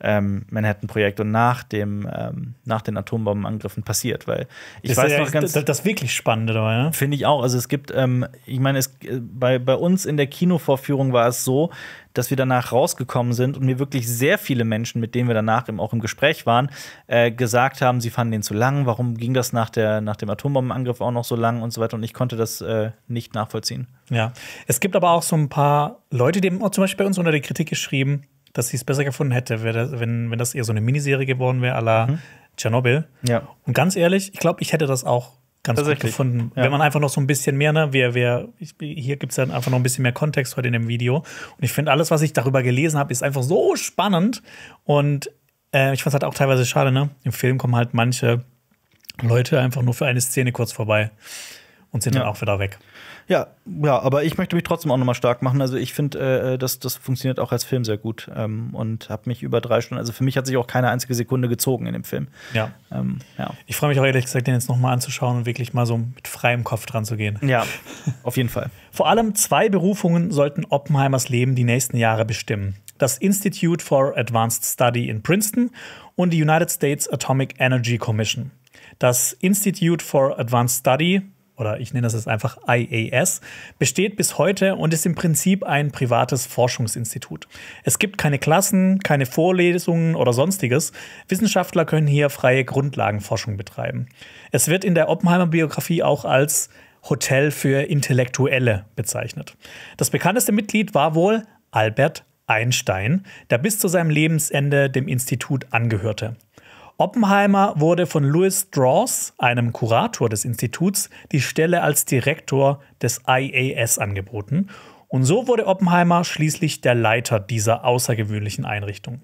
ähm, Manhattan-Projekt und nach, dem, ähm, nach den Atombombenangriffen passiert. Weil ich das weiß ja, noch ganz. Das, das wirklich Spannende dabei, ne? Finde ich auch. Also es gibt, ähm, ich meine, es, äh, bei, bei uns in der Kinovorführung war es so, dass wir danach rausgekommen sind und mir wirklich sehr viele Menschen, mit denen wir danach auch im Gespräch waren, äh, gesagt haben, sie fanden den zu lang, warum ging das nach, der, nach dem Atombombenangriff auch noch so lang und so weiter. Und ich konnte das äh, nicht nachvollziehen. Ja. Es gibt aber auch so ein paar Leute, die haben zum Beispiel bei uns unter der Kritik geschrieben, dass sie es besser gefunden hätte, wenn, wenn das eher so eine Miniserie geworden wäre, à la mhm. Tschernobyl. Ja. Und ganz ehrlich, ich glaube, ich hätte das auch ganz gut gefunden. Ja. Wenn man einfach noch so ein bisschen mehr, ne, wir, wir, ich, hier gibt es dann einfach noch ein bisschen mehr Kontext heute in dem Video. Und ich finde, alles, was ich darüber gelesen habe, ist einfach so spannend. Und äh, ich fand es halt auch teilweise schade, ne? Im Film kommen halt manche Leute einfach nur für eine Szene kurz vorbei und sind ja. dann auch wieder weg. Ja, ja, aber ich möchte mich trotzdem auch nochmal stark machen. Also ich finde, äh, äh, das, das funktioniert auch als Film sehr gut ähm, und habe mich über drei Stunden, also für mich hat sich auch keine einzige Sekunde gezogen in dem Film. Ja. Ähm, ja. Ich freue mich auch ehrlich gesagt, den jetzt nochmal anzuschauen und wirklich mal so mit freiem Kopf dran zu gehen. Ja, auf jeden Fall. Vor allem zwei Berufungen sollten Oppenheimers Leben die nächsten Jahre bestimmen. Das Institute for Advanced Study in Princeton und die United States Atomic Energy Commission. Das Institute for Advanced Study oder ich nenne das jetzt einfach IAS, besteht bis heute und ist im Prinzip ein privates Forschungsinstitut. Es gibt keine Klassen, keine Vorlesungen oder sonstiges. Wissenschaftler können hier freie Grundlagenforschung betreiben. Es wird in der Oppenheimer Biografie auch als Hotel für Intellektuelle bezeichnet. Das bekannteste Mitglied war wohl Albert Einstein, der bis zu seinem Lebensende dem Institut angehörte. Oppenheimer wurde von Louis Strauss, einem Kurator des Instituts, die Stelle als Direktor des IAS angeboten. Und so wurde Oppenheimer schließlich der Leiter dieser außergewöhnlichen Einrichtung.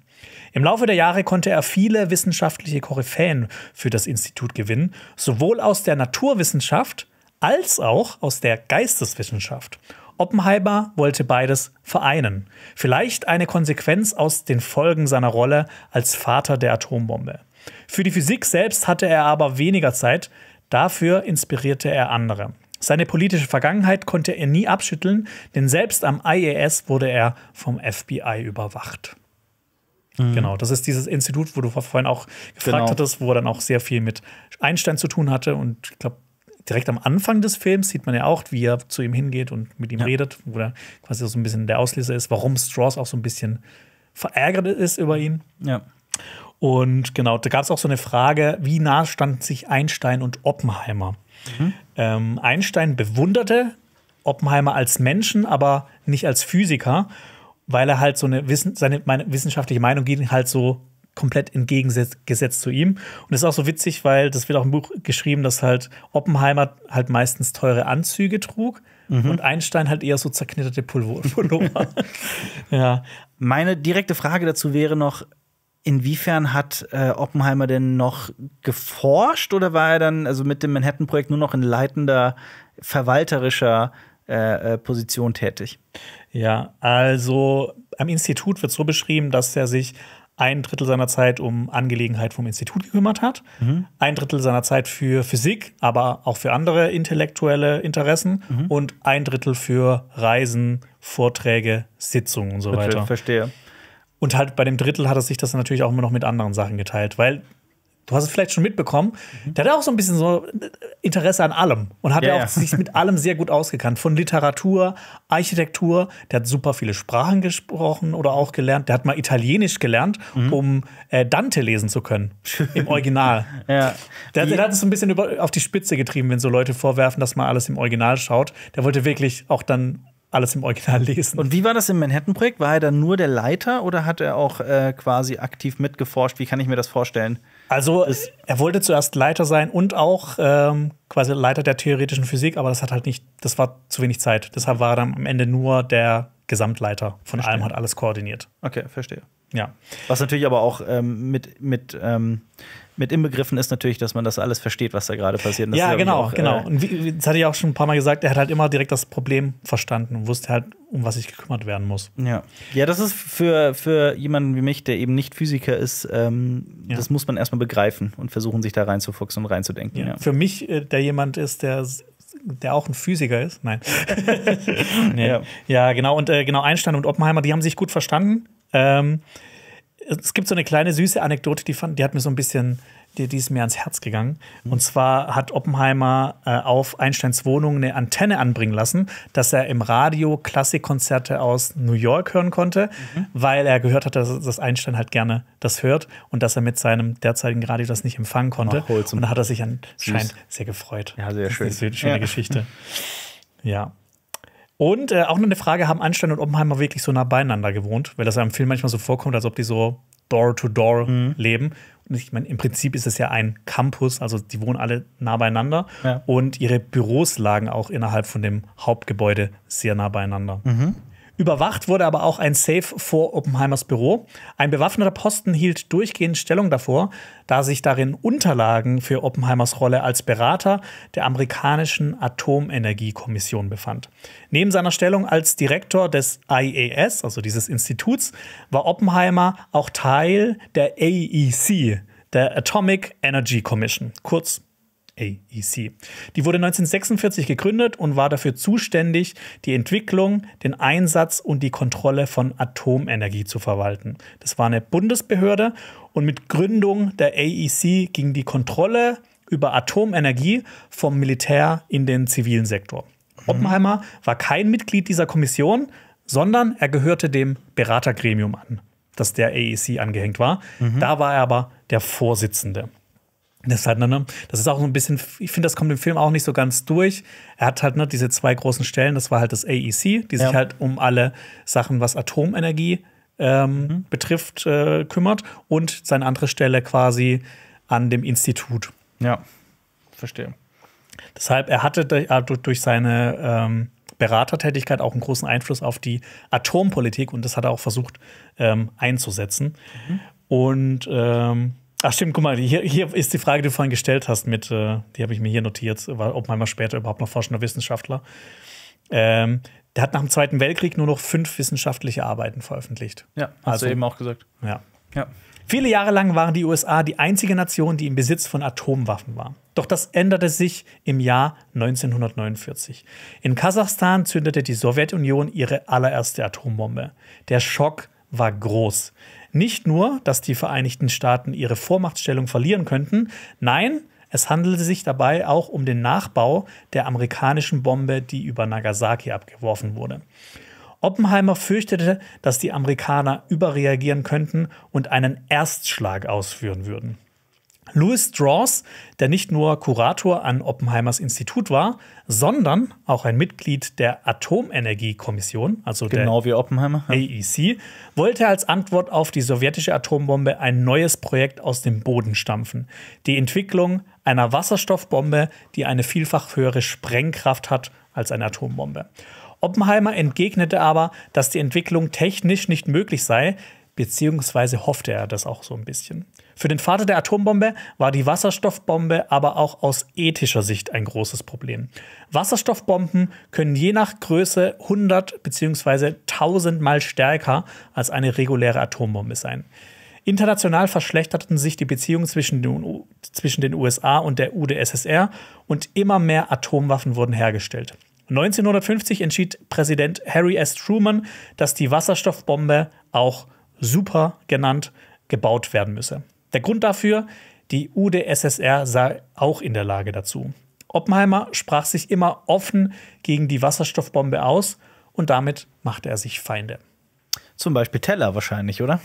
Im Laufe der Jahre konnte er viele wissenschaftliche Koryphäen für das Institut gewinnen, sowohl aus der Naturwissenschaft als auch aus der Geisteswissenschaft. Oppenheimer wollte beides vereinen. Vielleicht eine Konsequenz aus den Folgen seiner Rolle als Vater der Atombombe. Für die Physik selbst hatte er aber weniger Zeit, dafür inspirierte er andere. Seine politische Vergangenheit konnte er nie abschütteln, denn selbst am IAS wurde er vom FBI überwacht. Mhm. Genau, das ist dieses Institut, wo du vorhin auch gefragt genau. hattest, wo er dann auch sehr viel mit Einstein zu tun hatte. Und ich glaube, direkt am Anfang des Films sieht man ja auch, wie er zu ihm hingeht und mit ihm ja. redet, wo er quasi so ein bisschen der Auslöser ist, warum Strauss auch so ein bisschen verärgert ist über ihn. Ja. Und genau, da gab es auch so eine Frage, wie nah standen sich Einstein und Oppenheimer? Mhm. Ähm, Einstein bewunderte Oppenheimer als Menschen, aber nicht als Physiker, weil er halt so eine Wissen, seine meine, wissenschaftliche Meinung ging halt so komplett entgegengesetzt zu ihm. Und das ist auch so witzig, weil das wird auch im Buch geschrieben, dass halt Oppenheimer halt meistens teure Anzüge trug mhm. und Einstein halt eher so zerknitterte Pullover. ja. Meine direkte Frage dazu wäre noch, Inwiefern hat äh, Oppenheimer denn noch geforscht oder war er dann also mit dem Manhattan-Projekt nur noch in leitender, verwalterischer äh, äh, Position tätig? Ja, also am Institut wird so beschrieben, dass er sich ein Drittel seiner Zeit um Angelegenheit vom Institut gekümmert hat, mhm. ein Drittel seiner Zeit für Physik, aber auch für andere intellektuelle Interessen mhm. und ein Drittel für Reisen, Vorträge, Sitzungen und so weiter. Verstehe. Und halt bei dem Drittel hat er sich das natürlich auch immer noch mit anderen Sachen geteilt, weil du hast es vielleicht schon mitbekommen, mhm. der hat auch so ein bisschen so äh, Interesse an allem und hat ja, ja sich mit allem sehr gut ausgekannt. Von Literatur, Architektur, der hat super viele Sprachen gesprochen oder auch gelernt. Der hat mal Italienisch gelernt, mhm. um äh, Dante lesen zu können im Original. ja. der, der, hat es so ein bisschen über, auf die Spitze getrieben, wenn so Leute vorwerfen, dass man alles im Original schaut. Der wollte wirklich auch dann alles im Original lesen. Und wie war das im Manhattan-Projekt? War er dann nur der Leiter oder hat er auch äh, quasi aktiv mitgeforscht? Wie kann ich mir das vorstellen? Also das er wollte zuerst Leiter sein und auch ähm, quasi Leiter der theoretischen Physik, aber das hat halt nicht, das war zu wenig Zeit. Deshalb war er dann am Ende nur der Gesamtleiter von verstehe. allem, hat alles koordiniert. Okay, verstehe. Ja, was natürlich aber auch ähm, mit, mit, ähm, mit inbegriffen ist natürlich, dass man das alles versteht, was da gerade passiert. Das ja, genau, auch, genau. Äh und wie, das hatte ich auch schon ein paar Mal gesagt, er hat halt immer direkt das Problem verstanden und wusste halt, um was sich gekümmert werden muss. Ja, ja das ist für, für jemanden wie mich, der eben nicht Physiker ist, ähm, ja. das muss man erstmal begreifen und versuchen, sich da reinzufuchsen und reinzudenken. Ja. Ja. Für mich, äh, der jemand ist, der der auch ein Physiker ist. Nein. nee. ja. ja. genau. Und äh, genau, Einstein und Oppenheimer, die haben sich gut verstanden. Ähm, es gibt so eine kleine süße Anekdote, die, fand, die hat mir so ein bisschen, die, die ist mir ans Herz gegangen. Mhm. Und zwar hat Oppenheimer äh, auf Einsteins Wohnung eine Antenne anbringen lassen, dass er im Radio Klassikkonzerte aus New York hören konnte, mhm. weil er gehört hat, dass, dass, Einstein halt gerne das hört und dass er mit seinem derzeitigen Radio das nicht empfangen konnte. Ach, und dann hat er sich anscheinend sehr gefreut. Ja, sehr schön. schöne ja. Geschichte. Ja. Und äh, auch noch eine Frage: Haben Einstein und Oppenheimer wirklich so nah beieinander gewohnt? Weil das einem Film manchmal so vorkommt, als ob die so Door-to-Door -door mhm. leben. Und ich meine, im Prinzip ist es ja ein Campus, also die wohnen alle nah beieinander. Ja. Und ihre Büros lagen auch innerhalb von dem Hauptgebäude sehr nah beieinander. Mhm. Überwacht wurde aber auch ein Safe vor Oppenheimers Büro. Ein bewaffneter Posten hielt durchgehend Stellung davor, da sich darin Unterlagen für Oppenheimers Rolle als Berater der amerikanischen Atomenergiekommission befand. Neben seiner Stellung als Direktor des IAS, also dieses Instituts, war Oppenheimer auch Teil der AEC, der Atomic Energy Commission, kurz AEC. Die wurde 1946 gegründet und war dafür zuständig, die Entwicklung, den Einsatz und die Kontrolle von Atomenergie zu verwalten. Das war eine Bundesbehörde und mit Gründung der AEC ging die Kontrolle über Atomenergie vom Militär in den zivilen Sektor. Mhm. Oppenheimer war kein Mitglied dieser Kommission, sondern er gehörte dem Beratergremium an, das der AEC angehängt war. Mhm. Da war er aber der Vorsitzende. Das, halt, ne, ne, das ist auch so ein bisschen, ich finde, das kommt im Film auch nicht so ganz durch. Er hat halt ne, diese zwei großen Stellen, das war halt das AEC, die ja. sich halt um alle Sachen, was Atomenergie ähm, mhm. betrifft, äh, kümmert und seine andere Stelle quasi an dem Institut. Ja, verstehe. Deshalb, er hatte durch seine ähm, Beratertätigkeit auch einen großen Einfluss auf die Atompolitik und das hat er auch versucht ähm, einzusetzen. Mhm. Und ähm, Ach stimmt, guck mal, hier, hier ist die Frage, die du vorhin gestellt hast, mit, äh, die habe ich mir hier notiert, ob man mal später überhaupt noch forschender Wissenschaftler. Ähm, der hat nach dem Zweiten Weltkrieg nur noch fünf wissenschaftliche Arbeiten veröffentlicht. Ja, hast also, du eben auch gesagt. Ja. ja. Viele Jahre lang waren die USA die einzige Nation, die im Besitz von Atomwaffen war. Doch das änderte sich im Jahr 1949. In Kasachstan zündete die Sowjetunion ihre allererste Atombombe. Der Schock war groß. Nicht nur, dass die Vereinigten Staaten ihre Vormachtstellung verlieren könnten, nein, es handelte sich dabei auch um den Nachbau der amerikanischen Bombe, die über Nagasaki abgeworfen wurde. Oppenheimer fürchtete, dass die Amerikaner überreagieren könnten und einen Erstschlag ausführen würden. Louis Strauss, der nicht nur Kurator an Oppenheimers Institut war, sondern auch ein Mitglied der Atomenergiekommission, also genau der wie Oppenheimer, AEC, wollte als Antwort auf die sowjetische Atombombe ein neues Projekt aus dem Boden stampfen. Die Entwicklung einer Wasserstoffbombe, die eine vielfach höhere Sprengkraft hat als eine Atombombe. Oppenheimer entgegnete aber, dass die Entwicklung technisch nicht möglich sei, beziehungsweise hoffte er das auch so ein bisschen. Für den Vater der Atombombe war die Wasserstoffbombe aber auch aus ethischer Sicht ein großes Problem. Wasserstoffbomben können je nach Größe 100 bzw. 1000 mal stärker als eine reguläre Atombombe sein. International verschlechterten sich die Beziehungen zwischen den, zwischen den USA und der UdSSR und immer mehr Atomwaffen wurden hergestellt. 1950 entschied Präsident Harry S. Truman, dass die Wasserstoffbombe, auch Super genannt, gebaut werden müsse. Der Grund dafür, die UdSSR sei auch in der Lage dazu. Oppenheimer sprach sich immer offen gegen die Wasserstoffbombe aus und damit machte er sich Feinde. Zum Beispiel Teller wahrscheinlich, oder?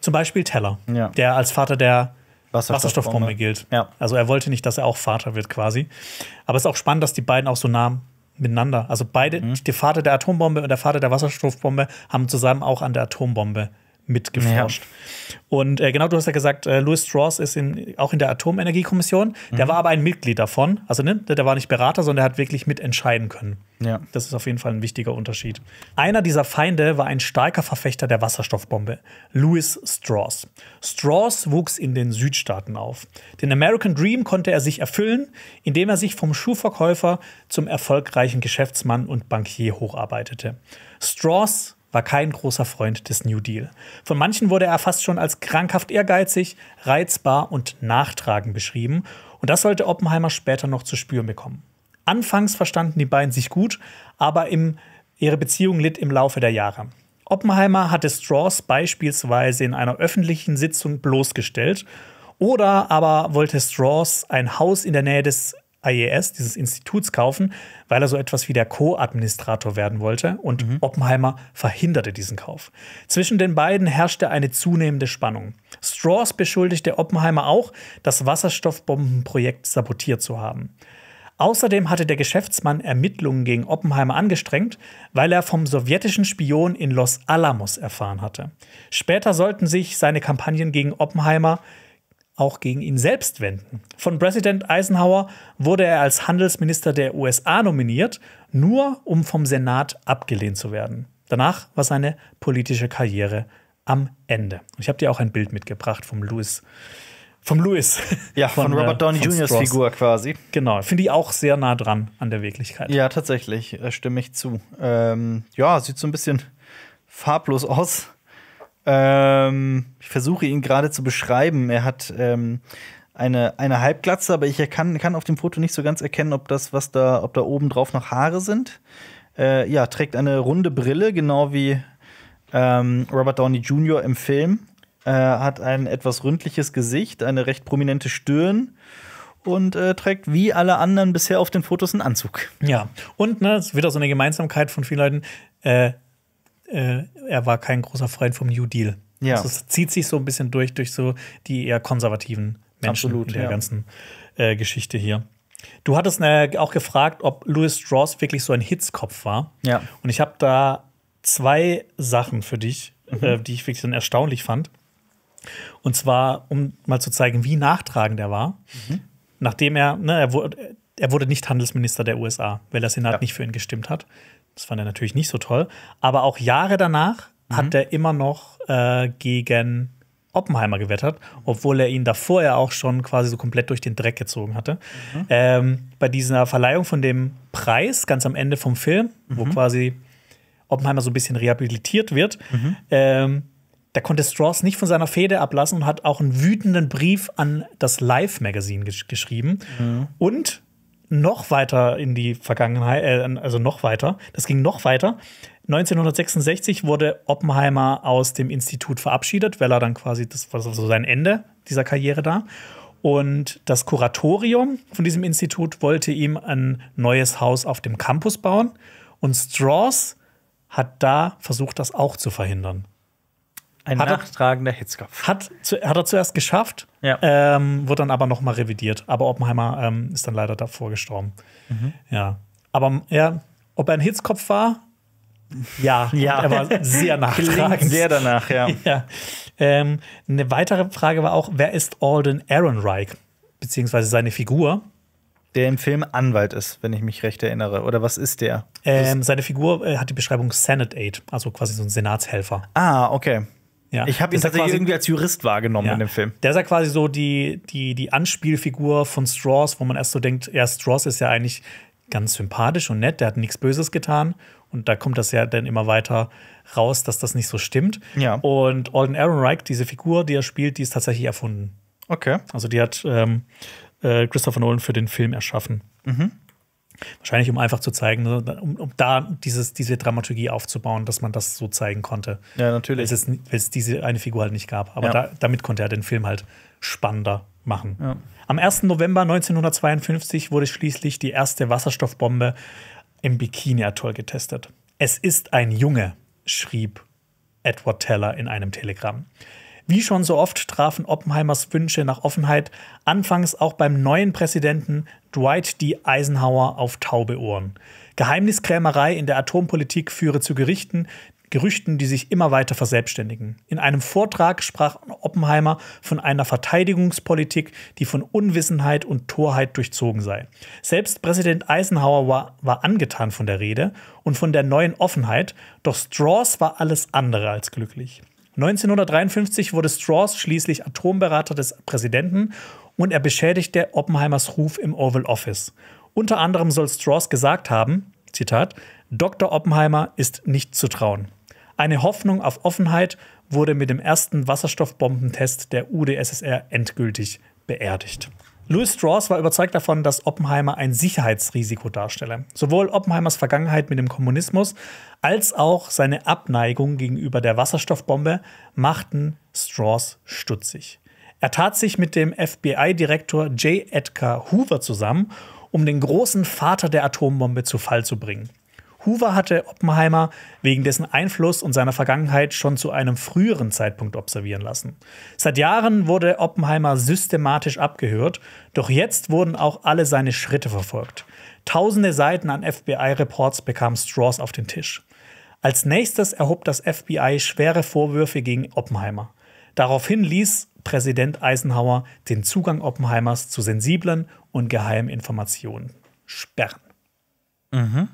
Zum Beispiel Teller, ja. der als Vater der Wasserstoffbombe, Wasserstoffbombe gilt. Ja. Also er wollte nicht, dass er auch Vater wird quasi. Aber es ist auch spannend, dass die beiden auch so nah miteinander, also beide, mhm. der Vater der Atombombe und der Vater der Wasserstoffbombe, haben zusammen auch an der Atombombe mitgeforscht. Ja. Und äh, genau, du hast ja gesagt, äh, Louis Strauss ist in, auch in der Atomenergiekommission. Der mhm. war aber ein Mitglied davon. Also ne, der war nicht Berater, sondern der hat wirklich mitentscheiden können. Ja. Das ist auf jeden Fall ein wichtiger Unterschied. Einer dieser Feinde war ein starker Verfechter der Wasserstoffbombe, Louis Strauss. Strauss wuchs in den Südstaaten auf. Den American Dream konnte er sich erfüllen, indem er sich vom Schuhverkäufer zum erfolgreichen Geschäftsmann und Bankier hocharbeitete. Strauss war kein großer Freund des New Deal. Von manchen wurde er fast schon als krankhaft ehrgeizig, reizbar und nachtragend beschrieben, und das sollte Oppenheimer später noch zu spüren bekommen. Anfangs verstanden die beiden sich gut, aber im, ihre Beziehung litt im Laufe der Jahre. Oppenheimer hatte Strauss beispielsweise in einer öffentlichen Sitzung bloßgestellt oder aber wollte Strauss ein Haus in der Nähe des IES, dieses Instituts, kaufen, weil er so etwas wie der Co-Administrator werden wollte und mhm. Oppenheimer verhinderte diesen Kauf. Zwischen den beiden herrschte eine zunehmende Spannung. Strauss beschuldigte Oppenheimer auch, das Wasserstoffbombenprojekt sabotiert zu haben. Außerdem hatte der Geschäftsmann Ermittlungen gegen Oppenheimer angestrengt, weil er vom sowjetischen Spion in Los Alamos erfahren hatte. Später sollten sich seine Kampagnen gegen Oppenheimer auch gegen ihn selbst wenden. Von Präsident Eisenhower wurde er als Handelsminister der USA nominiert, nur um vom Senat abgelehnt zu werden. Danach war seine politische Karriere am Ende. ich habe dir auch ein Bild mitgebracht vom Louis. Vom Louis. Ja, von, von Robert äh, Downey Jr.'s Strauss. Figur quasi. Genau, finde ich auch sehr nah dran an der Wirklichkeit. Ja, tatsächlich, äh, stimme ich zu. Ähm, ja, sieht so ein bisschen farblos aus. Ähm, ich versuche ihn gerade zu beschreiben. Er hat ähm, eine, eine Halbglatze, aber ich kann, kann auf dem Foto nicht so ganz erkennen, ob das, was da, ob da oben drauf noch Haare sind. Äh, ja, trägt eine runde Brille, genau wie ähm, Robert Downey Jr. im Film. Äh, hat ein etwas ründliches Gesicht, eine recht prominente Stirn und äh, trägt wie alle anderen bisher auf den Fotos einen Anzug. Ja, und ne, es wird auch so eine Gemeinsamkeit von vielen Leuten. Äh, äh, er war kein großer Freund vom New Deal. Ja. Also es zieht sich so ein bisschen durch, durch so die eher konservativen Menschen Absolut, in der ja. ganzen äh, Geschichte hier. Du hattest äh, auch gefragt, ob Louis Strauss wirklich so ein Hitzkopf war. Ja. Und ich habe da zwei Sachen für dich, äh, mhm. äh, die ich wirklich dann erstaunlich fand. Und zwar, um mal zu zeigen, wie nachtragend er war. Mhm. Nachdem er, ne, er wurde, er wurde nicht Handelsminister der USA, weil der Senat ja. nicht für ihn gestimmt hat, das fand er natürlich nicht so toll. Aber auch Jahre danach mhm. hat er immer noch äh, gegen Oppenheimer gewettert, obwohl er ihn davor ja auch schon quasi so komplett durch den Dreck gezogen hatte. Mhm. Ähm, bei dieser Verleihung von dem Preis ganz am Ende vom Film, mhm. wo quasi Oppenheimer so ein bisschen rehabilitiert wird, mhm. ähm, da konnte Strauss nicht von seiner Fehde ablassen und hat auch einen wütenden Brief an das Live-Magazin gesch geschrieben. Mhm. Und noch weiter in die Vergangenheit, äh, also noch weiter, das ging noch weiter. 1966 wurde Oppenheimer aus dem Institut verabschiedet, weil er dann quasi, das war so sein Ende dieser Karriere da. Und das Kuratorium von diesem Institut wollte ihm ein neues Haus auf dem Campus bauen. Und Strauss hat da versucht, das auch zu verhindern. Ein hat nachtragender Hitzkopf. Er, hat, hat er zuerst geschafft, ja. Ähm, wird dann aber nochmal revidiert. Aber Oppenheimer ähm, ist dann leider davor gestorben. Mhm. Ja. Aber ja, ob er ein Hitzkopf war? Ja, ja. er war sehr nachtragend. sehr danach, ja. ja. Ähm, eine weitere Frage war auch, wer ist Alden Ehrenreich? Beziehungsweise seine Figur. Der im Film Anwalt ist, wenn ich mich recht erinnere. Oder was ist der? Ähm, seine Figur äh, hat die Beschreibung Senate Aid, also quasi so ein Senatshelfer. Ah, okay. Ja. Ich habe ihn tatsächlich quasi, irgendwie als Jurist wahrgenommen ja. in dem Film. Der ist ja quasi so die, die, die Anspielfigur von Strauss, wo man erst so denkt, ja, Strauss ist ja eigentlich ganz sympathisch und nett, der hat nichts Böses getan. Und da kommt das ja dann immer weiter raus, dass das nicht so stimmt. Ja. Und Alden Ehrenreich, diese Figur, die er spielt, die ist tatsächlich erfunden. Okay. Also die hat ähm, äh, Christopher Nolan für den Film erschaffen. Mhm. Wahrscheinlich, um einfach zu zeigen, ne, um, um da dieses, diese Dramaturgie aufzubauen, dass man das so zeigen konnte. Ja, natürlich. Weil es, es diese eine Figur halt nicht gab. Aber ja. da, damit konnte er den Film halt spannender machen. Ja. Am 1. November 1952 wurde schließlich die erste Wasserstoffbombe im Bikini-Atoll getestet. Es ist ein Junge, schrieb Edward Teller in einem Telegramm. Wie schon so oft trafen Oppenheimers Wünsche nach Offenheit anfangs auch beim neuen Präsidenten Dwight D. Eisenhower auf taube Ohren. Geheimniskrämerei in der Atompolitik führe zu Gerichten, Gerüchten, die sich immer weiter verselbstständigen. In einem Vortrag sprach Oppenheimer von einer Verteidigungspolitik, die von Unwissenheit und Torheit durchzogen sei. Selbst Präsident Eisenhower war, war angetan von der Rede und von der neuen Offenheit, doch Strauss war alles andere als glücklich. 1953 wurde Strauss schließlich Atomberater des Präsidenten und er beschädigte Oppenheimers Ruf im Oval Office. Unter anderem soll Strauss gesagt haben, Zitat, Dr. Oppenheimer ist nicht zu trauen. Eine Hoffnung auf Offenheit wurde mit dem ersten Wasserstoffbombentest der UdSSR endgültig beerdigt. Louis Strauss war überzeugt davon, dass Oppenheimer ein Sicherheitsrisiko darstelle. Sowohl Oppenheimers Vergangenheit mit dem Kommunismus als auch seine Abneigung gegenüber der Wasserstoffbombe machten Strauss stutzig. Er tat sich mit dem FBI-Direktor J. Edgar Hoover zusammen, um den großen Vater der Atombombe zu Fall zu bringen. Hoover hatte Oppenheimer wegen dessen Einfluss und seiner Vergangenheit schon zu einem früheren Zeitpunkt observieren lassen. Seit Jahren wurde Oppenheimer systematisch abgehört, doch jetzt wurden auch alle seine Schritte verfolgt. Tausende Seiten an FBI-Reports bekam Straws auf den Tisch. Als nächstes erhob das FBI schwere Vorwürfe gegen Oppenheimer. Daraufhin ließ Präsident Eisenhower den Zugang Oppenheimers zu sensiblen und geheimen Informationen sperren. Mhm.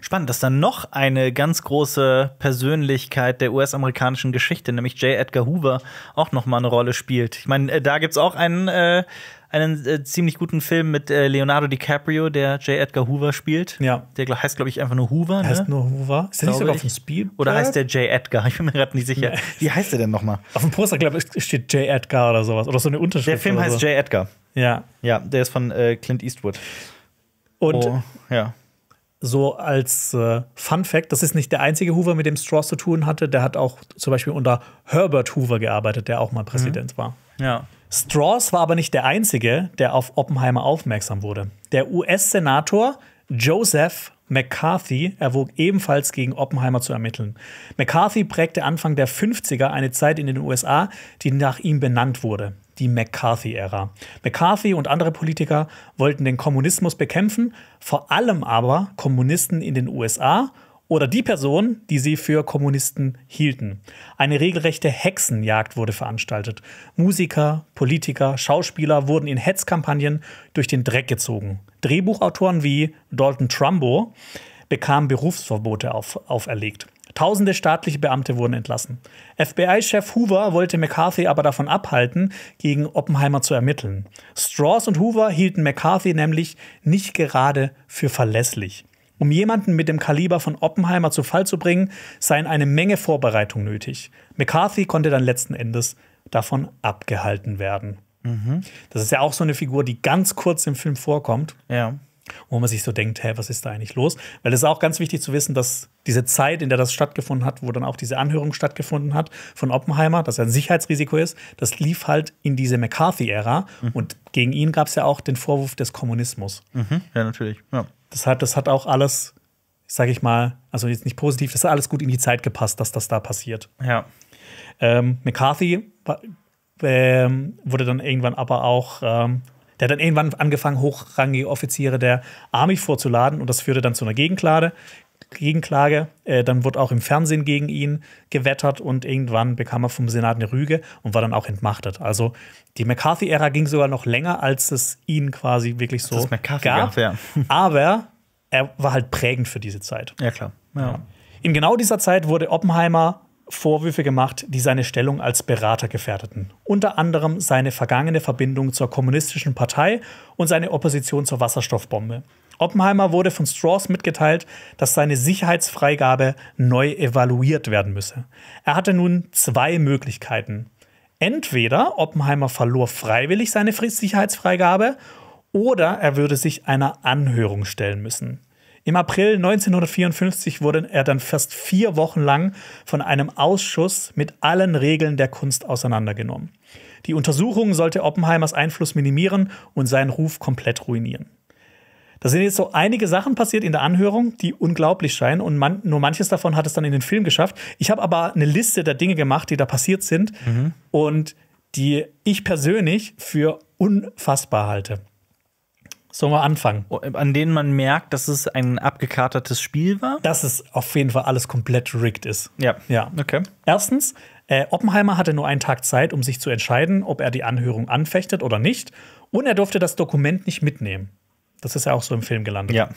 Spannend, dass dann noch eine ganz große Persönlichkeit der US-amerikanischen Geschichte, nämlich J. Edgar Hoover, auch noch mal eine Rolle spielt. Ich meine, äh, da gibt es auch einen äh, einen äh, ziemlich guten Film mit äh, Leonardo DiCaprio, der J. Edgar Hoover spielt. Ja. Der heißt, glaube ich, einfach nur Hoover. Ne? Heißt nur Hoover. Ist der nicht sogar auf dem Speed? Oder heißt der J. Edgar? Ich bin mir gerade nicht sicher. Nee. Wie heißt der denn nochmal? Auf dem Poster, glaube ich, steht J. Edgar oder sowas. Oder so eine Unterschrift. Der Film heißt so. J. Edgar. Ja. Ja, der ist von äh, Clint Eastwood. Und oh, ja so als äh, Fun Fact, das ist nicht der einzige Hoover, mit dem Strauss zu tun hatte. Der hat auch zum Beispiel unter Herbert Hoover gearbeitet, der auch mal Präsident mhm. war. Ja. Strauss war aber nicht der Einzige, der auf Oppenheimer aufmerksam wurde. Der US-Senator Joseph McCarthy erwog ebenfalls gegen Oppenheimer zu ermitteln. McCarthy prägte Anfang der 50er eine Zeit in den USA, die nach ihm benannt wurde, die McCarthy-Ära. McCarthy und andere Politiker wollten den Kommunismus bekämpfen, vor allem aber Kommunisten in den USA oder die Person, die sie für Kommunisten hielten. Eine regelrechte Hexenjagd wurde veranstaltet. Musiker, Politiker, Schauspieler wurden in Hetzkampagnen durch den Dreck gezogen. Drehbuchautoren wie Dalton Trumbo bekamen Berufsverbote auf, auferlegt. Tausende staatliche Beamte wurden entlassen. FBI-Chef Hoover wollte McCarthy aber davon abhalten, gegen Oppenheimer zu ermitteln. Strauss und Hoover hielten McCarthy nämlich nicht gerade für verlässlich. Um jemanden mit dem Kaliber von Oppenheimer zu Fall zu bringen, seien eine Menge Vorbereitung nötig. McCarthy konnte dann letzten Endes davon abgehalten werden. Mhm. Das ist ja auch so eine Figur, die ganz kurz im Film vorkommt. Ja. Wo man sich so denkt, hä, was ist da eigentlich los? Weil es ist auch ganz wichtig zu wissen, dass diese Zeit, in der das stattgefunden hat, wo dann auch diese Anhörung stattgefunden hat von Oppenheimer, dass er ein Sicherheitsrisiko ist, das lief halt in diese McCarthy-Ära. Mhm. Und gegen ihn gab es ja auch den Vorwurf des Kommunismus. Mhm. Ja, natürlich. Ja. Das hat, das hat auch alles, sage ich mal, also jetzt nicht positiv, das hat alles gut in die Zeit gepasst, dass das da passiert. Ja. Ähm, McCarthy äh, wurde dann irgendwann aber auch, ähm, der hat dann irgendwann angefangen, hochrangige Offiziere der Army vorzuladen und das führte dann zu einer Gegenklage. Gegenklage. Äh, dann wurde auch im Fernsehen gegen ihn gewettert und irgendwann bekam er vom Senat eine Rüge und war dann auch entmachtet. Also die McCarthy-Ära ging sogar noch länger, als es ihn quasi wirklich so das gab. gab ja. Aber er war halt prägend für diese Zeit. Ja, klar. Ja. In genau dieser Zeit wurde Oppenheimer Vorwürfe gemacht, die seine Stellung als Berater gefährdeten. Unter anderem seine vergangene Verbindung zur Kommunistischen Partei und seine Opposition zur Wasserstoffbombe. Oppenheimer wurde von Strauss mitgeteilt, dass seine Sicherheitsfreigabe neu evaluiert werden müsse. Er hatte nun zwei Möglichkeiten. Entweder Oppenheimer verlor freiwillig seine Sicherheitsfreigabe oder er würde sich einer Anhörung stellen müssen. Im April 1954 wurde er dann fast vier Wochen lang von einem Ausschuss mit allen Regeln der Kunst auseinandergenommen. Die Untersuchung sollte Oppenheimers Einfluss minimieren und seinen Ruf komplett ruinieren. Da sind jetzt so einige Sachen passiert in der Anhörung, die unglaublich scheinen und man, nur manches davon hat es dann in den Film geschafft. Ich habe aber eine Liste der Dinge gemacht, die da passiert sind mhm. und die ich persönlich für unfassbar halte. Sollen wir anfangen? Oh, äh, an denen man merkt, dass es ein abgekatertes Spiel war? Dass es auf jeden Fall alles komplett rigged ist. Ja. Ja. Okay. Erstens, äh, Oppenheimer hatte nur einen Tag Zeit, um sich zu entscheiden, ob er die Anhörung anfechtet oder nicht. Und er durfte das Dokument nicht mitnehmen. Das ist ja auch so im Film gelandet. Ja.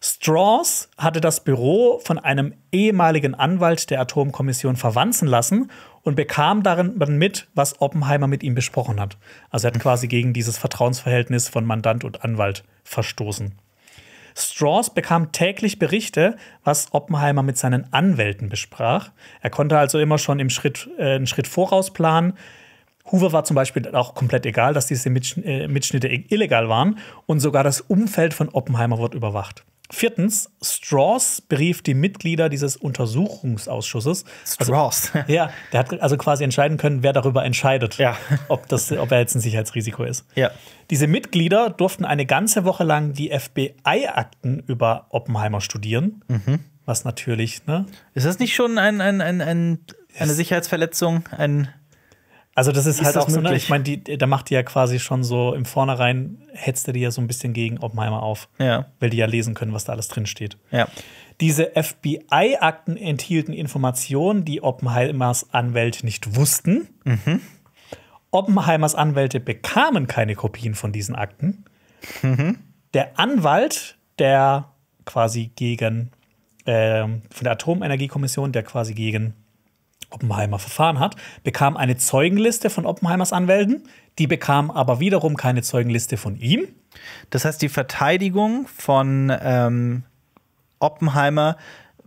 Strauss hatte das Büro von einem ehemaligen Anwalt der Atomkommission verwanzen lassen und bekam darin mit, was Oppenheimer mit ihm besprochen hat. Also er hat quasi gegen dieses Vertrauensverhältnis von Mandant und Anwalt verstoßen. Strauss bekam täglich Berichte, was Oppenheimer mit seinen Anwälten besprach. Er konnte also immer schon im Schritt, äh, einen Schritt voraus planen, Hoover war zum Beispiel auch komplett egal, dass diese äh, Mitschnitte illegal waren und sogar das Umfeld von Oppenheimer wird überwacht. Viertens, Strauss berief die Mitglieder dieses Untersuchungsausschusses. Also, Strauss. Also, ja, der hat also quasi entscheiden können, wer darüber entscheidet, ja. ob, das, ob er jetzt ein Sicherheitsrisiko ist. Ja. Diese Mitglieder durften eine ganze Woche lang die FBI-Akten über Oppenheimer studieren, mhm. was natürlich. Ne, ist das nicht schon ein, ein, ein, ein eine Sicherheitsverletzung? Ein also das ist, ist halt das auch möglich? so, ne? ich meine, die, da macht die ja quasi schon so im Vornherein hetzt er die ja so ein bisschen gegen Oppenheimer auf, ja. weil die ja lesen können, was da alles drin steht. Ja. Diese FBI-Akten enthielten Informationen, die Oppenheimers Anwälte nicht wussten. Mhm. Oppenheimers Anwälte bekamen keine Kopien von diesen Akten. Mhm. Der Anwalt, der quasi gegen äh, von der Atomenergiekommission, der quasi gegen Oppenheimer verfahren hat, bekam eine Zeugenliste von Oppenheimers Anwälten, die bekam aber wiederum keine Zeugenliste von ihm. Das heißt, die Verteidigung von ähm, Oppenheimer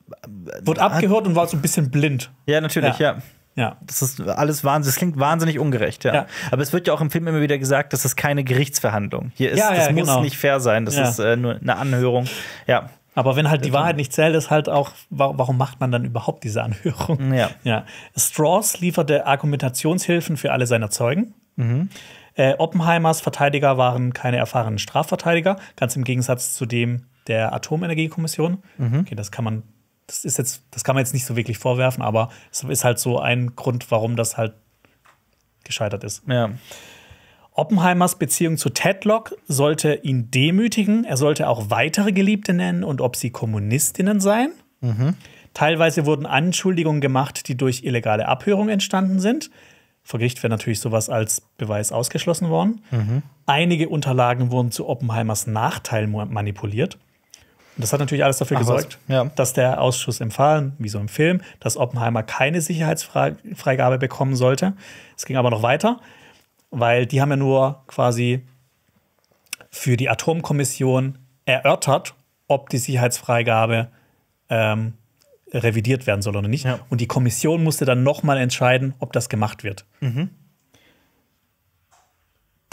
äh, wurde abgehört und war so ein bisschen blind. Ja, natürlich, ja. ja. Ja. Das ist alles Wahnsinn. das klingt wahnsinnig ungerecht, ja. ja. Aber es wird ja auch im Film immer wieder gesagt, das ist keine Gerichtsverhandlung. Hier ist, ja, ja, das muss genau. nicht fair sein, das ist äh, nur eine Anhörung. Ja. Aber wenn halt die Wahrheit nicht zählt, ist halt auch, warum macht man dann überhaupt diese Anhörung? Ja. ja. Strauss lieferte Argumentationshilfen für alle seine Zeugen. Mhm. Äh, Oppenheimers Verteidiger waren keine erfahrenen Strafverteidiger, ganz im Gegensatz zu dem der Atomenergiekommission. Mhm. Okay, das kann man, das ist jetzt, das kann man jetzt nicht so wirklich vorwerfen, aber es ist halt so ein Grund, warum das halt gescheitert ist. Ja. Oppenheimers Beziehung zu Tedlock sollte ihn demütigen. Er sollte auch weitere Geliebte nennen und ob sie Kommunistinnen seien. Mhm. Teilweise wurden Anschuldigungen gemacht, die durch illegale Abhörung entstanden sind. Vor Gericht wäre natürlich sowas als Beweis ausgeschlossen worden. Mhm. Einige Unterlagen wurden zu Oppenheimers Nachteil manipuliert. Und das hat natürlich alles dafür Ach, gesorgt, ja. dass der Ausschuss empfahl, wie so im Film, dass Oppenheimer keine Sicherheitsfreigabe bekommen sollte. Es ging aber noch weiter weil die haben ja nur quasi für die Atomkommission erörtert, ob die Sicherheitsfreigabe ähm, revidiert werden soll oder nicht. Ja. Und die Kommission musste dann nochmal entscheiden, ob das gemacht wird. Mhm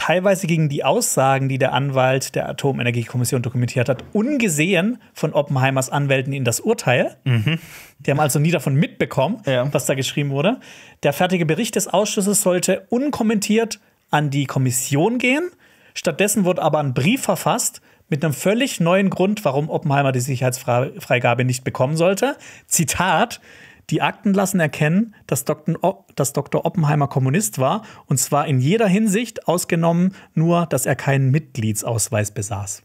teilweise gingen die Aussagen, die der Anwalt der Atomenergiekommission dokumentiert hat, ungesehen von Oppenheimers Anwälten in das Urteil. Mhm. Die haben also nie davon mitbekommen, ja. was da geschrieben wurde. Der fertige Bericht des Ausschusses sollte unkommentiert an die Kommission gehen. Stattdessen wurde aber ein Brief verfasst mit einem völlig neuen Grund, warum Oppenheimer die Sicherheitsfreigabe nicht bekommen sollte. Zitat: die Akten lassen erkennen, dass Dr. O dass Dr. Oppenheimer Kommunist war, und zwar in jeder Hinsicht, ausgenommen nur, dass er keinen Mitgliedsausweis besaß.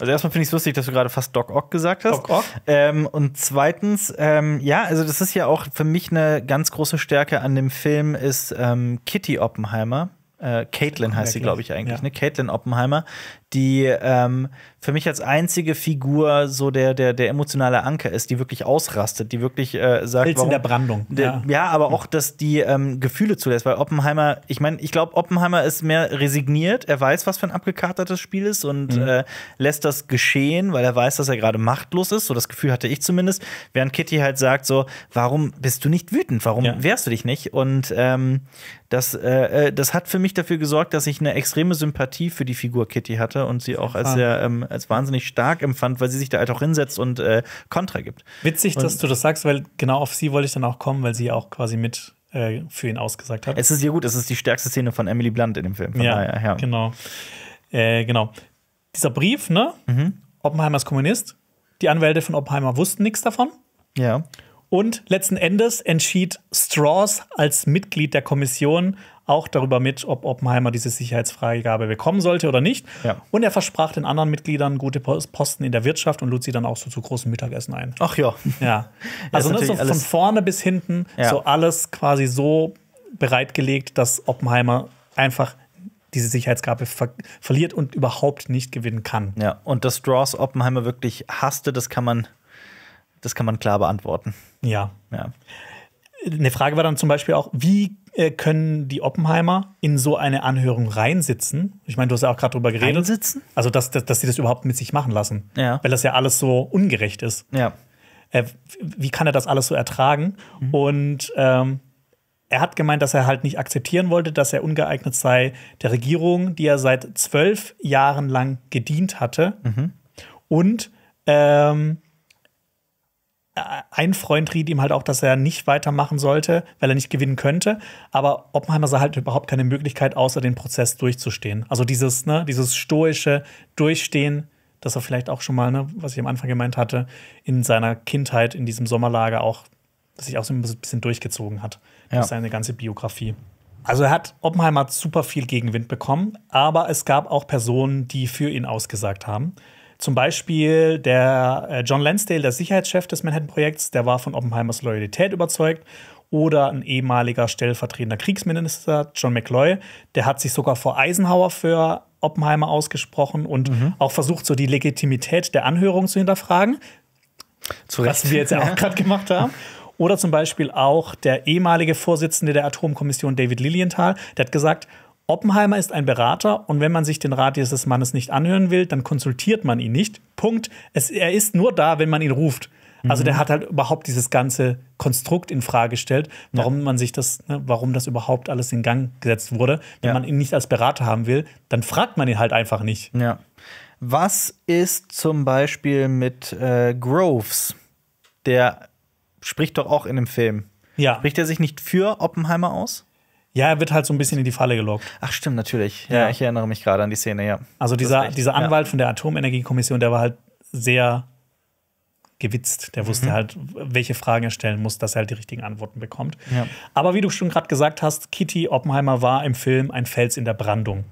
Also erstmal finde ich es lustig, dass du gerade fast Doc Ock gesagt hast. Doc Ock. Ähm, und zweitens, ähm, ja, also das ist ja auch für mich eine ganz große Stärke an dem Film ist ähm, Kitty Oppenheimer äh, Caitlin heißt sie, glaube ich, eigentlich, ja. ne? Caitlin Oppenheimer, die ähm, für mich als einzige Figur so der, der, der emotionale Anker ist, die wirklich ausrastet, die wirklich äh, sagt. Pilz in der Brandung. ja. ja. aber auch, dass die ähm, Gefühle zulässt, weil Oppenheimer, ich meine, ich glaube, Oppenheimer ist mehr resigniert, er weiß, was für ein abgekatertes Spiel ist und mhm. äh, lässt das geschehen, weil er weiß, dass er gerade machtlos ist. So das Gefühl hatte ich zumindest, während Kitty halt sagt: so, warum bist du nicht wütend? Warum ja. wehrst du dich nicht? Und ähm, das, äh, äh, das hat für mich dafür gesorgt, dass ich eine extreme Sympathie für die Figur Kitty hatte und sie auch als, sehr, ähm, als wahnsinnig stark empfand, weil sie sich da halt auch hinsetzt und äh, Kontra gibt. Witzig, und dass du das sagst, weil genau auf sie wollte ich dann auch kommen, weil sie auch quasi mit äh, für ihn ausgesagt hat. Es ist ja gut, es ist die stärkste Szene von Emily Blunt in dem Film. Von ja, daher, ja. genau. Äh, genau. Dieser Brief, ne? Mhm. Oppenheimer ist Kommunist. Die Anwälte von Oppenheimer wussten nichts davon. Ja. Und letzten Endes entschied Strauss als Mitglied der Kommission auch darüber mit, ob Oppenheimer diese Sicherheitsfreigabe bekommen sollte oder nicht. Ja. Und er versprach den anderen Mitgliedern gute Posten in der Wirtschaft und lud sie dann auch so zu großem Mittagessen ein. Ach ja. Ja. Also ja, ne, so von vorne bis hinten, ja. so alles quasi so bereitgelegt, dass Oppenheimer einfach diese Sicherheitsgabe ver verliert und überhaupt nicht gewinnen kann. Ja, und dass Strauss Oppenheimer wirklich hasste, das kann man, das kann man klar beantworten. Ja. ja. Eine Frage war dann zum Beispiel auch, wie äh, können die Oppenheimer in so eine Anhörung reinsitzen? Ich meine, du hast ja auch gerade drüber geredet. Reinsitzen? Also, dass, dass, dass, sie das überhaupt mit sich machen lassen. Ja. Weil das ja alles so ungerecht ist. Ja. Äh, wie kann er das alles so ertragen? Mhm. Und ähm, er hat gemeint, dass er halt nicht akzeptieren wollte, dass er ungeeignet sei, der Regierung, die er seit zwölf Jahren lang gedient hatte. Mhm. Und ähm, ein Freund riet ihm halt auch, dass er nicht weitermachen sollte, weil er nicht gewinnen könnte. Aber Oppenheimer sah halt überhaupt keine Möglichkeit, außer den Prozess durchzustehen. Also dieses, ne, dieses stoische Durchstehen, das er vielleicht auch schon mal, ne, was ich am Anfang gemeint hatte, in seiner Kindheit, in diesem Sommerlager auch, dass sich auch so ein bisschen durchgezogen hat. Ja. seine ganze Biografie. Also er hat Oppenheimer super viel Gegenwind bekommen, aber es gab auch Personen, die für ihn ausgesagt haben. Zum Beispiel der äh, John Lansdale, der Sicherheitschef des Manhattan-Projekts, der war von Oppenheimers Loyalität überzeugt. Oder ein ehemaliger stellvertretender Kriegsminister, John McCloy, der hat sich sogar vor Eisenhower für Oppenheimer ausgesprochen und mhm. auch versucht, so die Legitimität der Anhörung zu hinterfragen. Zu Recht. was wir jetzt ja auch gerade gemacht haben. Oder zum Beispiel auch der ehemalige Vorsitzende der Atomkommission, David Lilienthal, der hat gesagt, Oppenheimer ist ein Berater und wenn man sich den Rat dieses Mannes nicht anhören will, dann konsultiert man ihn nicht. Punkt. Es, er ist nur da, wenn man ihn ruft. Also der mhm. hat halt überhaupt dieses ganze Konstrukt in Frage gestellt, warum ja. man sich das, ne, warum das überhaupt alles in Gang gesetzt wurde. Wenn ja. man ihn nicht als Berater haben will, dann fragt man ihn halt einfach nicht. Ja. Was ist zum Beispiel mit äh, Groves? Der spricht doch auch in dem Film. Ja. Spricht er sich nicht für Oppenheimer aus? Ja, er wird halt so ein bisschen in die Falle gelockt. Ach, stimmt, natürlich. Ja, ja. ich erinnere mich gerade an die Szene, ja. Also dieser, dieser Anwalt ja. von der Atomenergiekommission, der war halt sehr gewitzt. Der wusste mhm. halt, welche Fragen er stellen muss, dass er halt die richtigen Antworten bekommt. Ja. Aber wie du schon gerade gesagt hast, Kitty Oppenheimer war im Film ein Fels in der Brandung.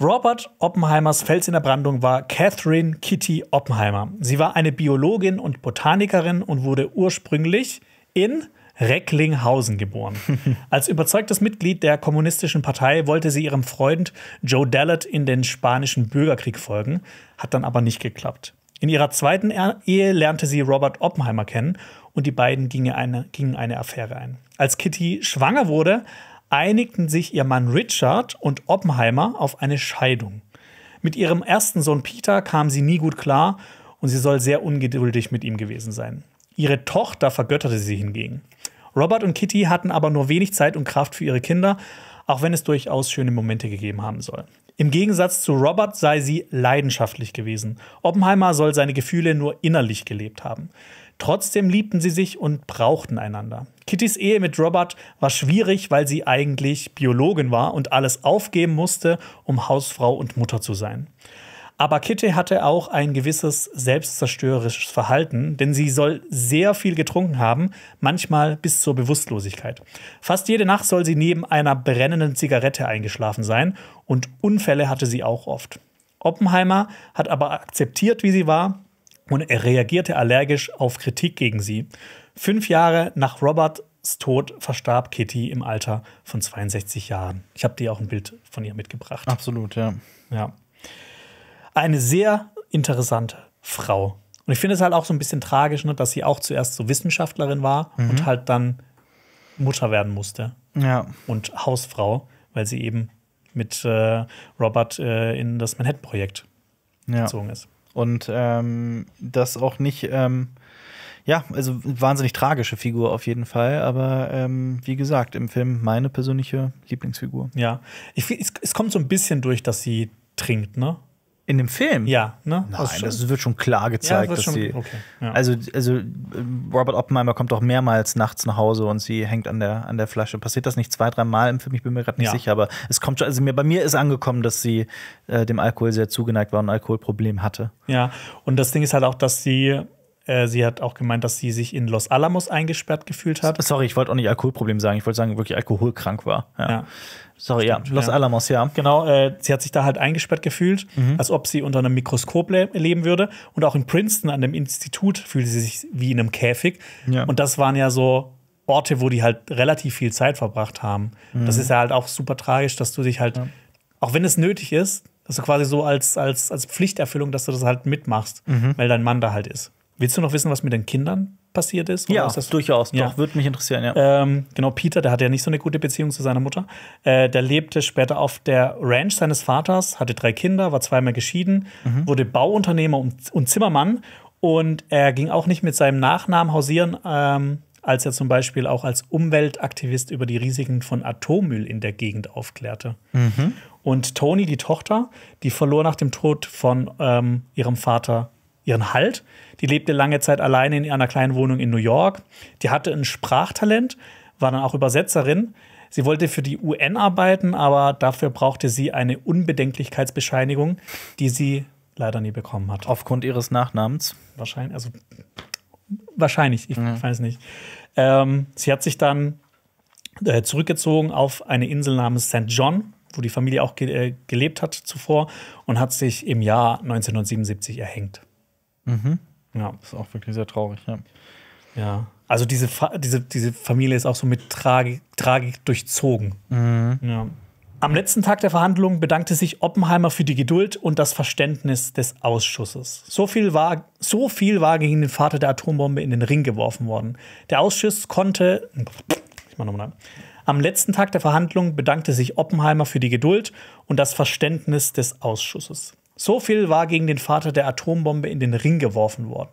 Robert Oppenheimers Fels in der Brandung war Catherine Kitty Oppenheimer. Sie war eine Biologin und Botanikerin und wurde ursprünglich in Recklinghausen geboren. Als überzeugtes Mitglied der Kommunistischen Partei wollte sie ihrem Freund Joe Dallet in den spanischen Bürgerkrieg folgen, hat dann aber nicht geklappt. In ihrer zweiten Ehe lernte sie Robert Oppenheimer kennen und die beiden gingen eine, gingen eine Affäre ein. Als Kitty schwanger wurde, einigten sich ihr Mann Richard und Oppenheimer auf eine Scheidung. Mit ihrem ersten Sohn Peter kam sie nie gut klar und sie soll sehr ungeduldig mit ihm gewesen sein. Ihre Tochter vergötterte sie hingegen. Robert und Kitty hatten aber nur wenig Zeit und Kraft für ihre Kinder, auch wenn es durchaus schöne Momente gegeben haben soll. Im Gegensatz zu Robert sei sie leidenschaftlich gewesen. Oppenheimer soll seine Gefühle nur innerlich gelebt haben. Trotzdem liebten sie sich und brauchten einander. Kittys Ehe mit Robert war schwierig, weil sie eigentlich Biologin war und alles aufgeben musste, um Hausfrau und Mutter zu sein. Aber Kitty hatte auch ein gewisses selbstzerstörerisches Verhalten, denn sie soll sehr viel getrunken haben, manchmal bis zur Bewusstlosigkeit. Fast jede Nacht soll sie neben einer brennenden Zigarette eingeschlafen sein und Unfälle hatte sie auch oft. Oppenheimer hat aber akzeptiert, wie sie war und er reagierte allergisch auf Kritik gegen sie. Fünf Jahre nach Roberts Tod verstarb Kitty im Alter von 62 Jahren. Ich habe dir auch ein Bild von ihr mitgebracht. Absolut, ja. Ja eine sehr interessante Frau. Und ich finde es halt auch so ein bisschen tragisch, ne, dass sie auch zuerst so Wissenschaftlerin war mhm. und halt dann Mutter werden musste. Ja. Und Hausfrau, weil sie eben mit äh, Robert äh, in das Manhattan-Projekt ja. gezogen ist. Und ähm, das auch nicht, ähm, ja, also wahnsinnig tragische Figur auf jeden Fall, aber ähm, wie gesagt, im Film meine persönliche Lieblingsfigur. Ja, ich, es, es kommt so ein bisschen durch, dass sie trinkt, ne? In dem Film? Ja, ne? Nein, also das wird schon klar gezeigt, ja, dass schon, sie. Okay, ja. also, also Robert Oppenheimer kommt auch mehrmals nachts nach Hause und sie hängt an der, an der Flasche. Passiert das nicht zwei, dreimal im Film? Ich bin mir gerade nicht ja. sicher, aber es kommt schon, also mir, bei mir ist angekommen, dass sie äh, dem Alkohol sehr zugeneigt war und ein Alkoholproblem hatte. Ja, und das Ding ist halt auch, dass sie äh, sie hat auch gemeint, dass sie sich in Los Alamos eingesperrt gefühlt hat. Sorry, ich wollte auch nicht Alkoholproblem sagen. Ich wollte sagen, wirklich alkoholkrank war. Ja. ja. Sorry, Stimmt, ja. Los ja. Alamos, ja. Genau, äh, sie hat sich da halt eingesperrt gefühlt, mhm. als ob sie unter einem Mikroskop le leben würde. Und auch in Princeton, an dem Institut, fühlte sie sich wie in einem Käfig. Ja. Und das waren ja so Orte, wo die halt relativ viel Zeit verbracht haben. Mhm. Das ist ja halt auch super tragisch, dass du dich halt, ja. auch wenn es nötig ist, also quasi so als, als, als Pflichterfüllung, dass du das halt mitmachst, mhm. weil dein Mann da halt ist. Willst du noch wissen, was mit den Kindern passiert ist? ja, ist das durchaus. Ja. Doch, würde mich interessieren, ja. Ähm, genau, Peter, der hatte ja nicht so eine gute Beziehung zu seiner Mutter. Äh, der lebte später auf der Ranch seines Vaters, hatte drei Kinder, war zweimal geschieden, mhm. wurde Bauunternehmer und, und, Zimmermann. Und er ging auch nicht mit seinem Nachnamen hausieren, ähm, als er zum Beispiel auch als Umweltaktivist über die Risiken von Atommüll in der Gegend aufklärte. Mhm. Und Toni, die Tochter, die verlor nach dem Tod von ähm, ihrem Vater ihren Halt. Die lebte lange Zeit alleine in einer kleinen Wohnung in New York. Die hatte ein Sprachtalent, war dann auch Übersetzerin. Sie wollte für die UN arbeiten, aber dafür brauchte sie eine Unbedenklichkeitsbescheinigung, die sie leider nie bekommen hat. Aufgrund ihres Nachnamens? Wahrscheinlich, also wahrscheinlich, ich ja. Mhm. weiß nicht. Ähm, sie hat sich dann äh, zurückgezogen auf eine Insel namens St. John, wo die Familie auch ge äh, gelebt hat zuvor und hat sich im Jahr 1977 erhängt. Mhm. Ja, ist auch wirklich sehr traurig, ja. Ja. Also diese, Fa diese, diese Familie ist auch so mit Tragik, Tragik durchzogen. Mhm. Ja. Am letzten Tag der Verhandlungen bedankte sich Oppenheimer für die Geduld und das Verständnis des Ausschusses. So viel, war, so viel war gegen den Vater der Atombombe in den Ring geworfen worden. Der Ausschuss konnte. Ich mach nochmal an. Am letzten Tag der Verhandlungen bedankte sich Oppenheimer für die Geduld und das Verständnis des Ausschusses. So viel war gegen den Vater der Atombombe in den Ring geworfen worden.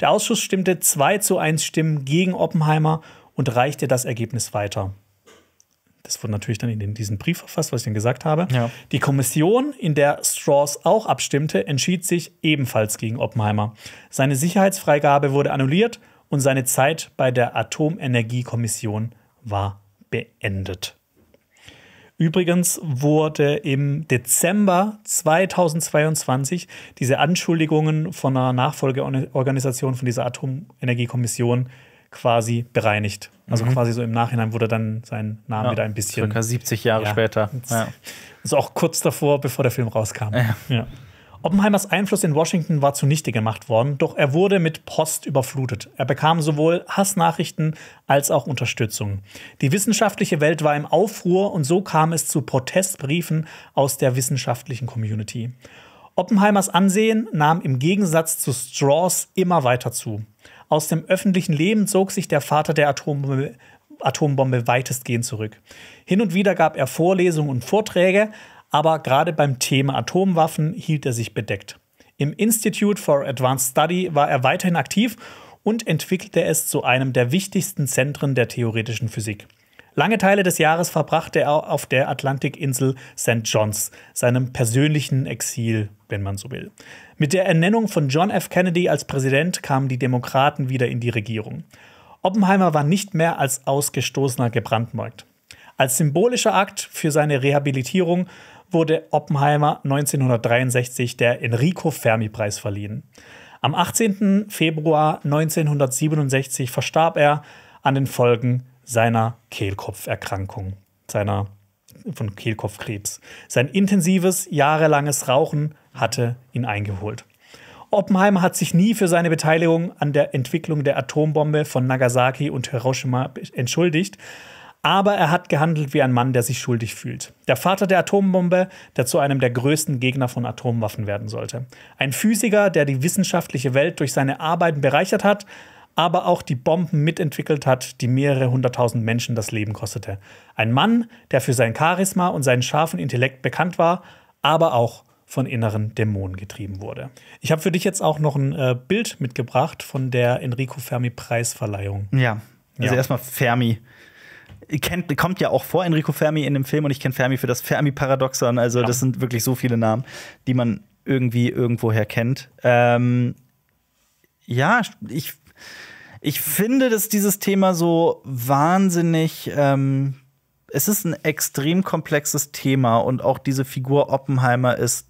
Der Ausschuss stimmte 2 zu 1 Stimmen gegen Oppenheimer und reichte das Ergebnis weiter. Das wurde natürlich dann in diesen Brief verfasst, was ich Ihnen gesagt habe. Ja. Die Kommission, in der Strauss auch abstimmte, entschied sich ebenfalls gegen Oppenheimer. Seine Sicherheitsfreigabe wurde annulliert und seine Zeit bei der Atomenergiekommission war beendet. Übrigens wurde im Dezember 2022 diese Anschuldigungen von einer Nachfolgeorganisation von dieser Atomenergiekommission quasi bereinigt. Also mhm. quasi so im Nachhinein wurde dann sein Name ja, wieder ein bisschen. Circa 70 Jahre ja, später. Ja. Also auch kurz davor, bevor der Film rauskam. Ja. Oppenheimers Einfluss in Washington war zunichte gemacht worden, doch er wurde mit Post überflutet. Er bekam sowohl Hassnachrichten als auch Unterstützung. Die wissenschaftliche Welt war im Aufruhr und so kam es zu Protestbriefen aus der wissenschaftlichen Community. Oppenheimers Ansehen nahm im Gegensatz zu Straws immer weiter zu. Aus dem öffentlichen Leben zog sich der Vater der Atombombe, Atombombe weitestgehend zurück. Hin und wieder gab er Vorlesungen und Vorträge, aber gerade beim Thema Atomwaffen hielt er sich bedeckt. Im Institute for Advanced Study war er weiterhin aktiv und entwickelte es zu einem der wichtigsten Zentren der theoretischen Physik. Lange Teile des Jahres verbrachte er auf der Atlantikinsel St. John's, seinem persönlichen Exil, wenn man so will. Mit der Ernennung von John F. Kennedy als Präsident kamen die Demokraten wieder in die Regierung. Oppenheimer war nicht mehr als Ausgestoßener gebrandmarkt. Als symbolischer Akt für seine Rehabilitierung wurde Oppenheimer 1963 der Enrico Fermi-Preis verliehen. Am 18. Februar 1967 verstarb er an den Folgen seiner Kehlkopferkrankung, seiner von Kehlkopfkrebs. Sein intensives, jahrelanges Rauchen hatte ihn eingeholt. Oppenheimer hat sich nie für seine Beteiligung an der Entwicklung der Atombombe von Nagasaki und Hiroshima entschuldigt, aber er hat gehandelt wie ein Mann, der sich schuldig fühlt. Der Vater der Atombombe, der zu einem der größten Gegner von Atomwaffen werden sollte. Ein Physiker, der die wissenschaftliche Welt durch seine Arbeiten bereichert hat, aber auch die Bomben mitentwickelt hat, die mehrere hunderttausend Menschen das Leben kostete. Ein Mann, der für sein Charisma und seinen scharfen Intellekt bekannt war, aber auch von inneren Dämonen getrieben wurde. Ich habe für dich jetzt auch noch ein äh, Bild mitgebracht von der Enrico Fermi Preisverleihung. Ja, also ja. erstmal Fermi kennt, kommt ja auch vor Enrico Fermi in dem Film und ich kenne Fermi für das Fermi-Paradoxon. Also, ja. das sind wirklich so viele Namen, die man irgendwie irgendwoher kennt. Ähm, ja, ich, ich finde, dass dieses Thema so wahnsinnig. Ähm, es ist ein extrem komplexes Thema und auch diese Figur Oppenheimer ist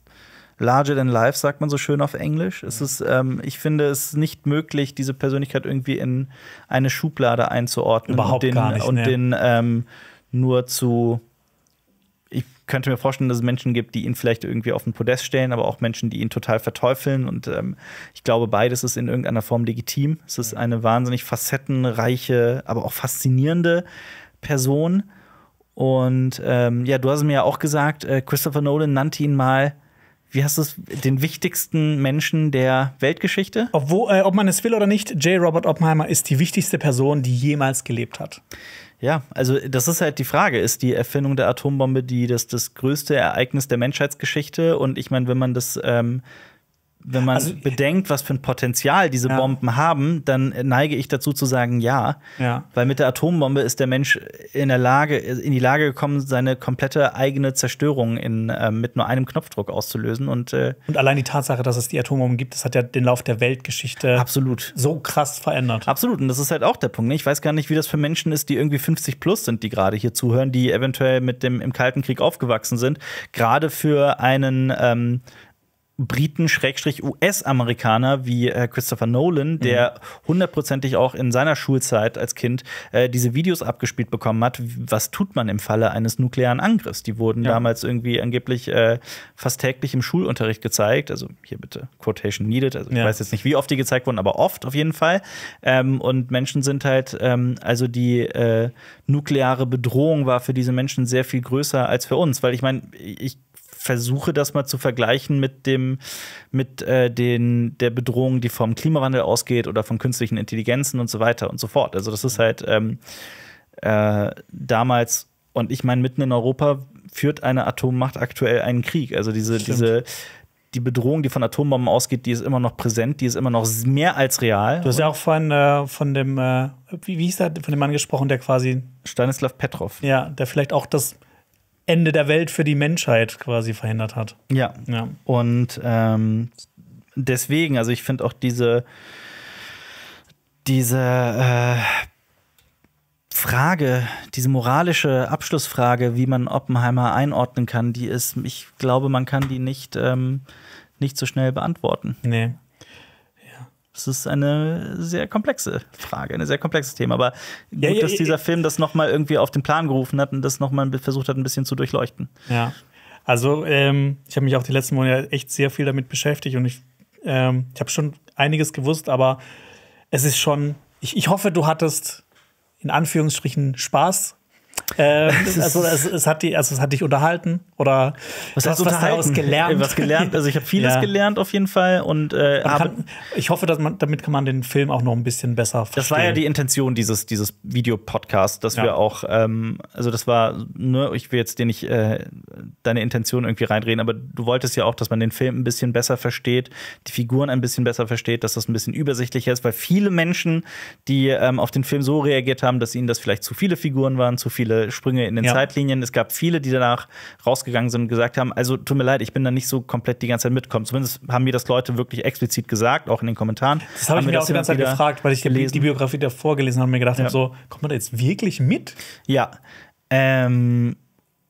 larger than life, sagt man so schön auf Englisch. Es ist, ähm, ich finde es nicht möglich, diese Persönlichkeit irgendwie in eine Schublade einzuordnen Überhaupt und den, gar nicht, und ne. den ähm, nur zu. Ich könnte mir vorstellen, dass es Menschen gibt, die ihn vielleicht irgendwie auf den Podest stellen, aber auch Menschen, die ihn total verteufeln. Und ähm, ich glaube, beides ist in irgendeiner Form legitim. Es ist eine wahnsinnig facettenreiche, aber auch faszinierende Person. Und ähm, ja, du hast mir ja auch gesagt, äh, Christopher Nolan nannte ihn mal wie hast du es, den wichtigsten Menschen der Weltgeschichte? Obwohl, äh, ob man es will oder nicht, J. Robert Oppenheimer ist die wichtigste Person, die jemals gelebt hat. Ja, also das ist halt die Frage, ist die Erfindung der Atombombe die das, das größte Ereignis der Menschheitsgeschichte? Und ich meine, wenn man das ähm, wenn man also, äh, bedenkt, was für ein Potenzial diese ja. Bomben haben, dann neige ich dazu zu sagen ja. ja. Weil mit der Atombombe ist der Mensch in der Lage, in die Lage gekommen, seine komplette eigene Zerstörung in, äh, mit nur einem Knopfdruck auszulösen. Und, äh, und allein die Tatsache, dass es die Atombomben gibt, das hat ja den Lauf der Weltgeschichte absolut. so krass verändert. Absolut. Und das ist halt auch der Punkt. Ne? Ich weiß gar nicht, wie das für Menschen ist, die irgendwie 50 plus sind, die gerade hier zuhören, die eventuell mit dem im Kalten Krieg aufgewachsen sind. Gerade für einen ähm, Briten, Schrägstrich US-Amerikaner wie äh, Christopher Nolan, mhm. der mhm. hundertprozentig auch in seiner Schulzeit als Kind äh, diese Videos abgespielt bekommen hat. Was tut man im Falle eines nuklearen Angriffs? Die wurden ja. damals irgendwie angeblich äh, fast täglich im Schulunterricht gezeigt. Also hier bitte Quotation needed. Also ich ja. weiß jetzt nicht, wie oft die gezeigt wurden, aber oft auf jeden Fall. Ähm, und Menschen sind halt, ähm, also die äh, nukleare Bedrohung war für diese Menschen sehr viel größer als für uns, weil ich meine, ich versuche das mal zu vergleichen mit dem, mit äh, den, der Bedrohung, die vom Klimawandel ausgeht oder von künstlichen Intelligenzen und so weiter und so fort. Also das ist mhm. halt ähm, äh, damals, und ich meine, mitten in Europa führt eine Atommacht aktuell einen Krieg. Also diese, Stimmt. diese die Bedrohung, die von Atombomben ausgeht, die ist immer noch präsent, die ist immer noch mehr als real. Du hast ja auch vorhin äh, von dem, äh, wie, wie hieß der, von dem Mann gesprochen, der quasi. Stanislav Petrov. Ja, der vielleicht auch das Ende der Welt für die Menschheit quasi verhindert hat. Ja. ja. Und ähm, deswegen, also ich finde auch diese, diese äh, Frage, diese moralische Abschlussfrage, wie man Oppenheimer einordnen kann, die ist, ich glaube, man kann die nicht, ähm, nicht so schnell beantworten. Nee. Das ist eine sehr komplexe Frage, ein sehr komplexes Thema. Aber gut, ja, ja, dass dieser ja, Film das nochmal irgendwie auf den Plan gerufen hat und das nochmal versucht hat, ein bisschen zu durchleuchten. Ja. Also, ähm, ich habe mich auch die letzten Monate echt sehr viel damit beschäftigt und ich, ähm, ich habe schon einiges gewusst, aber es ist schon, ich, ich hoffe, du hattest in Anführungsstrichen Spaß ähm, also, es, es, hat die, also es hat dich unterhalten oder was hast du daraus gelernt? Äh, was gelernt? Also ich habe vieles ja. gelernt auf jeden Fall und, äh, kann, ich hoffe, dass man damit kann man den Film auch noch ein bisschen besser verstehen. Das war ja die Intention dieses dieses Videopodcasts, dass ja. wir auch, ähm, also das war, ne, ich will jetzt dir nicht äh, deine Intention irgendwie reinreden, aber du wolltest ja auch, dass man den Film ein bisschen besser versteht, die Figuren ein bisschen besser versteht, dass das ein bisschen übersichtlicher ist, weil viele Menschen, die ähm, auf den Film so reagiert haben, dass ihnen das vielleicht zu viele Figuren waren, zu viel viele Sprünge in den ja. Zeitlinien. Es gab viele, die danach rausgegangen sind und gesagt haben, also tut mir leid, ich bin da nicht so komplett die ganze Zeit mitgekommen. Zumindest haben mir das Leute wirklich explizit gesagt, auch in den Kommentaren. Das habe ich mir auch die ganze Zeit gefragt, weil ich gelesen. die Biografie davor gelesen habe und mir gedacht ja. habe, so, kommt man da jetzt wirklich mit? Ja. Ähm,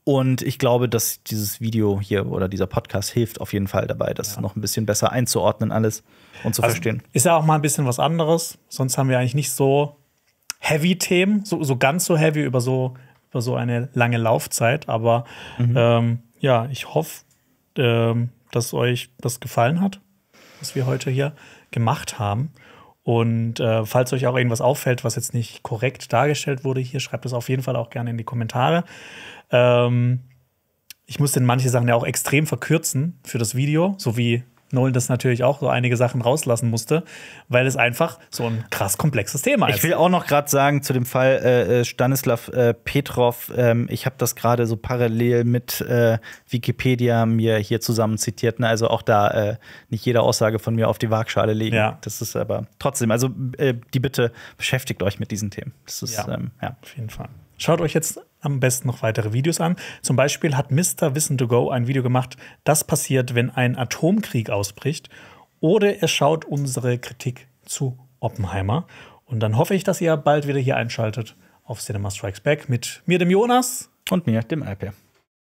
und ich glaube, dass dieses Video hier oder dieser Podcast hilft auf jeden Fall dabei, das ja. noch ein bisschen besser einzuordnen alles und zu also verstehen. Ist ja auch mal ein bisschen was anderes. Sonst haben wir eigentlich nicht so Heavy-Themen, so, so ganz so heavy über so, über so eine lange Laufzeit. Aber mhm. ähm, ja, ich hoffe, ähm, dass euch das gefallen hat, was wir heute hier gemacht haben. Und äh, falls euch auch irgendwas auffällt, was jetzt nicht korrekt dargestellt wurde, hier schreibt es auf jeden Fall auch gerne in die Kommentare. Ähm, ich denn manche Sachen ja auch extrem verkürzen für das Video, so wie Nolan das natürlich auch so einige Sachen rauslassen musste, weil es einfach so ein krass komplexes Thema ist. Ich will auch noch gerade sagen zu dem Fall äh, äh, Stanislav äh, Petrov, ähm, ich habe das gerade so parallel mit äh, Wikipedia mir hier zusammen zitiert. Ne? Also auch da äh, nicht jede Aussage von mir auf die Waagschale legen. Ja. Das ist aber trotzdem, also äh, die Bitte beschäftigt euch mit diesen Themen. Das ist ja, ähm, ja. auf jeden Fall. Schaut euch jetzt am besten noch weitere Videos an. Zum Beispiel hat Mr. Wissen to Go ein Video gemacht, das passiert, wenn ein Atomkrieg ausbricht. Oder er schaut unsere Kritik zu Oppenheimer. Und dann hoffe ich, dass ihr bald wieder hier einschaltet auf Cinema Strikes Back mit mir, dem Jonas. Und mir, dem Alper.